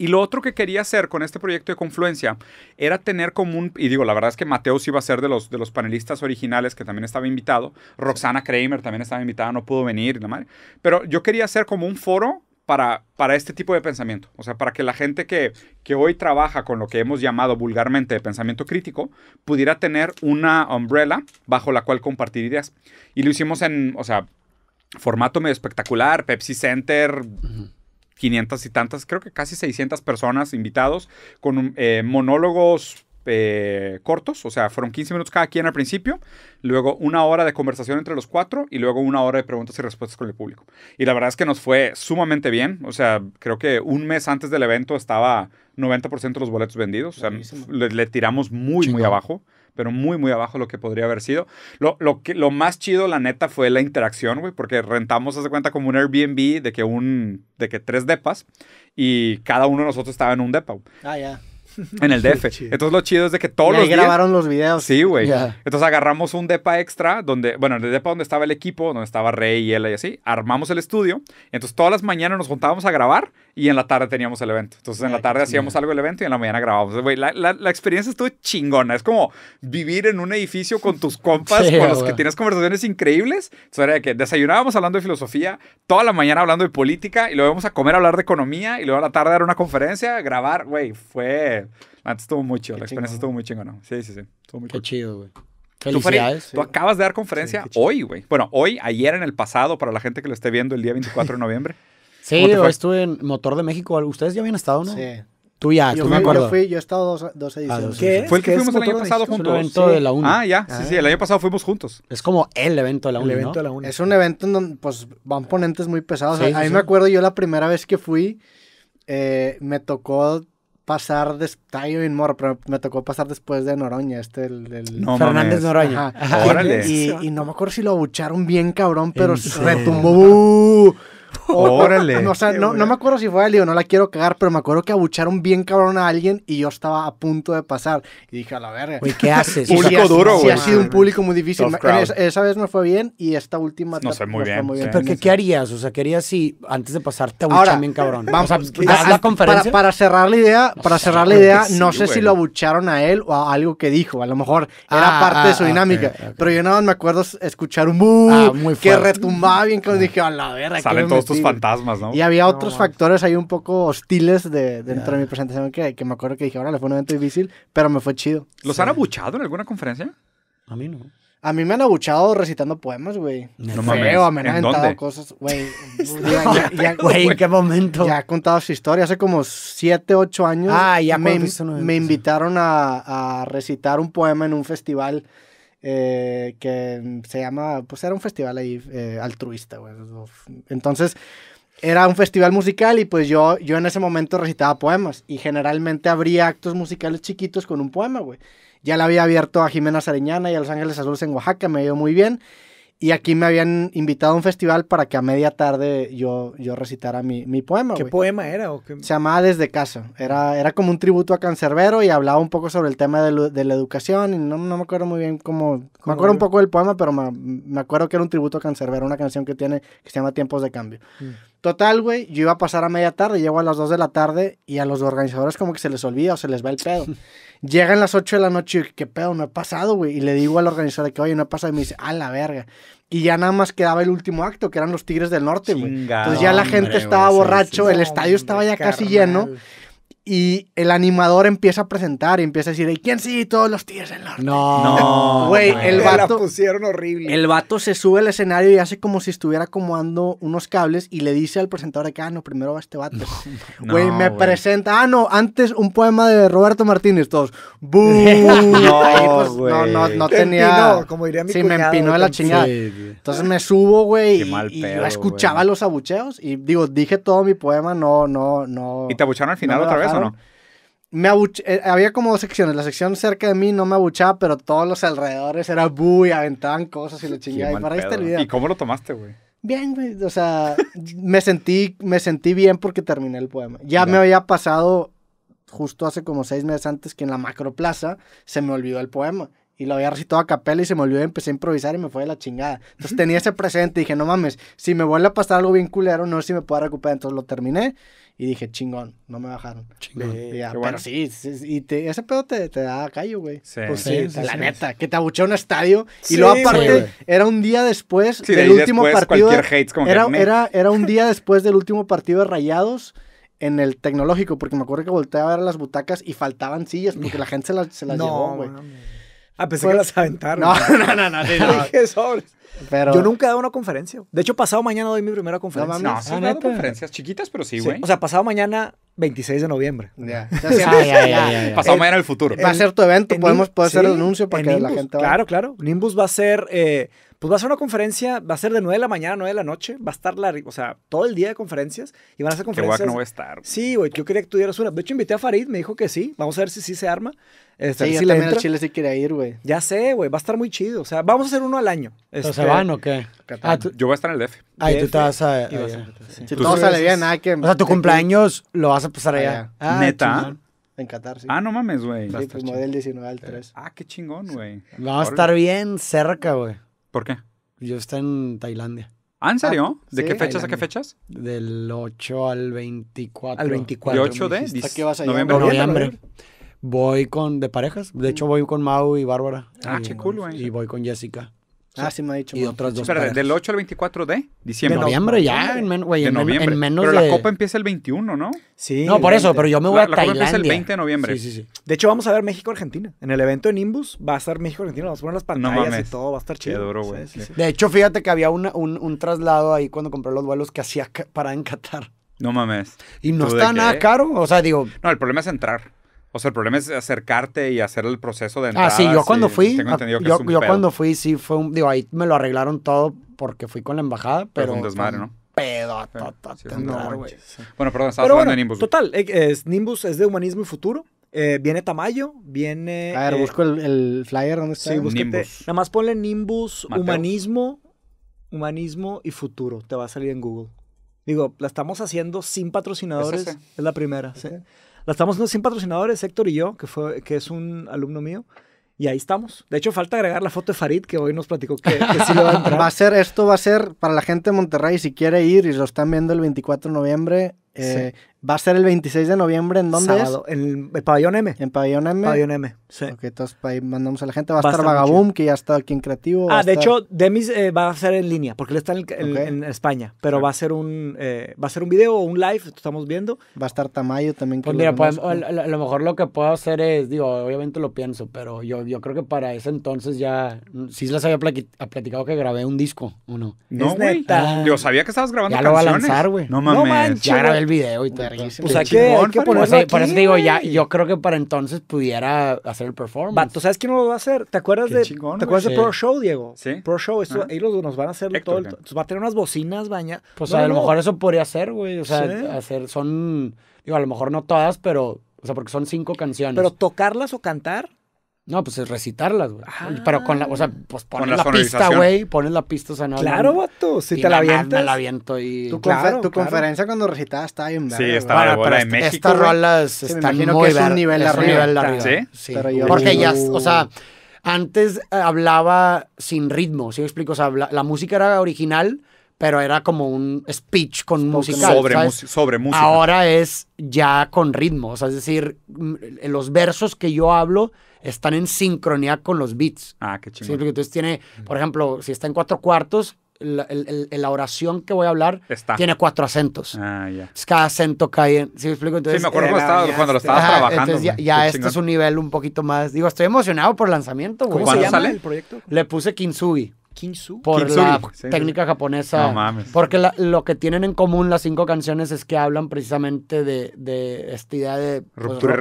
Y lo otro que quería hacer con este proyecto de Confluencia era tener como un, y digo, la verdad es que mateos iba a ser de los, de los panelistas originales que también estaba invitado, Roxana Kramer también estaba invitada, no pudo venir, la madre, pero yo quería hacer como un foro para, este tipo de pensamiento. O sea, para que la gente que, que hoy trabaja con lo que hemos llamado vulgarmente pensamiento crítico pudiera tener una umbrella bajo la cual compartir ideas. Y lo hicimos en, o sea, formato medio espectacular, Pepsi Center. 500 y tantas, creo que casi 600 personas invitados, con eh, monólogos eh, cortos, o sea, fueron 15 minutos cada quien al principio, luego una hora de conversación entre los cuatro y luego una hora de preguntas y respuestas con el público. Y la verdad es que nos fue sumamente bien, o sea, creo que un mes antes del evento estaba 90% de los boletos vendidos, o sea, le, tiramos muy, muy abajo pero muy, muy abajo lo que podría haber sido. Lo, lo, que, lo más chido, la neta, fue la interacción, güey, porque rentamos, hace cuenta, como un Airbnb de que, un, de que tres depas y cada uno de nosotros estaba en un depa. Ah, ya. En el DF. Entonces lo chido es de que todos y ahí grabaron los videos. Sí, güey. Entonces agarramos un depa extra donde, bueno, el depa donde estaba el equipo, donde estaba Rey y él y así, armamos el estudio. Entonces todas las mañanas nos juntábamos a grabar y en la tarde teníamos el evento. Entonces en la tarde hacíamos algo del evento y en la mañana grabábamos. la, la, experiencia estuvo chingona. Es como vivir en un edificio con tus compas, con los que tienes conversaciones increíbles. Entonces era de que desayunábamos hablando de filosofía, toda la mañana hablando de política y luego íbamos a comer a hablar de economía y luego a la tarde dar una conferencia, grabar. Güey, fue... Antes estuvo muy chido, la experiencia estuvo muy chingona. Sí, sí, sí. Estuvo muy Qué chido, güey. Felicidades. Tú, tú acabas de dar conferencia hoy, güey. Bueno, hoy, ayer en el pasado, para la gente que lo esté viendo el día 24 de noviembre. Sí, yo estuve en Motor de México. ¿Ustedes ya habían estado, no? Sí. Tú ya, yo tú me acuerdo. Yo, fui, yo he estado dos, ah, ediciones. Fue el que fuimos el año pasado juntos. El evento de la UNI. Ah, ya. Sí, sí, el año pasado fuimos juntos. Es como el evento de la UNI, El evento de la UNI. Es un evento en donde pues, van ponentes muy pesados. a mí me acuerdo, yo la primera vez que fui, eh, me tocó pasar de Mor, pero me tocó pasar después de Noroña, este el, Fernández Noroña. Órale. Y, y, no me acuerdo si lo abucharon bien cabrón, pero retumbó. Órale. No, o sea, no, me acuerdo si fue él, digo, no la quiero cagar, pero me acuerdo que abucharon bien cabrón a alguien y yo estaba a punto de pasar. Y dije, a la verga. ¿qué haces? público duro, güey. Sí, ha sido un público muy difícil. Esa, vez no fue bien y esta última. No sé, muy, bien, pero ¿qué, harías? O sea, ¿qué harías si antes de pasar te abucharon bien cabrón? Vamos a, la conferencia. Para, cerrar la idea, para cerrar la idea, no sé si lo abucharon a él o a algo que dijo. A lo mejor era ah, parte de su ah, dinámica. Pero yo nada más me acuerdo escuchar un boom ah, que retumbaba bien cuando dije, a la verga fantasmas, ¿no? Y había otros factores ahí un poco hostiles dentro de mi presentación que, que, me acuerdo que dije, ahora fue un evento difícil, pero me fue chido. ¿Los han abuchado en alguna conferencia? A mí no. A mí me han abuchado recitando poemas, güey. No Feo, me han cosas, güey. Este güey, ¿en qué momento? Ya ha contado su historia. Hace como siete, ocho años. Ah, ya me, invitaron a, a, recitar un poema en un festival eh, que se llama, pues era un festival ahí eh, altruista, güey. Entonces, era un festival musical y pues yo, yo en ese momento recitaba poemas y generalmente abría actos musicales chiquitos con un poema, güey. Ya la había abierto a Jimena Sariñana y a Los Ángeles Azules en Oaxaca, me dio muy bien. Y aquí me habían invitado a un festival para que a media tarde yo, yo recitara mi, mi poema. ¿Qué poema era? Se llamaba Desde Casa. Era, era como un tributo a Cancerbero y hablaba un poco sobre el tema de, la educación. Y no, me acuerdo muy bien cómo. me acuerdo un poco del poema, pero me, me, acuerdo que era un tributo a Cancerbero, una canción que tiene que se llama Tiempos de Cambio. Mm. Total, güey, yo iba a pasar a media tarde, llego a las 2 de la tarde y a los organizadores como que se les olvida o se les va el pedo. Llegan las 8 de la noche y qué pedo, no he pasado, güey. Y le digo al organizador que, oye, no he pasado. Y me dice, a la verga. Y ya nada más quedaba el último acto, que eran los Tigres del Norte, güey. Entonces ya la gente estaba borracho, el estadio estaba ya casi lleno. Y el animador empieza a presentar y empieza a decir, ¿y quién sí? Todos los tíos en norte. No. Güey, el vato... pusieron horrible. El vato se sube al escenario y hace como si estuviera acomodando unos cables y le dice al presentador de acá, ah, no, primero va este vato. güey, me presenta, ah, no, antes un poema de Roberto Martínez, todos. Pues, no, no, no, no tenía... Empinó, como diría mi Sí, me empinó de la chingada. Entonces me subo, güey, y, mal yo escuchaba los abucheos y digo, dije todo mi poema, no, no, no... ¿Y te abucharon al final otra vez? Me eh, había como dos secciones. La sección cerca de mí no me abuchaba, pero todos los alrededores era muy, aventaban cosas y lo chingada. Y video. ¿Y cómo lo tomaste, güey? Bien, güey. O sea, me sentí, me sentí bien porque terminé el poema. Ya, me había pasado justo hace como seis meses antes que en la macro Plaza, se me olvidó el poema y lo había recitado a capela y se me olvidó y empecé a improvisar y me fue de la chingada. Entonces tenía ese presente y dije, no mames, si me vuelve a pasar algo bien culero, no sé si me puedo recuperar. Entonces lo terminé y dije, chingón, no me bajaron. Chingón. Y, sí, y ese pedo te, te da callo, güey. Sí, pues sí, la neta, que te abuchó un estadio. y luego aparte, era un día después del último partido. era, era, era un día después del último partido de Rayados en el tecnológico, porque me acuerdo que volteé a ver las butacas y faltaban sillas, porque la gente se las, se las no, llevó, güey. Ah, pensé que las aventaron. No, no, no, no. Dije, sobres. Yo nunca he dado una conferencia. De hecho, pasado mañana doy mi primera conferencia. No, no, no conferencias chiquitas, pero sí, güey. O sea, pasado mañana, 26 de noviembre. Ya. pasado mañana el futuro. Va a ser tu evento. Podemos poder hacer el anuncio para que la gente. Claro, claro. Nimbus va a ser eh, pues va a ser una conferencia, va a ser de 9 de la mañana a 9 de la noche, va a estar la, o sea, todo el día de conferencias y van a ser conferencias. Que no va a estar. Sí, güey, yo quería que tuvieras una. De hecho, invité a Farid, me dijo que sí, vamos a ver si sí se arma. Este, sí, si yo también Chile sí quiere ir, güey. Ya sé, güey, va a estar muy chido, o sea, vamos a hacer uno al año. Este, ¿O se van o qué? Ah, yo voy a estar en el DF. Ah, y tú te vas a... Si todo sale bien, nada que... O sea, tu cumpleaños lo vas a pasar allá. Neta. Ah, en Qatar, sí. Ah, no mames, güey. Sí, pues modelo 19 al 3. Ah, qué chingón, güey. Vamos a estar bien cerca, güey. ¿Por qué? Yo estoy en Tailandia. ¿Ah, en serio? Ah, ¿De qué fechas a qué fechas? Del 8 al 24. Al 24. ¿De 8 de? qué vas a noviembre? noviembre. Voy con, de parejas. De hecho, voy con Mau y Bárbara. Ah, y, qué cool, güey. Y voy con Jessica. Ah, sí me ha dicho. Y otras dos. Espera, del 8 al 24 de diciembre. De noviembre ya, en, en, menos pero de... la copa empieza el 21, ¿no? Sí. No, por eso, pero yo me voy a Tailandia. La copa empieza el 20 de noviembre. Sí, sí, sí. De hecho, vamos a ver México-Argentina. En el evento en Imbus va a estar México-Argentina. Vamos a poner las pantallas y todo, va a estar chido. Duro, De hecho, fíjate que había un, un traslado ahí cuando compré los vuelos que hacía para en Qatar. No mames. Y no está nada caro. O sea, digo. No, el problema es entrar. O sea, el problema es acercarte y hacer el proceso de entrada. Ah, sí, yo cuando fui, tengo ah, entendido que yo, yo cuando fui sí fue un, digo, ahí me lo arreglaron todo porque fui con la embajada, pero... pero un desmadre, ¿no? Pedo, Bueno, perdón, estaba hablando de Nimbus. Total, eh, es, Nimbus es de humanismo y futuro. Eh, viene Tamayo, viene. A ver, eh, busco el, flyer, ¿dónde está? Sí, búsquete. Nada más ponle Nimbus, humanismo, humanismo y futuro. Te va a salir en Google. Digo, la estamos haciendo sin patrocinadores. ¿Es, la primera. sí. La estamos sin patrocinadores, Héctor y yo, que, fue, que es un alumno mío. Y ahí estamos. De hecho, falta agregar la foto de Farid, que hoy nos platicó que, sí lo va a entrar. ser, esto va a ser para la gente de Monterrey, si quiere ir y lo están viendo el 24 de noviembre, eh, Va a ser el 26 de noviembre, ¿en dónde En el pabellón M. ¿En pabellón M? Pabellón M, sí. Ok, entonces ahí mandamos a la gente. Va, a estar Vagaboom, que ya está aquí en Creativo. Ah, de hecho, Demis eh, va a ser en línea, porque él está en, España. Pero va, a ser un, eh, va a ser un video o un live, estamos viendo. Va a estar Tamayo también. Pues mira, pues, a, lo mejor lo que puedo hacer es, digo, obviamente lo pienso, pero yo, yo creo que para ese entonces ya, mm, sí les había platicado que grabé un disco, ¿o no? No, güey. yo sabía que estabas grabando Ya lo va a lanzar, güey. No mames. manches, ya grabé el video y todo. Pues Por eso digo, ya, yo creo que para entonces pudiera hacer el performance. ¿tú sabes quién lo va a hacer? ¿Te acuerdas de, ¿te acuerdas Pro Show, Diego? Sí. Pro Show, ahí los, nos van a hacer todo el, Va a tener unas bocinas baña. Pues a lo mejor eso podría hacer, güey. O sea, hacer, son, digo, a lo mejor no todas, pero, o sea, porque son cinco canciones. Pero tocarlas o cantar no, pues es recitarlas, güey. Ah. Pero con la, o sea, pues pones la, pista, güey. Pones la pista, o sea, no. Claro, vato. Si te la avientas. Me la aviento y. Tu, claro, tu conferencia cuando recitabas estaba bien Sí, estaba bueno, bola México. Estas rolas sí, están muy que es un nivel arriba. arriba. ¿Sí? sí. Porque ya, o sea, uh. antes hablaba sin ritmo, ¿sí me explico? O sea, la música era original pero era como un speech con música. Sobre, sobre música. Ahora es ya con ritmo, o sea, es decir, los versos que yo hablo están en sincronía con los beats. Ah, qué chingón. Entonces tiene, mm. por ejemplo, si está en cuatro cuartos, la, oración que voy a hablar tiene cuatro acentos. Ah, ya. cada acento cae en. ¿Sí me explico? Entonces, acuerdo eh, cuando, lo estabas trabajando. Entonces ya, este es un nivel un poquito más. Digo, estoy emocionado por el lanzamiento. Güey. se llama sale el proyecto? Le puse Kintsugi. Kintsugi. Por la técnica japonesa. Porque lo que tienen en común las cinco canciones es que hablan precisamente de, esta idea de pues, ruptura,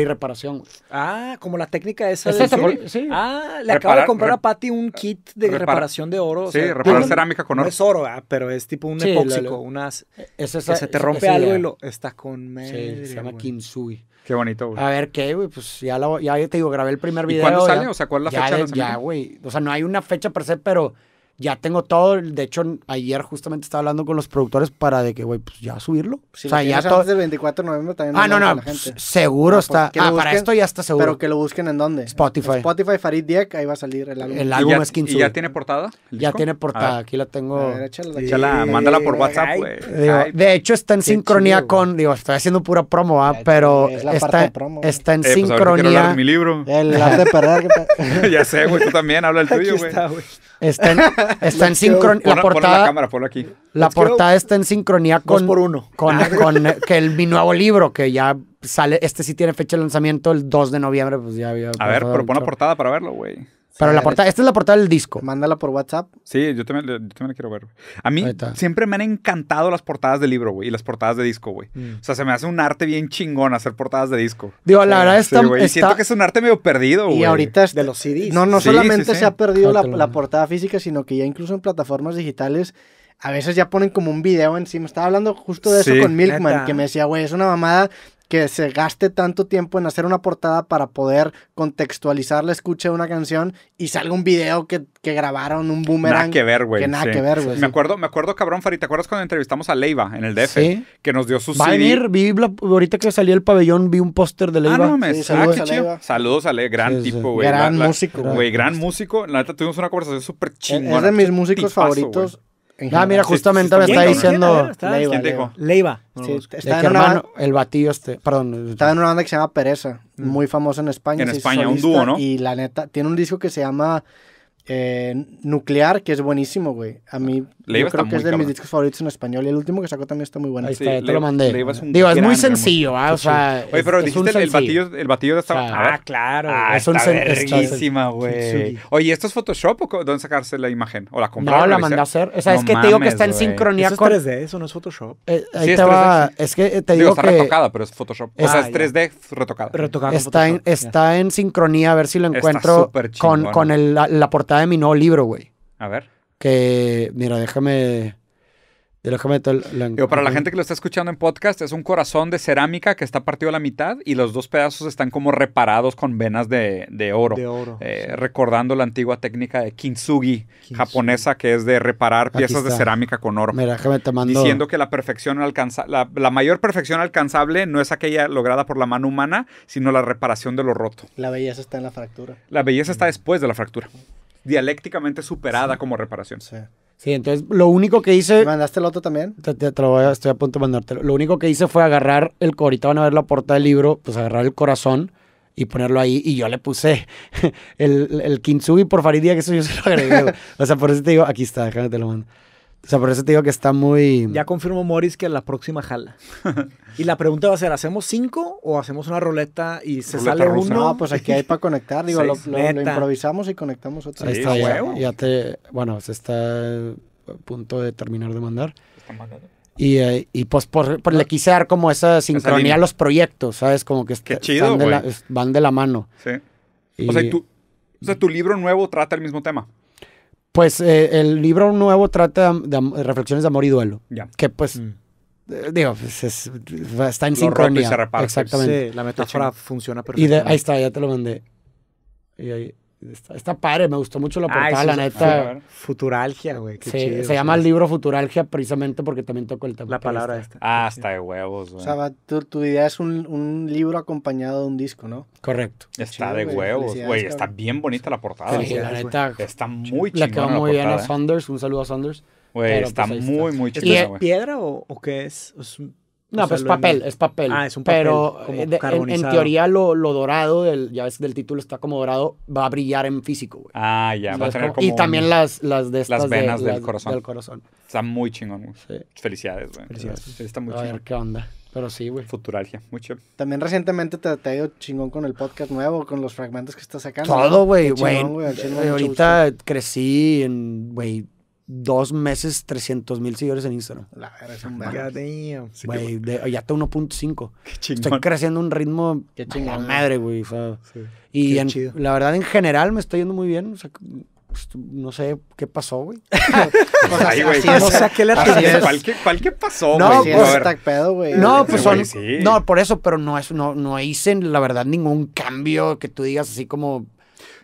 y reparación. Ah, como la técnica esa. ¿Es de Ah, le acabo de comprar a Patty un kit de reparación de oro. sí, reparar cerámica con oro. es oro, ah, pero es tipo un epóxico. unas, es esa, que se te rompe algo Está con. Sí, se llama Kinsui. Qué bonito, güey. A ver qué, güey, pues ya, lo te digo, grabé el primer video. ¿Y cuándo sale? O sea, ¿cuál es la fecha Ya, güey, o sea, no hay una fecha per se, pero ya tengo todo. De hecho, ayer justamente estaba hablando con los productores para de que, güey, pues ya subirlo. o sea, ya todo. Antes del 24 de noviembre también. Ah, no, no. Pues, seguro ah, está. Ah, para esto ya está seguro. Pero que lo busquen en dónde. Spotify. Spotify Farid Diek, ahí va a salir el álbum. El álbum es quince ¿Y ya tiene portada? Ya tiene portada. Aquí la tengo. échala, mándala por WhatsApp, güey. De hecho, está en sincronía con. Digo, estoy haciendo pura promo, eh, Pero está, está en eh, pues, sincronía. mi libro. El de perder. ya sé, güey. Tú también habla el tuyo, güey. Está en, está sincronía. La portada, está en sincronía con, uno. con, que el, mi nuevo libro, que ya sale, este sí tiene fecha de lanzamiento el 2 de noviembre, pues ya había... A ver, pero pon la portada para verlo, güey. Pero la portada, esta es la portada del disco. Mándala por WhatsApp. Sí, yo también, la quiero ver. A mí siempre me han encantado las portadas de libro, güey, y las portadas de disco, güey. Mm. O sea, se me hace un arte bien chingón hacer portadas de disco. Digo, la verdad es está, Y siento que es un arte medio perdido, güey. Y ahorita es de los CDs. No, no solamente se ha perdido la, portada física, sino que ya incluso en plataformas digitales a veces ya ponen como un video encima. Estaba hablando justo de eso con Milkman, que me decía, güey, es una mamada que se gaste tanto tiempo en hacer una portada para poder contextualizar la escucha de una canción y salga un video que, que grabaron un boomerang. Nada que ver, güey. Que nada que ver, güey. Me acuerdo, me acuerdo, cabrón, Farid, ¿te acuerdas cuando entrevistamos a Leiva en el DF? Sí. Que nos dio su Va A ir, vi ahorita que salí el pabellón, vi un póster de ah, Leiva. Ah, no, me sí, saludos, saludos a Leiva. Gran tipo, güey. Gran músico. Güey, gran músico. La neta tuvimos una conversación súper chingona. Es de mis músicos favoritos. Ah, mira, justamente me está diciendo Leiva. Leiva. está en el batillo este, perdón. Estaba en una banda que se llama Pereza, mm. muy famosa en España. En España, un dúo, ¿no? Y la neta, tiene un disco que se llama eh, nuclear, que es buenísimo, güey. A mí, creo que es de mis discos favoritos en español. Y el último que sacó también está muy bueno. te lo mandé. Digo, es muy sencillo, ah, O sea, Oye, pero dijiste el, batillo, el batillo de esta... Ah, ah, claro. Ah, es está güey. Oye, ¿esto es Photoshop o dónde sacarse la imagen? ¿O la compraron? No, la mandé a hacer. O sea, es que te digo que está en sincronía con... es 3D, eso no es Photoshop. Eh, ahí es que te digo, digo que... está retocada, pero es Photoshop. o sea, es 3D retocada. Retocada Está en sincronía, a ver si lo encuentro con la portada de mi nuevo libro, güey. A ver. Que, mira, déjame. déjame la, Pero para la gente que lo está escuchando en podcast, es un corazón de cerámica que está partido a la mitad y los dos pedazos están como reparados con venas de, oro. De oro eh, Recordando la antigua técnica de kintsugi, japonesa, que es de reparar piezas de cerámica con oro. Mira, déjame te mando. Diciendo que la perfección la mayor perfección alcanzable no es aquella lograda por la mano humana, sino la reparación de lo roto. La belleza está en la fractura. La belleza está después de la fractura dialécticamente superada como reparación. Sí. entonces lo único que hice. ¿Mandaste el otro también? Te, estoy a punto de mandártelo. Lo único que hice fue agarrar el. Ahorita van a ver la puerta del libro, pues agarrar el corazón y ponerlo ahí. Y yo le puse el, el kintsugi por Faridia, que eso yo se lo agregué. o sea, por eso te digo, aquí está, déjame te lo mando. O sea, por eso te digo que está muy. Ya confirmó Morris, que la próxima jala. y la pregunta va a ser: ¿hacemos cinco o hacemos una ruleta y se sale uno? No, pues aquí hay para conectar. Digo, lo, improvisamos y conectamos otra vez. Ahí está, ya, te. Bueno, se está a punto de terminar de mandar. mandando. Y, eh, pues por, le quise dar como esa sincronía a los proyectos, ¿sabes? Como que van, de la, mano. Sí. o, sea, o sea, tu libro nuevo trata el mismo tema pues eh, el libro nuevo trata de, reflexiones de amor y duelo. Que pues, mm. eh, digo, pues, está en lo sincronía. se Exactamente. la metáfora funciona perfectamente. Y ahí está, ya te lo mandé. Y ahí. Está, padre, me gustó mucho la portada, la neta. Futuralgia, güey. Sí, se llama el libro Futuralgia precisamente porque también tocó el tema. La palabra esta. Ah, hasta de huevos, güey. O sea, tu, idea es un, libro acompañado de un disco, ¿no? Correcto. Está de huevos, güey. Está bien bonita la portada. Sí, la neta. Está muy chingona. la quedó muy bien a ¿eh? Saunders. Un saludo a Saunders. Güey, pues, está, muy, muy chida, es piedra o, qué es? es no, pues papel, es papel. Ah, es un papel. Pero eh, como en, teoría lo, dorado del, ya ves, del título está como dorado, va a brillar en físico, güey. Ah, ya, va a tener como, Y también las, las de Las venas del, corazón. del corazón. Está muy chingón, güey. Felicidades, güey. Felicidades. está muy chingón. A ver qué onda. Pero sí, güey. Futuralgia, mucho. También recientemente te, ha ido chingón con el podcast nuevo, con los fragmentos que estás sacando. Todo, güey, güey. Eh, ahorita crecí en, güey dos meses 300 mil seguidores en Instagram. La verdad es un ya güey, ya está 1.5. Estoy creciendo un ritmo qué chingón, madre, güey. Y la verdad, en general me estoy yendo muy bien. O sea, pues, no sé qué pasó, güey. No sé pues, qué, ¿Cuál qué pasó, no, güey? Pues, pedo, güey. No, pues son, no, por eso, pero no, es, no, no hice, la verdad, ningún cambio que tú digas así como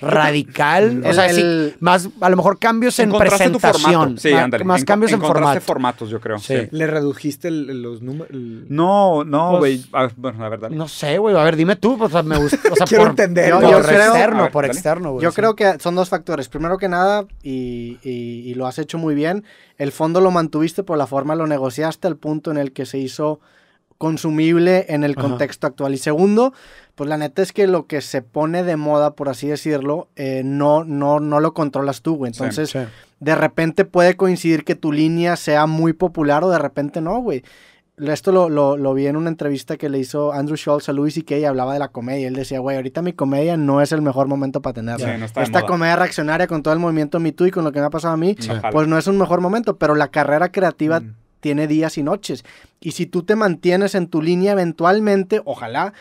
radical. Mm. o sea, sí, más, a lo mejor cambios en presentación. Sí, más, más cambios en, formatos, yo creo. Sí. ¿Le redujiste los números? No, no, güey. Ah, bueno, la verdad No sé, güey. A ver, dime tú. Pues, o sea, me gusta. O sea, Quiero por, entender. por creo, externo, por externo, güey. Yo creo que son dos factores. Primero que nada, y, y lo has hecho muy bien, el fondo lo mantuviste, por la forma lo negociaste al punto en el que se hizo consumible en el contexto actual. Y segundo, pues la neta es que lo que se pone de moda, por así decirlo, eh, no, no, no lo controlas tú, güey. Entonces, de repente puede coincidir que tu línea sea muy popular o de repente no, güey. Esto lo, lo, vi en una entrevista que le hizo Andrew Schultz a Louis que y hablaba de la comedia. Él decía, güey, ahorita mi comedia no es el mejor momento para tenerla. Esta comedia reaccionaria con todo el movimiento Me Too y con lo que me ha pasado a mí, pues no es un mejor momento, pero la carrera creativa mm tiene días y noches. Y si tú te mantienes en tu línea, eventualmente, ojalá,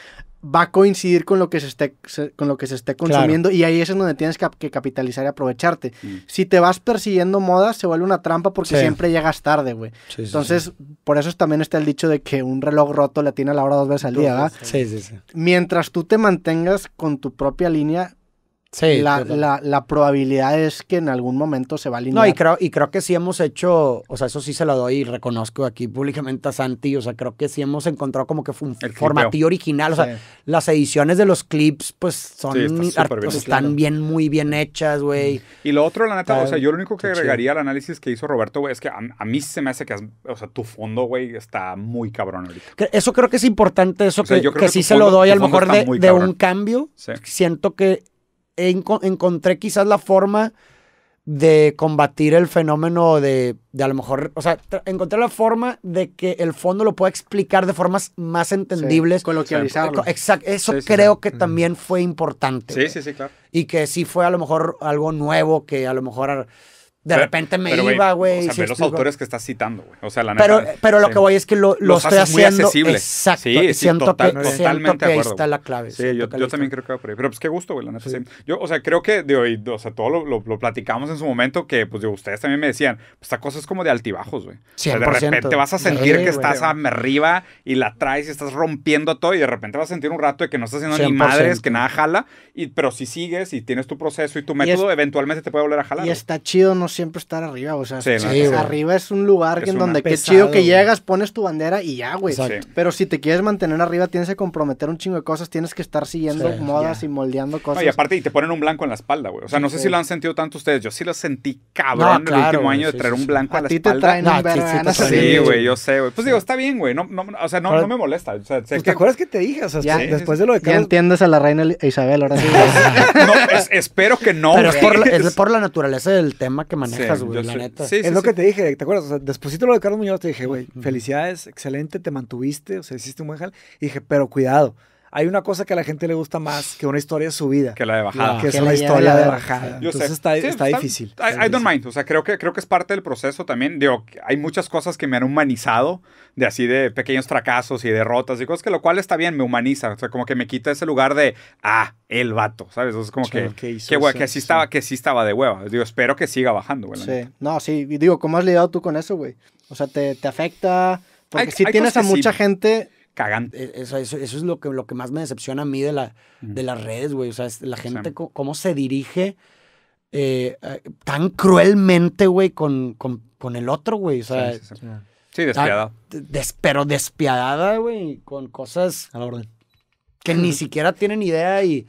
va a coincidir con lo que se esté, con lo que se esté consumiendo y ahí es donde tienes que, capitalizar y aprovecharte. Mm. Si te vas persiguiendo modas, se vuelve una trampa porque siempre llegas tarde, güey. Entonces, por eso también está el dicho de que un reloj roto le tiene a la hora dos veces al día, Sí, sí, sí. Mientras tú te mantengas con tu propia línea, Sí, la, probabilidad es que en algún momento se va a alinear. No, y creo, y creo que sí hemos hecho, o sea, eso sí se lo doy y reconozco aquí públicamente a Santi, o sea, creo que sí hemos encontrado como que fue un original, o sea, las ediciones de los clips, pues son, están bien, muy bien hechas, güey. Y lo otro, la neta, o sea, yo lo único que agregaría al análisis que hizo Roberto, güey, es que a, mí se me hace que, o sea, tu fondo, güey, está muy cabrón ahorita. Eso creo que es importante, eso que, sí se lo doy a lo mejor de un cambio. Siento que encontré quizás la forma de combatir el fenómeno de, de a lo mejor, o sea, encontré la forma de que el fondo lo pueda explicar de formas más entendibles. Sí, coloquializarlo. Exacto, eso creo que también fue importante. Sí, sí, sí, claro. Y que sí fue a lo mejor algo nuevo que a lo mejor de repente me iba, güey. O sea, los autores que estás citando, güey. O sea, la Pero, pero lo que voy es que lo, lo los estoy haciendo. Muy exacto. Sí, sí, siento, que, ahí está la clave. Sí, yo, también creo que va por ahí. Pero pues qué gusto, güey, la neta. Yo, o sea, creo que, de hoy, o sea, todo lo, lo, platicamos en su momento que, pues, digo, ustedes también me decían, pues, esta cosa es como de altibajos, güey. O sea, de repente vas a sentir que estás arriba y la traes y estás rompiendo todo y de repente vas a sentir un rato de que no estás haciendo ni madres, que nada jala. Y, pero si sigues y tienes tu proceso y tu método, eventualmente te puede volver a jalar. Y está chido, no siempre estar arriba, o sea, sí, arriba es un lugar en donde qué chido que llegas, pones tu bandera y ya, güey. Pero si te quieres mantener arriba, tienes que comprometer un chingo de cosas, tienes que estar siguiendo modas y moldeando cosas. y aparte, y te ponen un blanco en la espalda, güey. O sea, no sé si lo han sentido tanto ustedes, yo sí lo sentí cabrón el último año de traer un blanco a, la espalda. te traen un Sí, güey, yo sé, güey. Pues digo, está bien, güey, no, no, o sea, no, me molesta. Pues ¿Te acuerdas que te dije? O después de lo de Ya entiendes a la reina Isabel ahora sí. No, espero que no, es por la naturaleza del tema que es lo que te dije, ¿te acuerdas? O sea, después de lo de Carlos Muñoz, te dije, güey, felicidades, excelente, te mantuviste, o sea, hiciste un buen jal. Y dije, pero cuidado, hay una cosa que a la gente le gusta más que una historia de subida. Que la de bajada. Que, es una historia de bajada. Entonces está, difícil. I, don't mind. O sea, creo que, creo que es parte del proceso también. Digo, hay muchas cosas que me han humanizado de así de pequeños fracasos y derrotas y cosas que lo cual está bien, me humaniza. O sea, como que me quita ese lugar de, ah, el vato, ¿sabes? Entonces, como que, que, que, sí, estaba, que sí estaba de hueva. Digo, espero que siga bajando, güey. Sí. No, sí. Y digo, ¿cómo has lidiado tú con eso, güey? O sea, te, te afecta... Porque si tienes a mucha gente cagante. E-, eso, es lo que, lo que más me decepciona a mí de, la, de las redes, güey. O sea, la gente, cómo se dirige eh, tan cruelmente, güey, con, con, el otro, güey. O sí, sí, despiadada. Ah, pero despiadada, güey, con cosas que ni siquiera tienen idea y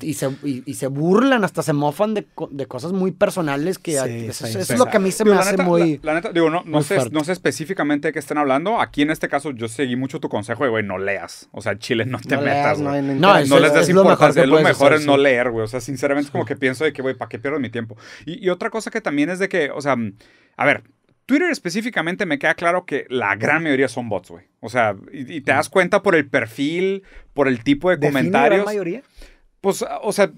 y, se, y, se, burlan, hasta se mofan de, de cosas muy personales que eso, es lo que a mí se me hace muy. La, neta, digo, no, no, sé, no sé específicamente de qué estén hablando. Aquí en este caso, yo seguí mucho tu consejo de, güey, no leas. O sea, Chile, no te metas. no, no, les des es Lo mejor, es no leer, güey. O sea, sinceramente, es como que pienso de que, güey, ¿para qué pierdo mi tiempo? Y, otra cosa que también es de que, o sea, a ver, Twitter específicamente me queda claro que la gran mayoría son bots, güey. O sea, y, te mm. das cuenta por el perfil, por el tipo de comentarios. ¿La mayoría? Pues, o sea,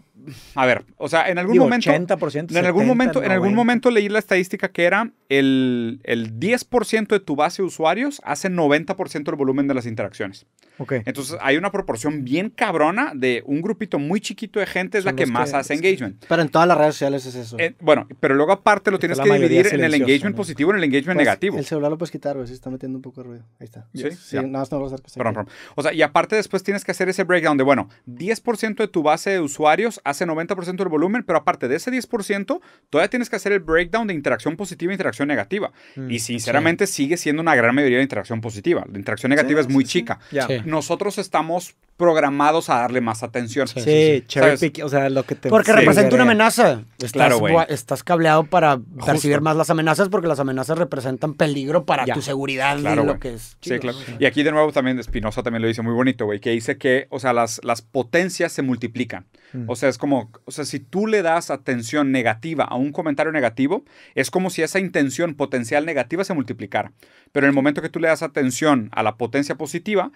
a ver, o sea, en algún momento. 80%, en algún momento, en algún momento leí la estadística que era el, el 10% de tu base de usuarios hace 90% del volumen de las interacciones. Okay. Entonces hay una proporción bien cabrona de un grupito muy chiquito de gente es la que más hace engagement. Pero en todas las redes sociales es eso. Eh, bueno, pero luego aparte lo tienes que dividir en el engagement positivo y en el engagement pues, negativo. El celular lo puedes quitar, güey, se está metiendo un poco de ruido. Ahí está. Sí, sí, nada más no lo vas O sea, y aparte después tienes que hacer ese breakdown de, bueno, 10% de tu base de usuarios hace 90% del volumen, pero aparte de ese 10%, todavía tienes que hacer el breakdown de interacción positiva e interacción negativa. Mm, y sinceramente sigue siendo una gran mayoría de interacción positiva. La interacción negativa es muy chica. Nosotros estamos programados a darle más atención. Sí, cherry pick, o sea, lo que te... Porque representa una amenaza. Estás, claro, Estás cableado para percibir más las amenazas porque las amenazas representan peligro para tu seguridad y lo que es. sí, claro. Y aquí de nuevo también Spinoza también lo dice muy bonito, güey, que dice que, o sea, las, las potencias se multiplican. Mm. O sea, es como, o sea, si tú le das atención negativa a un comentario negativo, es como si esa intención potencial negativa se multiplicara. Pero en el momento que tú le das atención a la potencia positiva,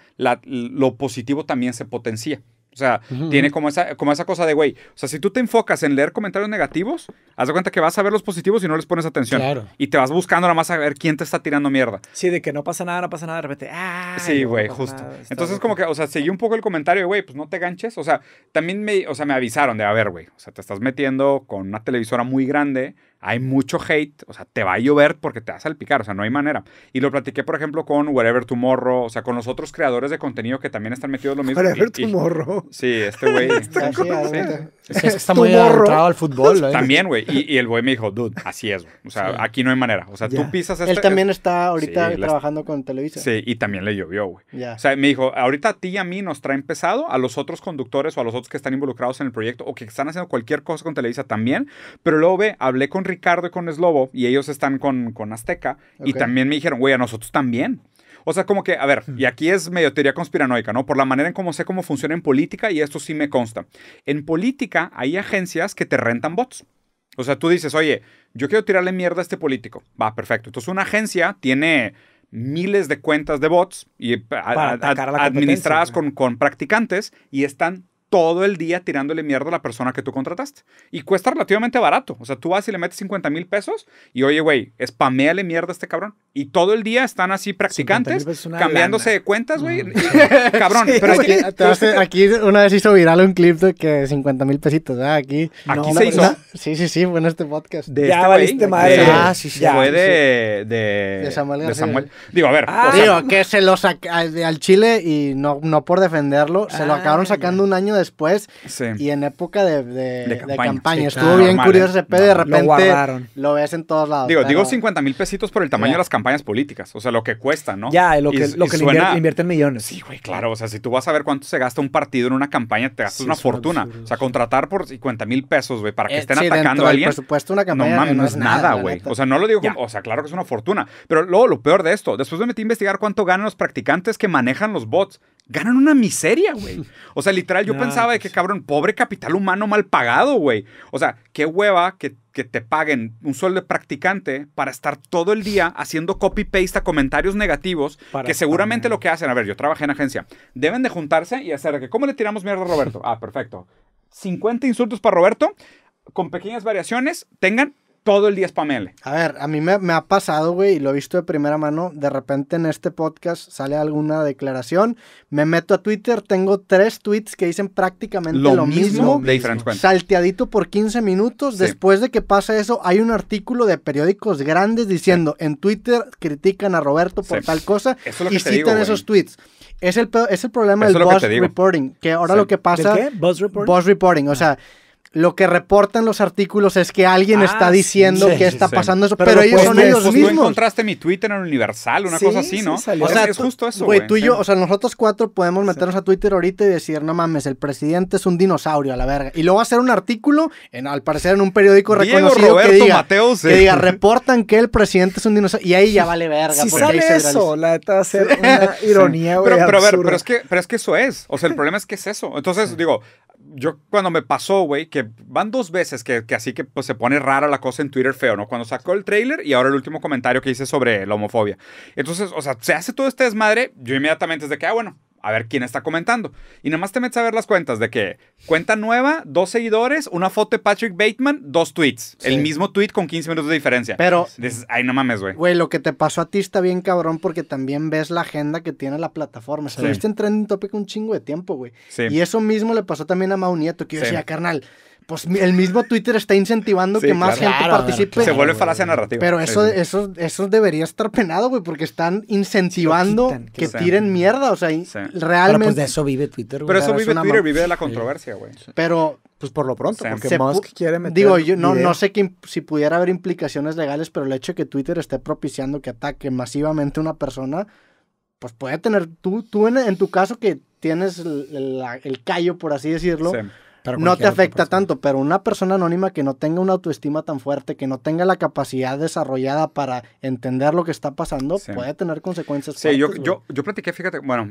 lo positivo también se potencia. O sea, tiene como esa, como esa cosa de, güey, o sea, si tú te enfocas en leer comentarios negativos, haz de cuenta que vas a ver los positivos y no les pones atención. Claro. Y te vas buscando nada más a ver quién te está tirando mierda. Sí, de que no pasa nada, no pasa nada, de repente, ah. Sí, güey, justo. Entonces, como que, o sea, seguí un poco el comentario de, güey, pues no te ganches. O sea, también me, o sea, me avisaron de, a ver, güey, o sea, te estás metiendo con una televisora muy grande hay mucho hate, o sea, te va a llover porque te va a salpicar, o sea, no hay manera. Y lo platiqué, por ejemplo, con Wherever Tomorrow, o sea, con los otros creadores de contenido que también están metidos lo mismo. Wherever Tomorrow. sí, este güey. sí, es, que está muy adentrado al fútbol. ¿eh? También, güey. Y, el güey me dijo, dude, así es. O sea, aquí no hay manera. O sea, tú pisas Él este también está ahorita trabajando con Televisa. Sí, y también le llovió, güey. O sea, me dijo, ahorita a ti y a mí nos traen pesado, a los otros conductores o a los otros que están involucrados en el proyecto o que están haciendo cualquier cosa con Televisa también. Pero luego ve, hablé con Ricardo y con Slobo y ellos están con, con Azteca. Y también me dijeron, güey, a nosotros también. O sea, como que, a ver, y aquí es medio teoría conspiranoica, ¿no? Por la manera en cómo sé cómo funciona en política, y esto sí me consta. En política hay agencias que te rentan bots. O sea, tú dices, oye, yo quiero tirarle mierda a este político. Va, perfecto. Entonces una agencia tiene miles de cuentas de bots y administradas con, con practicantes y están todo el día tirándole mierda a la persona que tú contrataste. Y cuesta relativamente barato. O sea, tú vas y le metes 50 mil pesos y oye, güey, spaméale mierda a este cabrón. Y todo el día están así practicantes, cambiándose de cuentas, güey. Cabrón, pero aquí, aquí, una vez hizo viral un clip de que 50 mil pesitos, ah, Aquí, aquí se hizo. Sí, sí, sí, fue en este podcast. De ya este valiste madre. ah, sí, sí. Ya, fue de, de, Samuel, Digo, a ver. Ah. digo, que se lo saca al Chile y no, no por defenderlo, se lo ah, acabaron sacando un año después y en época de, campaña. campaña. Estuvo bien curioso ese pedo y de repente lo, lo, ves en todos lados. Digo, digo 50 mil pesitos por el tamaño de las campañas campañas políticas, o sea, lo que cuesta, ¿no? Ya, lo que, lo millones. Sí, güey, claro, o sea, si tú vas a ver cuánto se gasta un partido en una campaña, te gastas una fortuna. O sea, contratar por 50 mil pesos, güey, para que eh, estén atacando a alguien. Por supuesto, una campaña. No no, es nada, güey. O sea, no lo digo como, o sea, claro que es una fortuna. Pero luego, lo peor de esto, después me metí a investigar cuánto ganan los practicantes que manejan los bots ganan una miseria, güey. O sea, literal, yo pensaba de pues que, cabrón, pobre capital humano mal pagado, güey. O sea, qué hueva que que te paguen un sueldo de practicante para estar todo el día haciendo copy-paste a comentarios negativos, que seguramente lo que hacen, a ver, yo trabajé en agencia, deben de juntarse y hacer que, ¿cómo le tiramos mierda a Roberto? Ah, perfecto. 50 insultos para Roberto, con pequeñas variaciones, tengan todo el día spamele. A ver, a mí me, ha pasado, güey, y lo he visto de primera mano. De repente en este podcast sale alguna declaración. Me meto a Twitter, tengo tres tweets que dicen prácticamente lo, mismo. salteadito por 15 minutos. Después de que pasa eso, hay un artículo de periódicos grandes diciendo en Twitter critican a Roberto por tal cosa eso y citan esos tweets. Es el, es el problema del buzz reporting, que ahora lo que pasa... qué? ¿Buzz reporting? Buzz reporting, o ah. sea lo que reportan los artículos es que alguien ah, está diciendo que está pasando eso, pero, ellos son ellos pues, pues, pues mismos. Tú encontraste mi Twitter en Universal, una cosa así, ¿no? o sea, es, justo eso, güey. Tú y yo, o sea, nosotros cuatro podemos meternos a Twitter ahorita y decir, no mames, el presidente es un dinosaurio a la verga. Y luego hacer un artículo, al parecer en un periódico reconocido que diga, que eh. diga, reportan que el presidente es un dinosaurio. Y ahí ya vale verga. Si eso, la neta va a ser una ironía, güey, pero, pero, a ver, que, pero es que eso es. O sea, el problema es que es eso. Entonces, digo, yo cuando me pasó, güey, que van dos veces que, así que pues, se pone rara la cosa en Twitter feo, ¿no? Cuando sacó el trailer y ahora el último comentario que hice sobre la homofobia. Entonces, o sea, se hace todo este desmadre, yo inmediatamente es de que, ah, bueno, a ver quién está comentando. Y nada más te metes a ver las cuentas de que cuenta nueva, dos seguidores, una foto de Patrick Bateman, dos tweets. El mismo tweet con 15 minutos de diferencia. Pero. Dices, ay, no mames, güey. Güey, lo que te pasó a ti está bien cabrón porque también ves la agenda que tiene la plataforma. Se sí. viste en trending topic un chingo de tiempo, güey. Y eso mismo le pasó también a Mau Nieto, que yo decía, carnal pues el mismo Twitter está incentivando que más gente participe. se vuelve falacia narrativa. Pero eso, eso, eso debería estar penado, güey, porque están incentivando que, tiren mierda. O sea, realmente. pues de eso vive Twitter, Pero eso vive Twitter, vive la controversia, güey. Pero. Pues por lo pronto, porque Musk quiere meter. Digo, yo no, no sé si pudiera haber implicaciones legales, pero el hecho de que Twitter esté propiciando que ataque masivamente a una persona, pues puede tener. Tú, tú en, tu caso que tienes el, callo, por así decirlo no te afecta tanto, pero una persona anónima que no tenga una autoestima tan fuerte, que no tenga la capacidad desarrollada para entender lo que está pasando, puede tener consecuencias. Sí, yo, platiqué, fíjate, bueno,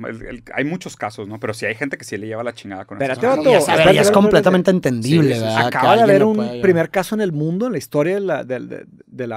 hay muchos casos, ¿no? Pero si hay gente que sí le lleva la chingada con esto. es, completamente entendible, Acaba de haber un primer caso en el mundo, en la historia de, la,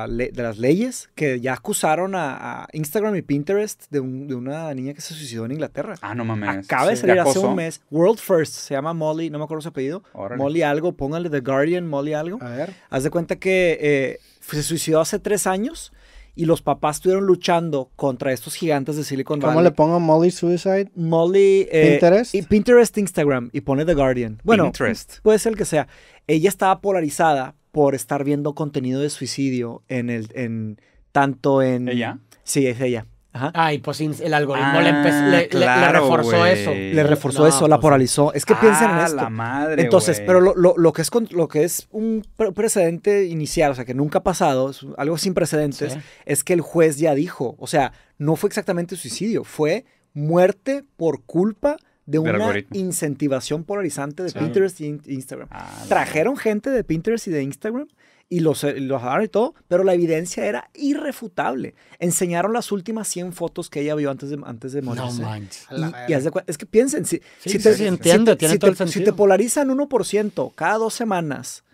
de, las leyes, que ya acusaron a, Instagram y Pinterest de, una niña que se suicidó en Inglaterra. Ah, no mames. Acaba de salir hace un mes, World First, se llama Molly, no me acuerdo su apellido Molly algo, póngale The Guardian, Molly algo. A ver. Haz de cuenta que eh, se suicidó hace tres años y los papás estuvieron luchando contra estos gigantes de Silicon Valley. ¿Cómo le pongo Molly Suicide? Molly. Eh, Pinterest. Y Pinterest, Instagram y pone The Guardian. Bueno, Pinterest. puede ser el que sea. Ella estaba polarizada por estar viendo contenido de suicidio en el. En, tanto en. ¿Ella? Sí, es ella. Ajá. Ay, pues el algoritmo le, ah, reforzó eso. Le reforzó eso, la polarizó. Pues, es que piensen en ah, esto. La madre, Entonces, pero lo, que es lo que es un precedente inicial, o sea, que nunca ha pasado, algo sin precedentes, es que el juez ya dijo, o sea, no fue exactamente suicidio, fue muerte por culpa de una incentivación polarizante de Pinterest y Instagram. Ah, Trajeron gente de Pinterest y de Instagram y los, eh, los y todo, pero la evidencia era irrefutable. Enseñaron las últimas 100 fotos que ella vio antes de, antes de morirse. No Y, es, que piensen, si, te, polarizan 1% cada dos semanas,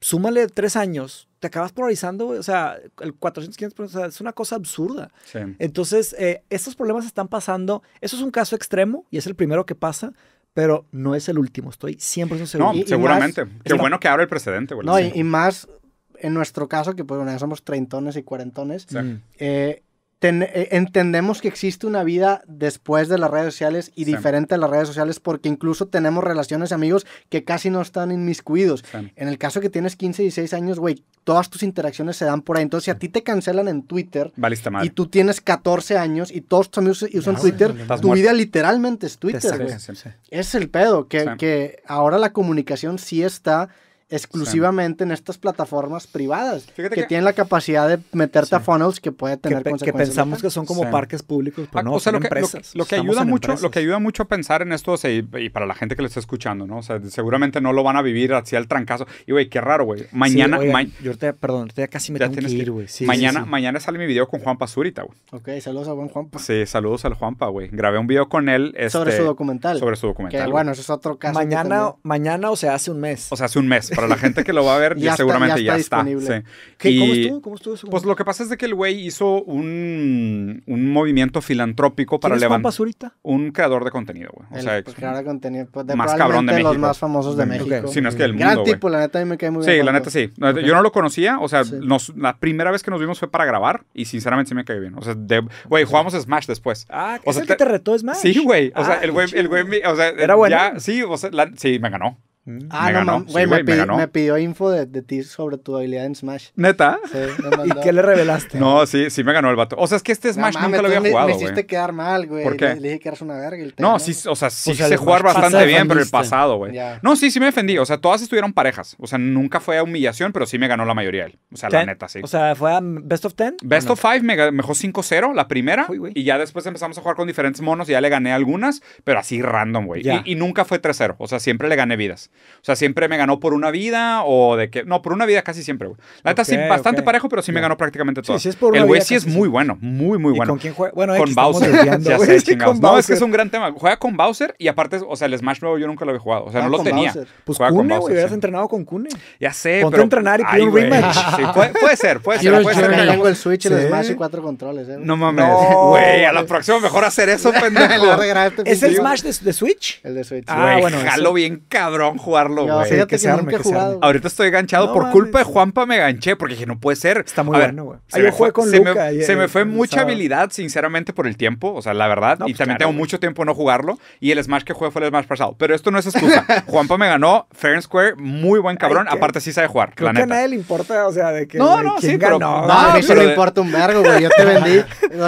súmale tres años, te acabas polarizando, o sea, el 400, 500, es una cosa absurda. Entonces, eh, estos problemas están pasando. Eso es un caso extremo y es el primero que pasa, pero no es el último, estoy 100% seguro. No, seguramente. Qué bueno que abre el precedente, güey. No, y, más en nuestro caso, que pues bueno, ya somos treintones y cuarentones, sí. Mm. eh, eh, entendemos que existe una vida después de las redes sociales y diferente a las redes sociales porque incluso tenemos relaciones amigos que casi no están inmiscuidos. En el caso que tienes 15 y 16 años, güey, todas tus interacciones se dan por ahí. Entonces, si a ti te cancelan en Twitter y tú tienes 14 años y todos tus amigos usan ah, Twitter, tu vida literalmente es Twitter. Es el pedo, que, que ahora la comunicación sí está exclusivamente en estas plataformas privadas que, tienen la capacidad de meterte a funnels que puede tener que, consecuencias. Que pensamos que son como parques públicos, pero ah, no, son empresas. Lo que, ayuda mucho, lo que ayuda mucho a pensar en esto, y, para la gente que lo está escuchando, ¿no? sea, seguramente no lo van a vivir hacia el trancazo. Y, güey, qué raro, güey. Mañana... perdón, casi me tengo que ir, güey. mañana, mañana sale mi video con Juan Zurita, güey. Ok, saludos a buen Juanpa. Sí, saludos al Juanpa, güey. Grabé un video con él. sobre su este, documental. Sobre su documental. Que, bueno, eso es otro caso. Mañana, mañana o sea hace un mes. O sea, hace un mes, para la gente que lo va a ver, ya seguramente ya está. ¿Qué, ¿Cómo estuvo? ¿Cómo pues lo que pasa es de que el güey hizo un, un movimiento filantrópico para levantar. Un creador de contenido, güey. O pues, creador de contenido. de pues, más cabrón de México. los más famosos de, mm, México. no es que del mundo. Gran tipo, la neta, me cae muy bien. Sí, la neta sí. Yo no lo conocía, o sea, la primera vez que nos vimos fue para grabar y sinceramente sí me cae bien. O sea, güey, jugamos Smash después. Ah, o que te retó Smash? Sí, güey. O sea, ah, el güey, el güey, o sea, era bueno. Sí, o sea, sí, me ganó. Mm. Ah, me no, ganó. Güey, me, pidió info de, ti sobre tu habilidad en Smash. ¿Neta? Sí, ¿Y qué le revelaste? No, sí, sí me ganó el vato. O sea, es que este Smash nunca lo había jugado, Me hiciste quedar mal, güey. Le, dije que eras una verga. no, sí, o sea, sí sé pues jugar bastante bien, pero el pasado, güey. No, sí, sí me defendí. O sea, todas estuvieron parejas. O sea, nunca fue a humillación, pero sí me ganó la mayoría él. O sea, la neta, sí. O sea, ¿fue a Best of Ten? Best of Five mejor 5-0 la primera. y ya después empezamos a jugar con diferentes monos y ya le gané algunas, pero así random, güey. Y nunca fue 3-0. O sea, siempre le gané vidas. O sea, siempre me ganó por una vida o de que. No, por una vida casi siempre, güey. La neta sí, bastante parejo, pero sí me ganó prácticamente todo. el güey sí es muy bueno, muy, muy bueno. ¿Y ¿Con quién juega? Bueno, con Bowser. ya sé, No, es que es un gran tema. Juega con Bowser y aparte, o sea, el Smash nuevo yo nunca lo había jugado. O sea, no ah, lo tenía. Pues juega Hubieras entrenado con Kune. Ya sé, Ponte pero. entrenar y pide un rematch. Sí, puede, ser, puede ser. puede ser tengo el Switch, el Smash y cuatro controles, ¿eh? No mames. Güey, a la próxima mejor hacer eso, pendejo. Este ¿Es el Smash de Switch? El de Switch. Ah, bueno. Jalo bien cabrón, jugarlo, güey. que, Ahorita estoy enganchado por culpa de Juanpa me ganché porque dije, no puede ser. Está muy bueno, güey. Se, ah, me fue, con se me eh, fue mucha habilidad, sinceramente, por el tiempo. O sea, la verdad. y pues también tengo mucho tiempo no jugarlo. Y el Smash que jugué fue el Smash pasado. Pero esto no es excusa. Juanpa me ganó. Fair and Square, muy buen cabrón. Aparte, sí sabe jugar. Creo que a nadie le importa, o sea, de que. No, no, sí, pero. No, a no importa un vergo, güey. Yo te vendí.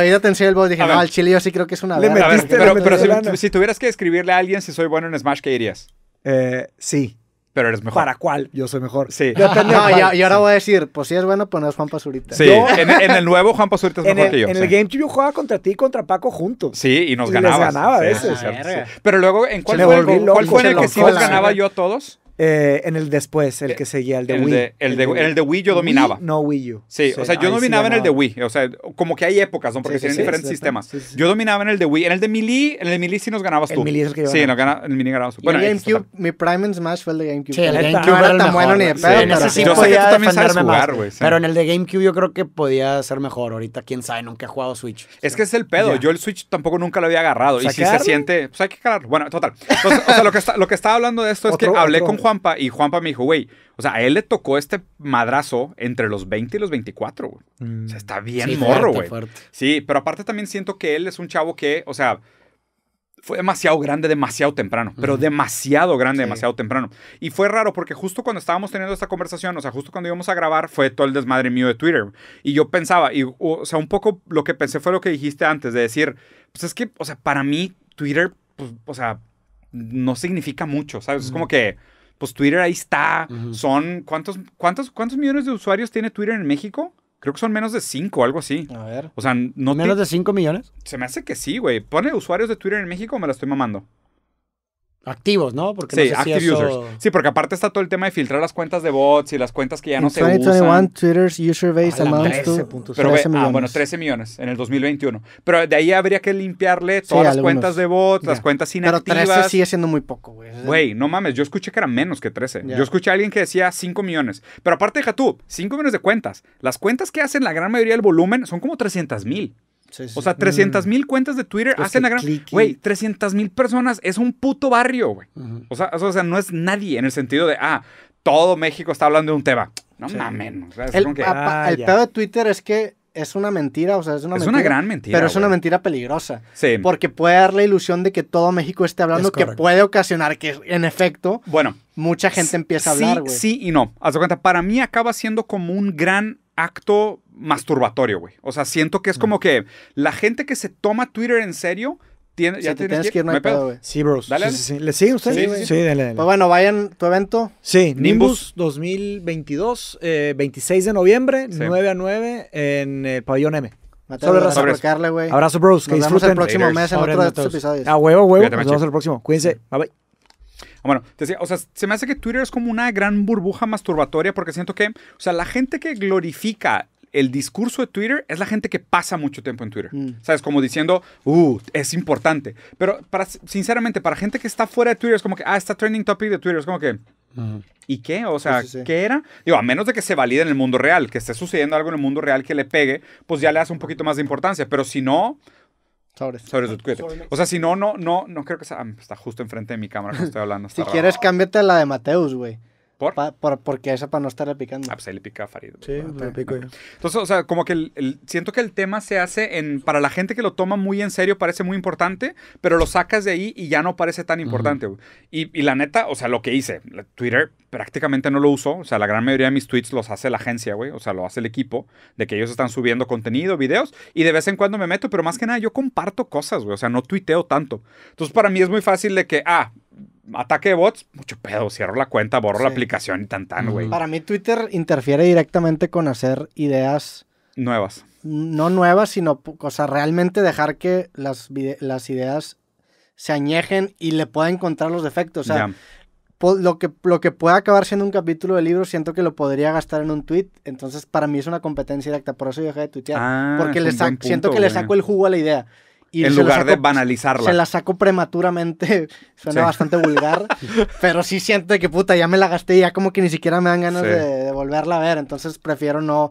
Yo te enseñé el boss. Dije, no, al chile yo sí creo que es una verdad Pero si tuvieras que escribirle a alguien si soy bueno en Smash, ¿qué dirías? Eh, sí. Pero eres mejor. ¿Para cuál? Yo soy mejor. Sí. Yo no, y, ahora voy a decir, pues si es bueno, pues no es Juan Pazurita. Sí, en, el nuevo Juan Pazurita es mejor que yo. En el Game yo jugaba contra ti y contra Paco juntos. Sí, y nos ganaba. ganaba a veces. Ah, pero luego, ¿en cuál fue, el, cuál fue el que sí los ganaba yo a todos? Eh, en el después, el eh, que seguía, el de Wii. De, el, de, Wii. el, de, Wii yo dominaba. no Wii U. Sí, o sea, yo dominaba en el de Wii. O sea, como que hay épocas, ¿no? Porque tienen diferentes sistemas. Yo dominaba en el de Wii. En el de Melee, en el de Melee sí nos ganabas tú. Sí, nos el Melee ganabas tú. Bueno, GameCube, mi Prime en Smash fue el de GameCube. Sí, el, GameCube no era tan bueno ni de pedo. yo sé que tú también sabes jugar, güey. Pero en el de GameCube yo creo que podía ser mejor. Ahorita, quién sabe, nunca he jugado Switch. Es que es el pedo. Yo el Switch tampoco nunca lo había agarrado. Y si se siente, pues hay que calar. Bueno, total. O sea, lo que estaba hablando de esto es que hablé con Juanpa y Juanpa me dijo, güey, o sea, a él le tocó este madrazo entre los 20 y los 24, güey. O sea, mm. está bien sí, morro, güey. Sí, pero aparte también siento que él es un chavo que, o sea, fue demasiado grande, demasiado temprano, pero demasiado grande, demasiado temprano. Y fue raro porque justo cuando estábamos teniendo esta conversación, o sea, justo cuando íbamos a grabar, fue todo el desmadre mío de Twitter. Y yo pensaba, y, o sea, un poco lo que pensé fue lo que dijiste antes, de decir, pues es que, o sea, para mí Twitter, pues, o sea, no significa mucho, ¿sabes? Es como que pues Twitter ahí está. Son, ¿cuántos, cuántos, ¿cuántos millones de usuarios tiene Twitter en México? Creo que son menos de cinco, algo así. A ver. O sea, no ¿Menos de 5 millones? Se me hace que sí, güey. Pone usuarios de Twitter en México, me la estoy mamando. Activos, ¿no? Porque sí, active users. Sí, porque aparte está todo el tema de filtrar las cuentas de bots y las cuentas que ya no se usan. 2021, Twitter's user base amounts to... Ah, millones. Ah, bueno, 13 millones en el 2021. Pero de ahí habría que limpiarle todas las cuentas de bots, las cuentas inactivas. Pero 13 sigue siendo muy poco, güey. Güey, no mames, yo escuché que eran menos que 13. Yo escuché a alguien que decía 5 millones. Pero aparte, deja tú, 5 millones de cuentas. Las cuentas que hacen la gran mayoría del volumen son como 300 mil. O sea, 300 mm. mil cuentas de Twitter pues hacen la gran. Güey, 300 mil personas es un puto barrio, güey. o, sea, no es nadie en el sentido de, ah, todo México está hablando de un tema. No O sea, el, que... Ah, pedo de Twitter es que es una mentira, o sea, es una mentira. una gran mentira. Pero es una mentira peligrosa. Sí. Porque puede dar la ilusión de que todo México esté hablando, que puede ocasionar que, en efecto, bueno, mucha gente empieza a hablar, güey. Sí, sí y no. Haz cuenta, para mí acaba siendo como un gran acto masturbatorio, güey. O sea, siento que es como mm. que la gente que se toma Twitter en serio. Tiene, sí, tienes que ir, no pedo, güey. Sí, bros. Dale. Sí, sí, ¿Le siguen ustedes? Sí, sí, dale, Pues bueno, vayan tu evento. Sí, Nimbus, 2022, 26 eh, de noviembre, 9 a 9, en eh, el pabellón M. Solo Sobre güey. Abrazo, bros. Que nos disfruten. el próximo mes en otro de estos episodios. A ah, huevo, huevo. Nos vemos el próximo. Cuídense. Bye, bye. Ah, bueno, te decía, o sea, se me hace que Twitter es como una gran burbuja masturbatoria porque siento que, o sea, la gente que glorifica el discurso de Twitter es la gente que pasa mucho tiempo en Twitter. Mm. ¿Sabes? Como diciendo, uh, es importante. Pero para, sinceramente, para gente que está fuera de Twitter, es como que, ah, está trending topic de Twitter. Es como que, ¿Y qué? O sea, ¿qué era? Digo, a menos de que se valide en el mundo real, que esté sucediendo algo en el mundo real que le pegue, pues ya le hace un poquito más de importancia. Pero si no. Sobre, sobre, O sea, si no, no, no, no creo que sea. Ah, está justo enfrente de mi cámara que estoy hablando. si quieres, cámbiate la de Mateus, güey. ¿Por? por porque esa para no estarle picando. Ah, pues ahí le pica a Farid. Sí, le pico yo. Entonces, o sea, como que siento que el tema se hace en. Para la gente que lo toma muy en serio, parece muy importante, pero lo sacas de ahí y ya no parece tan importante. y, y, la neta, o sea, lo que hice, Twitter prácticamente no lo uso. O sea, la gran mayoría de mis tweets los hace la agencia, güey. O sea, lo hace el equipo, de que ellos están subiendo contenido, videos, y de vez en cuando me meto, pero más que nada yo comparto cosas, güey. O sea, no tuiteo tanto. Entonces, para mí es muy fácil de que, ah, ataque de bots, mucho pedo, cierro la cuenta, borro la aplicación y tan tan, güey. Para mí Twitter interfiere directamente con hacer ideas nuevas. No nuevas, sino, o sea, realmente dejar que las, las ideas se añejen y le pueda encontrar los defectos. O sea, lo que, lo que pueda acabar siendo un capítulo de libro, siento que lo podría gastar en un tweet. Entonces, para mí es una competencia directa. Por eso yo dejé de tuitear. Ah, porque siento que le saco el jugo a la idea. Y en lugar de banalizarla. Se la saco prematuramente. Suena bastante vulgar. pero sí siento que puta, ya me la gasté ya como que ni siquiera me dan ganas de, de volverla a ver. Entonces prefiero no.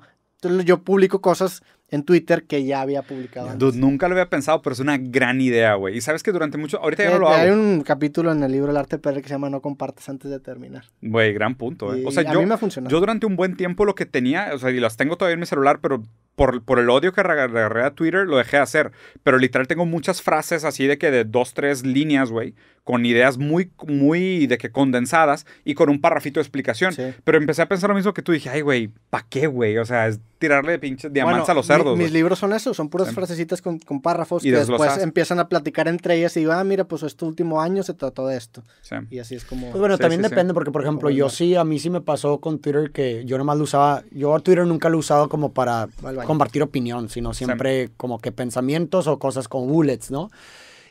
Yo publico cosas en Twitter que ya había publicado. antes. nunca lo había pensado, pero es una gran idea, güey. Y sabes que durante mucho. Ahorita ya no eh, lo hago. Hay un capítulo en el libro El arte de perder que se llama No compartes antes de terminar. Güey, gran punto. Eh. O sea, a yo, mí me ha Yo durante un buen tiempo lo que tenía, o sea, y las tengo todavía en mi celular, pero por, por el odio que agarré a Twitter lo dejé de hacer. Pero literal tengo muchas frases así de que de dos, tres líneas, güey, con ideas muy, muy de que condensadas y con un parrafito de explicación. Pero empecé a pensar lo mismo que tú. Dije, ay, güey, ¿pa' qué, güey? O sea, es tirarle pinches diamantes a los mis libros son eso, son puras frasecitas con, párrafos y que después empiezan a platicar entre ellas y digo, ah, mira, pues este último año se trató de esto. Y así es como... Pues bueno, también depende, porque por ejemplo, yo sí, a mí sí me pasó con Twitter que yo nomás lo usaba, yo Twitter nunca lo he usado como para compartir opinión, sino siempre como que pensamientos o cosas con bullets, ¿no?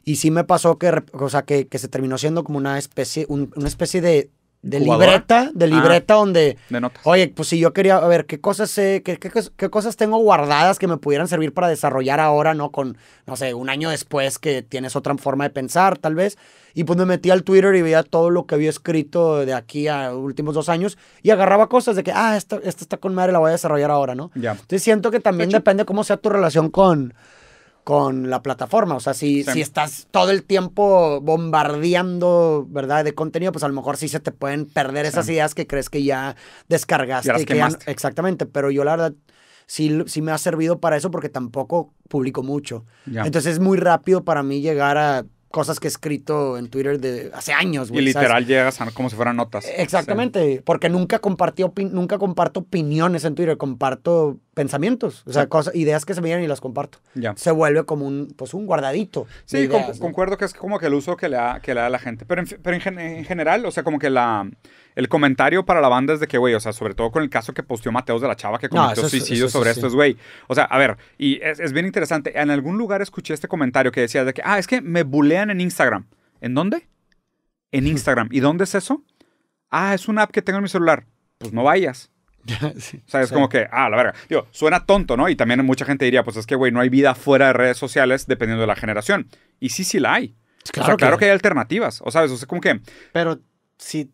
Y sí me pasó que, o sea, que, se terminó siendo como una especie, una especie de de libreta, de ah, libreta donde, oye, pues si yo quería, a ver, ¿qué cosas, sé, qué, cosas tengo guardadas que me pudieran servir para desarrollar ahora, no? Con, no sé, un año después que tienes otra forma de pensar, tal vez. Y pues me metí al Twitter y veía todo lo que había escrito de aquí a últimos dos años y agarraba cosas de que, ah, esta, está con madre, la voy a desarrollar ahora, ¿no? Ya. Entonces siento que también depende cómo sea tu relación con con la plataforma. O sea, si, si estás todo el tiempo bombardeando, ¿verdad? De contenido, pues a lo mejor sí se te pueden perder esas ideas que crees que ya descargaste. que exactamente, pero yo la verdad sí, me ha servido para eso porque tampoco publico mucho. Entonces es muy rápido para mí llegar a cosas que he escrito en Twitter de hace años, Y literal llegas como si fueran notas. Exactamente, porque nunca compartí nunca comparto opiniones en Twitter, comparto pensamientos, o sea, cosas, ideas que se me vienen y las comparto. Se vuelve como un, pues un guardadito. Sí, concuerdo que es como que el uso que le da, que le da a la gente, pero, pero en, general, o sea, como que la el comentario para la banda es de que, güey, o sea, sobre todo con el caso que posteó Mateos de la chava que cometió suicidio sobre esto, es, güey. O sea, a ver, y es, bien interesante. En algún lugar escuché este comentario que decía de que, ah, es que me bulean en Instagram. ¿En dónde? En Instagram. ¿Y dónde es eso? Ah, es una app que tengo en mi celular. Pues no vayas. o sea, es como que, ah, la verga. Digo, suena tonto, ¿no? Y también mucha gente diría, pues es que, güey, no hay vida fuera de redes sociales dependiendo de la generación. Y sí, sí la hay. Pues claro, claro que hay alternativas. O sabes, o sea, como que. Pero si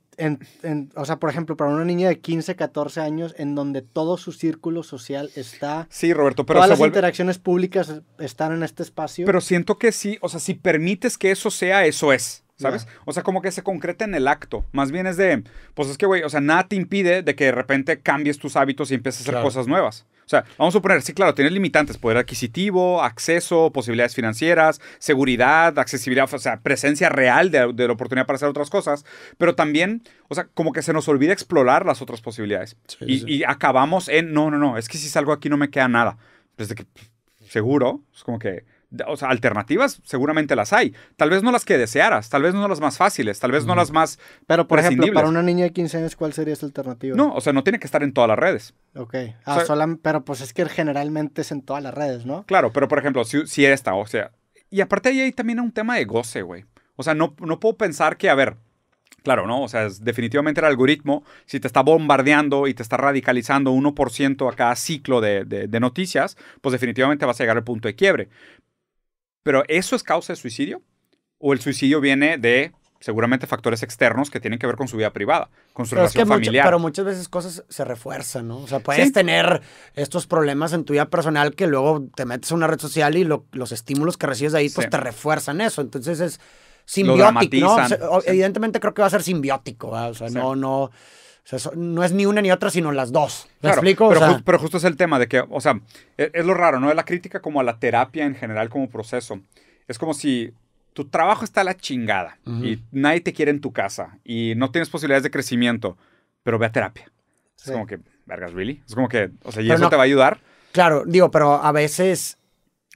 o sea, por ejemplo, para una niña de 15, 14 años, en donde todo su círculo social está. Sí, Roberto, pero. Todas las interacciones públicas están en este espacio. Pero siento que sí, o sea, si permites que eso sea, eso es. ¿sabes? O sea, como que se concreta en el acto. Más bien es de, pues es que, güey, o sea, nada te impide de que de repente cambies tus hábitos y empieces a hacer cosas nuevas. O sea, vamos a suponer, sí, claro, tienes limitantes, poder adquisitivo, acceso, posibilidades financieras, seguridad, accesibilidad, o sea, presencia real de, la oportunidad para hacer otras cosas, pero también, o sea, como que se nos olvida explorar las otras posibilidades. y, y acabamos en, no, no, no, es que si salgo aquí no me queda nada. Desde que, seguro, es como que o sea, alternativas seguramente las hay. Tal vez no las que desearas, tal vez no las más fáciles, tal vez no las más. Pero, por ejemplo, para una niña de 15 años, ¿cuál sería esa alternativa? No, o sea, no tiene que estar en todas las redes. Ok. Ah, pero pues es que generalmente es en todas las redes, ¿no? Claro, pero por ejemplo, si, si esta, o sea. Y aparte ahí hay un tema de goce, güey. O sea, no, puedo pensar que, a ver, Claro, ¿no? O sea, definitivamente el algoritmo, si te está bombardeando y te está radicalizando 1% a cada ciclo de, noticias, pues definitivamente vas a llegar al punto de quiebre. Pero ¿eso es causa de suicidio? ¿O el suicidio viene de seguramente factores externos que tienen que ver con su vida privada, con su relación familiar. pero muchas veces cosas se refuerzan, ¿no? O sea, puedes tener estos problemas en tu vida personal que luego te metes a una red social y los estímulos que recibes de ahí pues te refuerzan eso. Entonces es simbiótico, ¿no? Evidentemente creo que va a ser simbiótico, o sea, no, no, o sea, no es ni una ni otra, sino las dos. ¿Me explico? Pero, pero, justo es el tema de que, o sea, e, es, lo raro, ¿no? de la crítica como a la terapia en general como proceso. Es como si tu trabajo está a la chingada y nadie te quiere en tu casa y no tienes posibilidades de crecimiento, pero ve a terapia. Es como que, vergas, really? Es como que, o sea, y eso te va a ayudar. Claro, digo, pero a veces.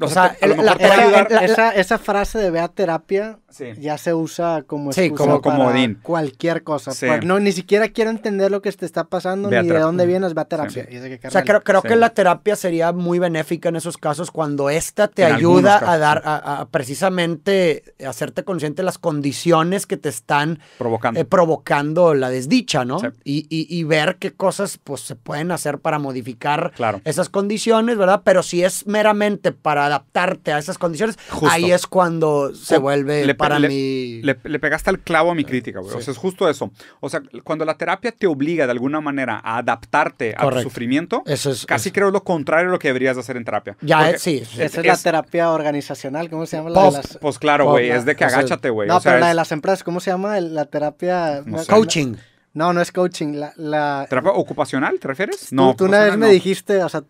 O, sea, esa, esa frase de ve a terapia ya se usa como excusa para cualquier cosa. Pues, no, ni siquiera quiero entender lo que te está pasando ni de dónde vienes, va a terapia. o sea, creo, creo que la terapia sería muy benéfica en esos casos cuando esta te ayuda a dar, a, precisamente hacerte consciente de las condiciones que te están provocando, eh, la desdicha, ¿no? Y, y, ver qué cosas pues se pueden hacer para modificar esas condiciones, ¿verdad? Pero si es meramente para adaptarte a esas condiciones, ahí es cuando se vuelve para le, Le, pegaste al clavo a mi crítica, güey. O sea, es justo eso. O sea, cuando la terapia te obliga de alguna manera a adaptarte al sufrimiento, casi creo lo contrario a lo que deberías hacer en terapia. Ya, sí. Esa es, la terapia organizacional, ¿cómo se llama? Pues claro, güey, es de que agáchate, güey. No, pero la de las empresas, ¿cómo se llama la terapia? Coaching. No, no es coaching. La, ocupacional te refieres? no. Tú una vez me dijiste, o sea,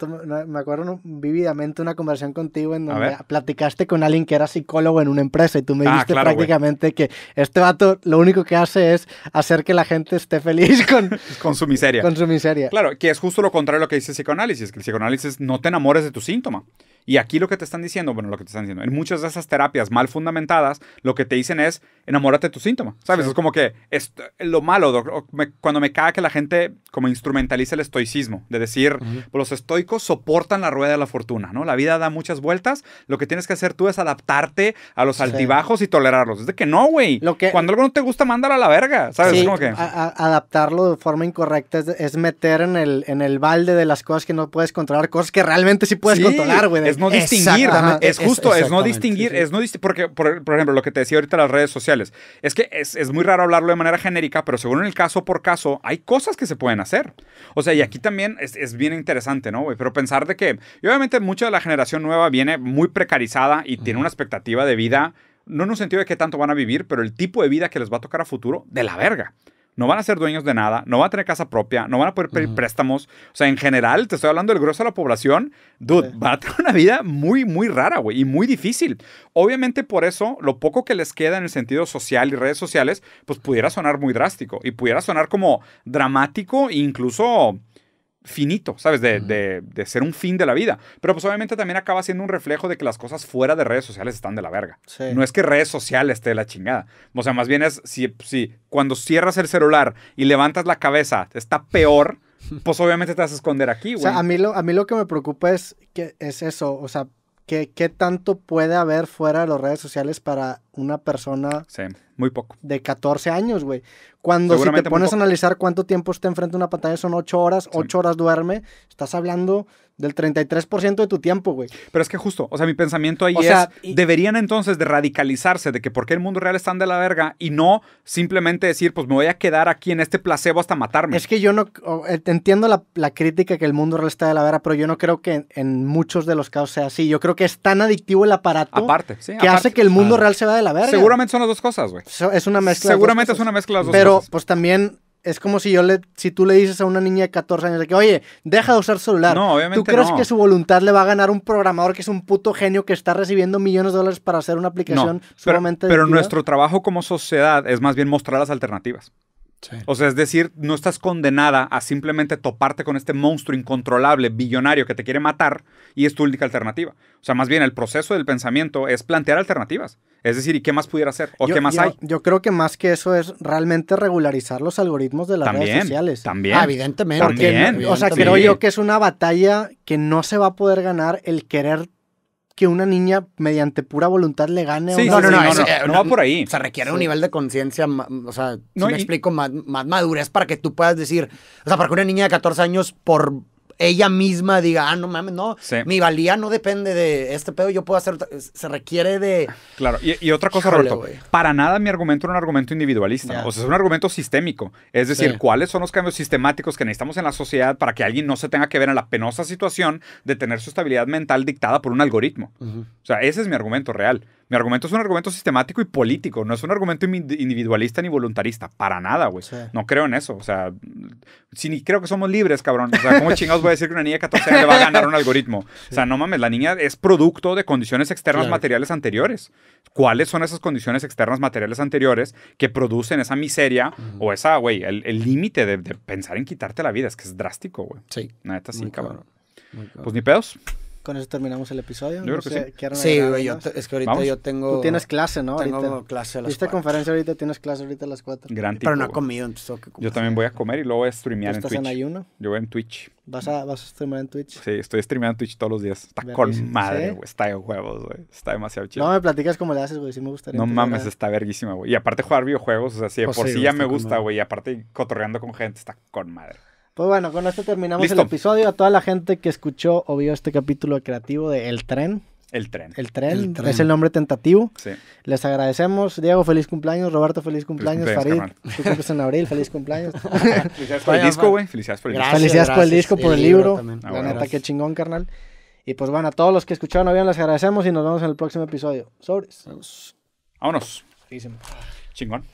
me acuerdo vividamente una conversación contigo en donde platicaste con alguien que era psicólogo en una empresa y tú me ah, dijiste prácticamente que este vato lo único que hace es hacer que la gente esté feliz con, con su miseria. Con su miseria. Claro, que es justo lo contrario a lo que dice psicoanálisis, que el psicoanálisis no te enamores de tu síntoma. Y aquí lo que te están diciendo, bueno, lo que te están diciendo, en muchas de esas terapias mal fundamentadas, lo que te dicen es, enamórate de tu síntoma, ¿sabes? Es como que es lo malo, cuando me cae que la gente como instrumentaliza el estoicismo, de decir, pues, los estoicos soportan la rueda de la fortuna, ¿no? La vida da muchas vueltas, lo que tienes que hacer tú es adaptarte a los altibajos y tolerarlos. Es de que no, güey. Cuando algo no te gusta, mándalo a la verga, ¿sabes? es como que... adaptarlo de forma incorrecta es, es, meter en el, en el balde de las cosas que no puedes controlar, cosas que realmente sí puedes controlar, güey es no distinguir. Es justo, es, no distinguir, es no porque, por, ejemplo, lo que te decía ahorita las redes sociales, es que es, muy raro hablarlo de manera genérica, pero según el caso por caso, hay cosas que se pueden hacer. O sea, y aquí también es, bien interesante, ¿no? Pero pensar de que, obviamente mucha de la generación nueva viene muy precarizada y tiene una expectativa de vida, no en un sentido de qué tanto van a vivir, pero el tipo de vida que les va a tocar a futuro, de la verga no van a ser dueños de nada, no van a tener casa propia, no van a poder pedir préstamos. O sea, en general, te estoy hablando del grueso de la población, dude, van a tener una vida muy, muy rara, güey, y muy difícil. Obviamente por eso, lo poco que les queda en el sentido social y redes sociales, pues pudiera sonar muy drástico y pudiera sonar como dramático e incluso finito, ¿sabes? De, ser un fin de la vida. Pero pues obviamente también acaba siendo un reflejo de que las cosas fuera de redes sociales están de la verga. No es que redes sociales esté de la chingada. O sea, más bien es si, si cuando cierras el celular y levantas la cabeza está peor, pues obviamente te vas a esconder aquí, güey. O sea, a mí lo, a mí lo que me preocupa es, que, es eso, o sea, ¿Qué, ¿qué, tanto puede haber fuera de las redes sociales para una persona? muy poco. De 14 años, güey. Cuando si te pones a analizar cuánto tiempo está enfrente de una pantalla, son ocho horas, ocho horas duerme, estás hablando del 33% de tu tiempo, güey. Pero es que justo, o sea, mi pensamiento ahí es, deberían entonces de radicalizarse de que por qué el mundo real está de la verga y no simplemente decir, pues me voy a quedar aquí en este placebo hasta matarme. Es que yo no, e, entiendo la, crítica que el mundo real está de la verga, pero yo no creo que en, muchos de los casos sea así. Yo creo que es tan adictivo el aparato aparte, que hace que el mundo real se va de la verga. Seguramente son las dos cosas, güey. es una mezcla. Seguramente es una mezcla de las dos cosas pues también es como si yo le, si tú le dices a una niña de 14 años de que, oye, deja de usar celular. No, obviamente ¿Tú crees que su voluntad le va a ganar un programador que es un puto genio que está recibiendo millones de dólares para hacer una aplicación no, Pero, pero nuestro trabajo como sociedad es más bien mostrar las alternativas. O sea, es decir, no estás condenada a simplemente toparte con este monstruo incontrolable, billonario que te quiere matar y es tu única alternativa. O sea, más bien el proceso del pensamiento es plantear alternativas. Es decir, ¿y qué más pudiera hacer? ¿O qué más hay? Yo creo que más que eso es realmente regularizar los algoritmos de las redes sociales. También. Ah, también. evidentemente. o sea, creo yo que es una batalla que no se va a poder ganar el querer que una niña mediante pura voluntad le gane. Sí, no, no, no, no, eh, por ahí. Se requiere un nivel de conciencia, o sea, si me explico, más, madurez para que tú puedas decir, o sea, para que una niña de 14 años por ella misma diga, ah, no mames, no, mi valía no depende de este pedo, yo puedo hacer, se requiere de... Claro, y, otra cosa, Roberto, para nada mi argumento era un argumento individualista, o sea, es un argumento sistémico, es decir, cuáles son los cambios sistemáticos que necesitamos en la sociedad para que alguien no se tenga que ver en la penosa situación de tener su estabilidad mental dictada por un algoritmo. O sea, ese es mi argumento real. Mi argumento es un argumento sistemático y político, no es un argumento individualista ni voluntarista, para nada, güey. No creo en eso, o sea, si ni creo que somos libres, cabrón. O sea, ¿cómo chingados voy a decir que una niña de 14 años le va a ganar un algoritmo? O sea, no mames, la niña es producto de condiciones externas materiales anteriores. ¿Cuáles son esas condiciones externas materiales anteriores que producen esa miseria o esa, güey, el límite de, pensar en quitarte la vida? Es que es drástico, güey. Sí. Neta, sí, cabrón. cabrón. Pues ni pedos. Con eso terminamos el episodio. Yo creo que sí. Sí, güey, yo es que ahorita yo tengo. Tú tienes clase, ¿no? Tengo clase a las Viste conferencia ahorita, tienes clase ahorita a las 4. Gran tipo, Pero no he comido, entonces tengo que Yo también voy a comer y luego voy a streamear en Twitch. ¿Estás en ayuno? Yo voy en Twitch. ¿Vas a, ¿Vas a streamear en Twitch? Sí, estoy streameando en Twitch todos los días. Está con madre, güey. Está en huevos, güey. Está demasiado chido. No me platicas cómo le haces, güey. Sí me gustaría. No mames, está verguísima, güey. Y aparte jugar videojuegos, o sea, sí. Pues por sí, ya me gusta, güey. Y aparte cotorreando con gente, está con madre. Pues bueno, con esto terminamos el episodio. A toda la gente que escuchó o vio este capítulo creativo de El Tren. El tren. El tren. Es el nombre tentativo. Sí. Les agradecemos. Diego, feliz cumpleaños. Roberto, feliz cumpleaños. Feliz cumpleaños Farid, tú en abril. Feliz cumpleaños. Felicidades por el disco, güey. Felicidades por el disco. por el por el, libro. Ah, la neta, chingón, carnal. Y pues bueno, a todos los que escucharon o vieron, les agradecemos y nos vemos en el próximo episodio. Sobres. Vámonos. Chingón.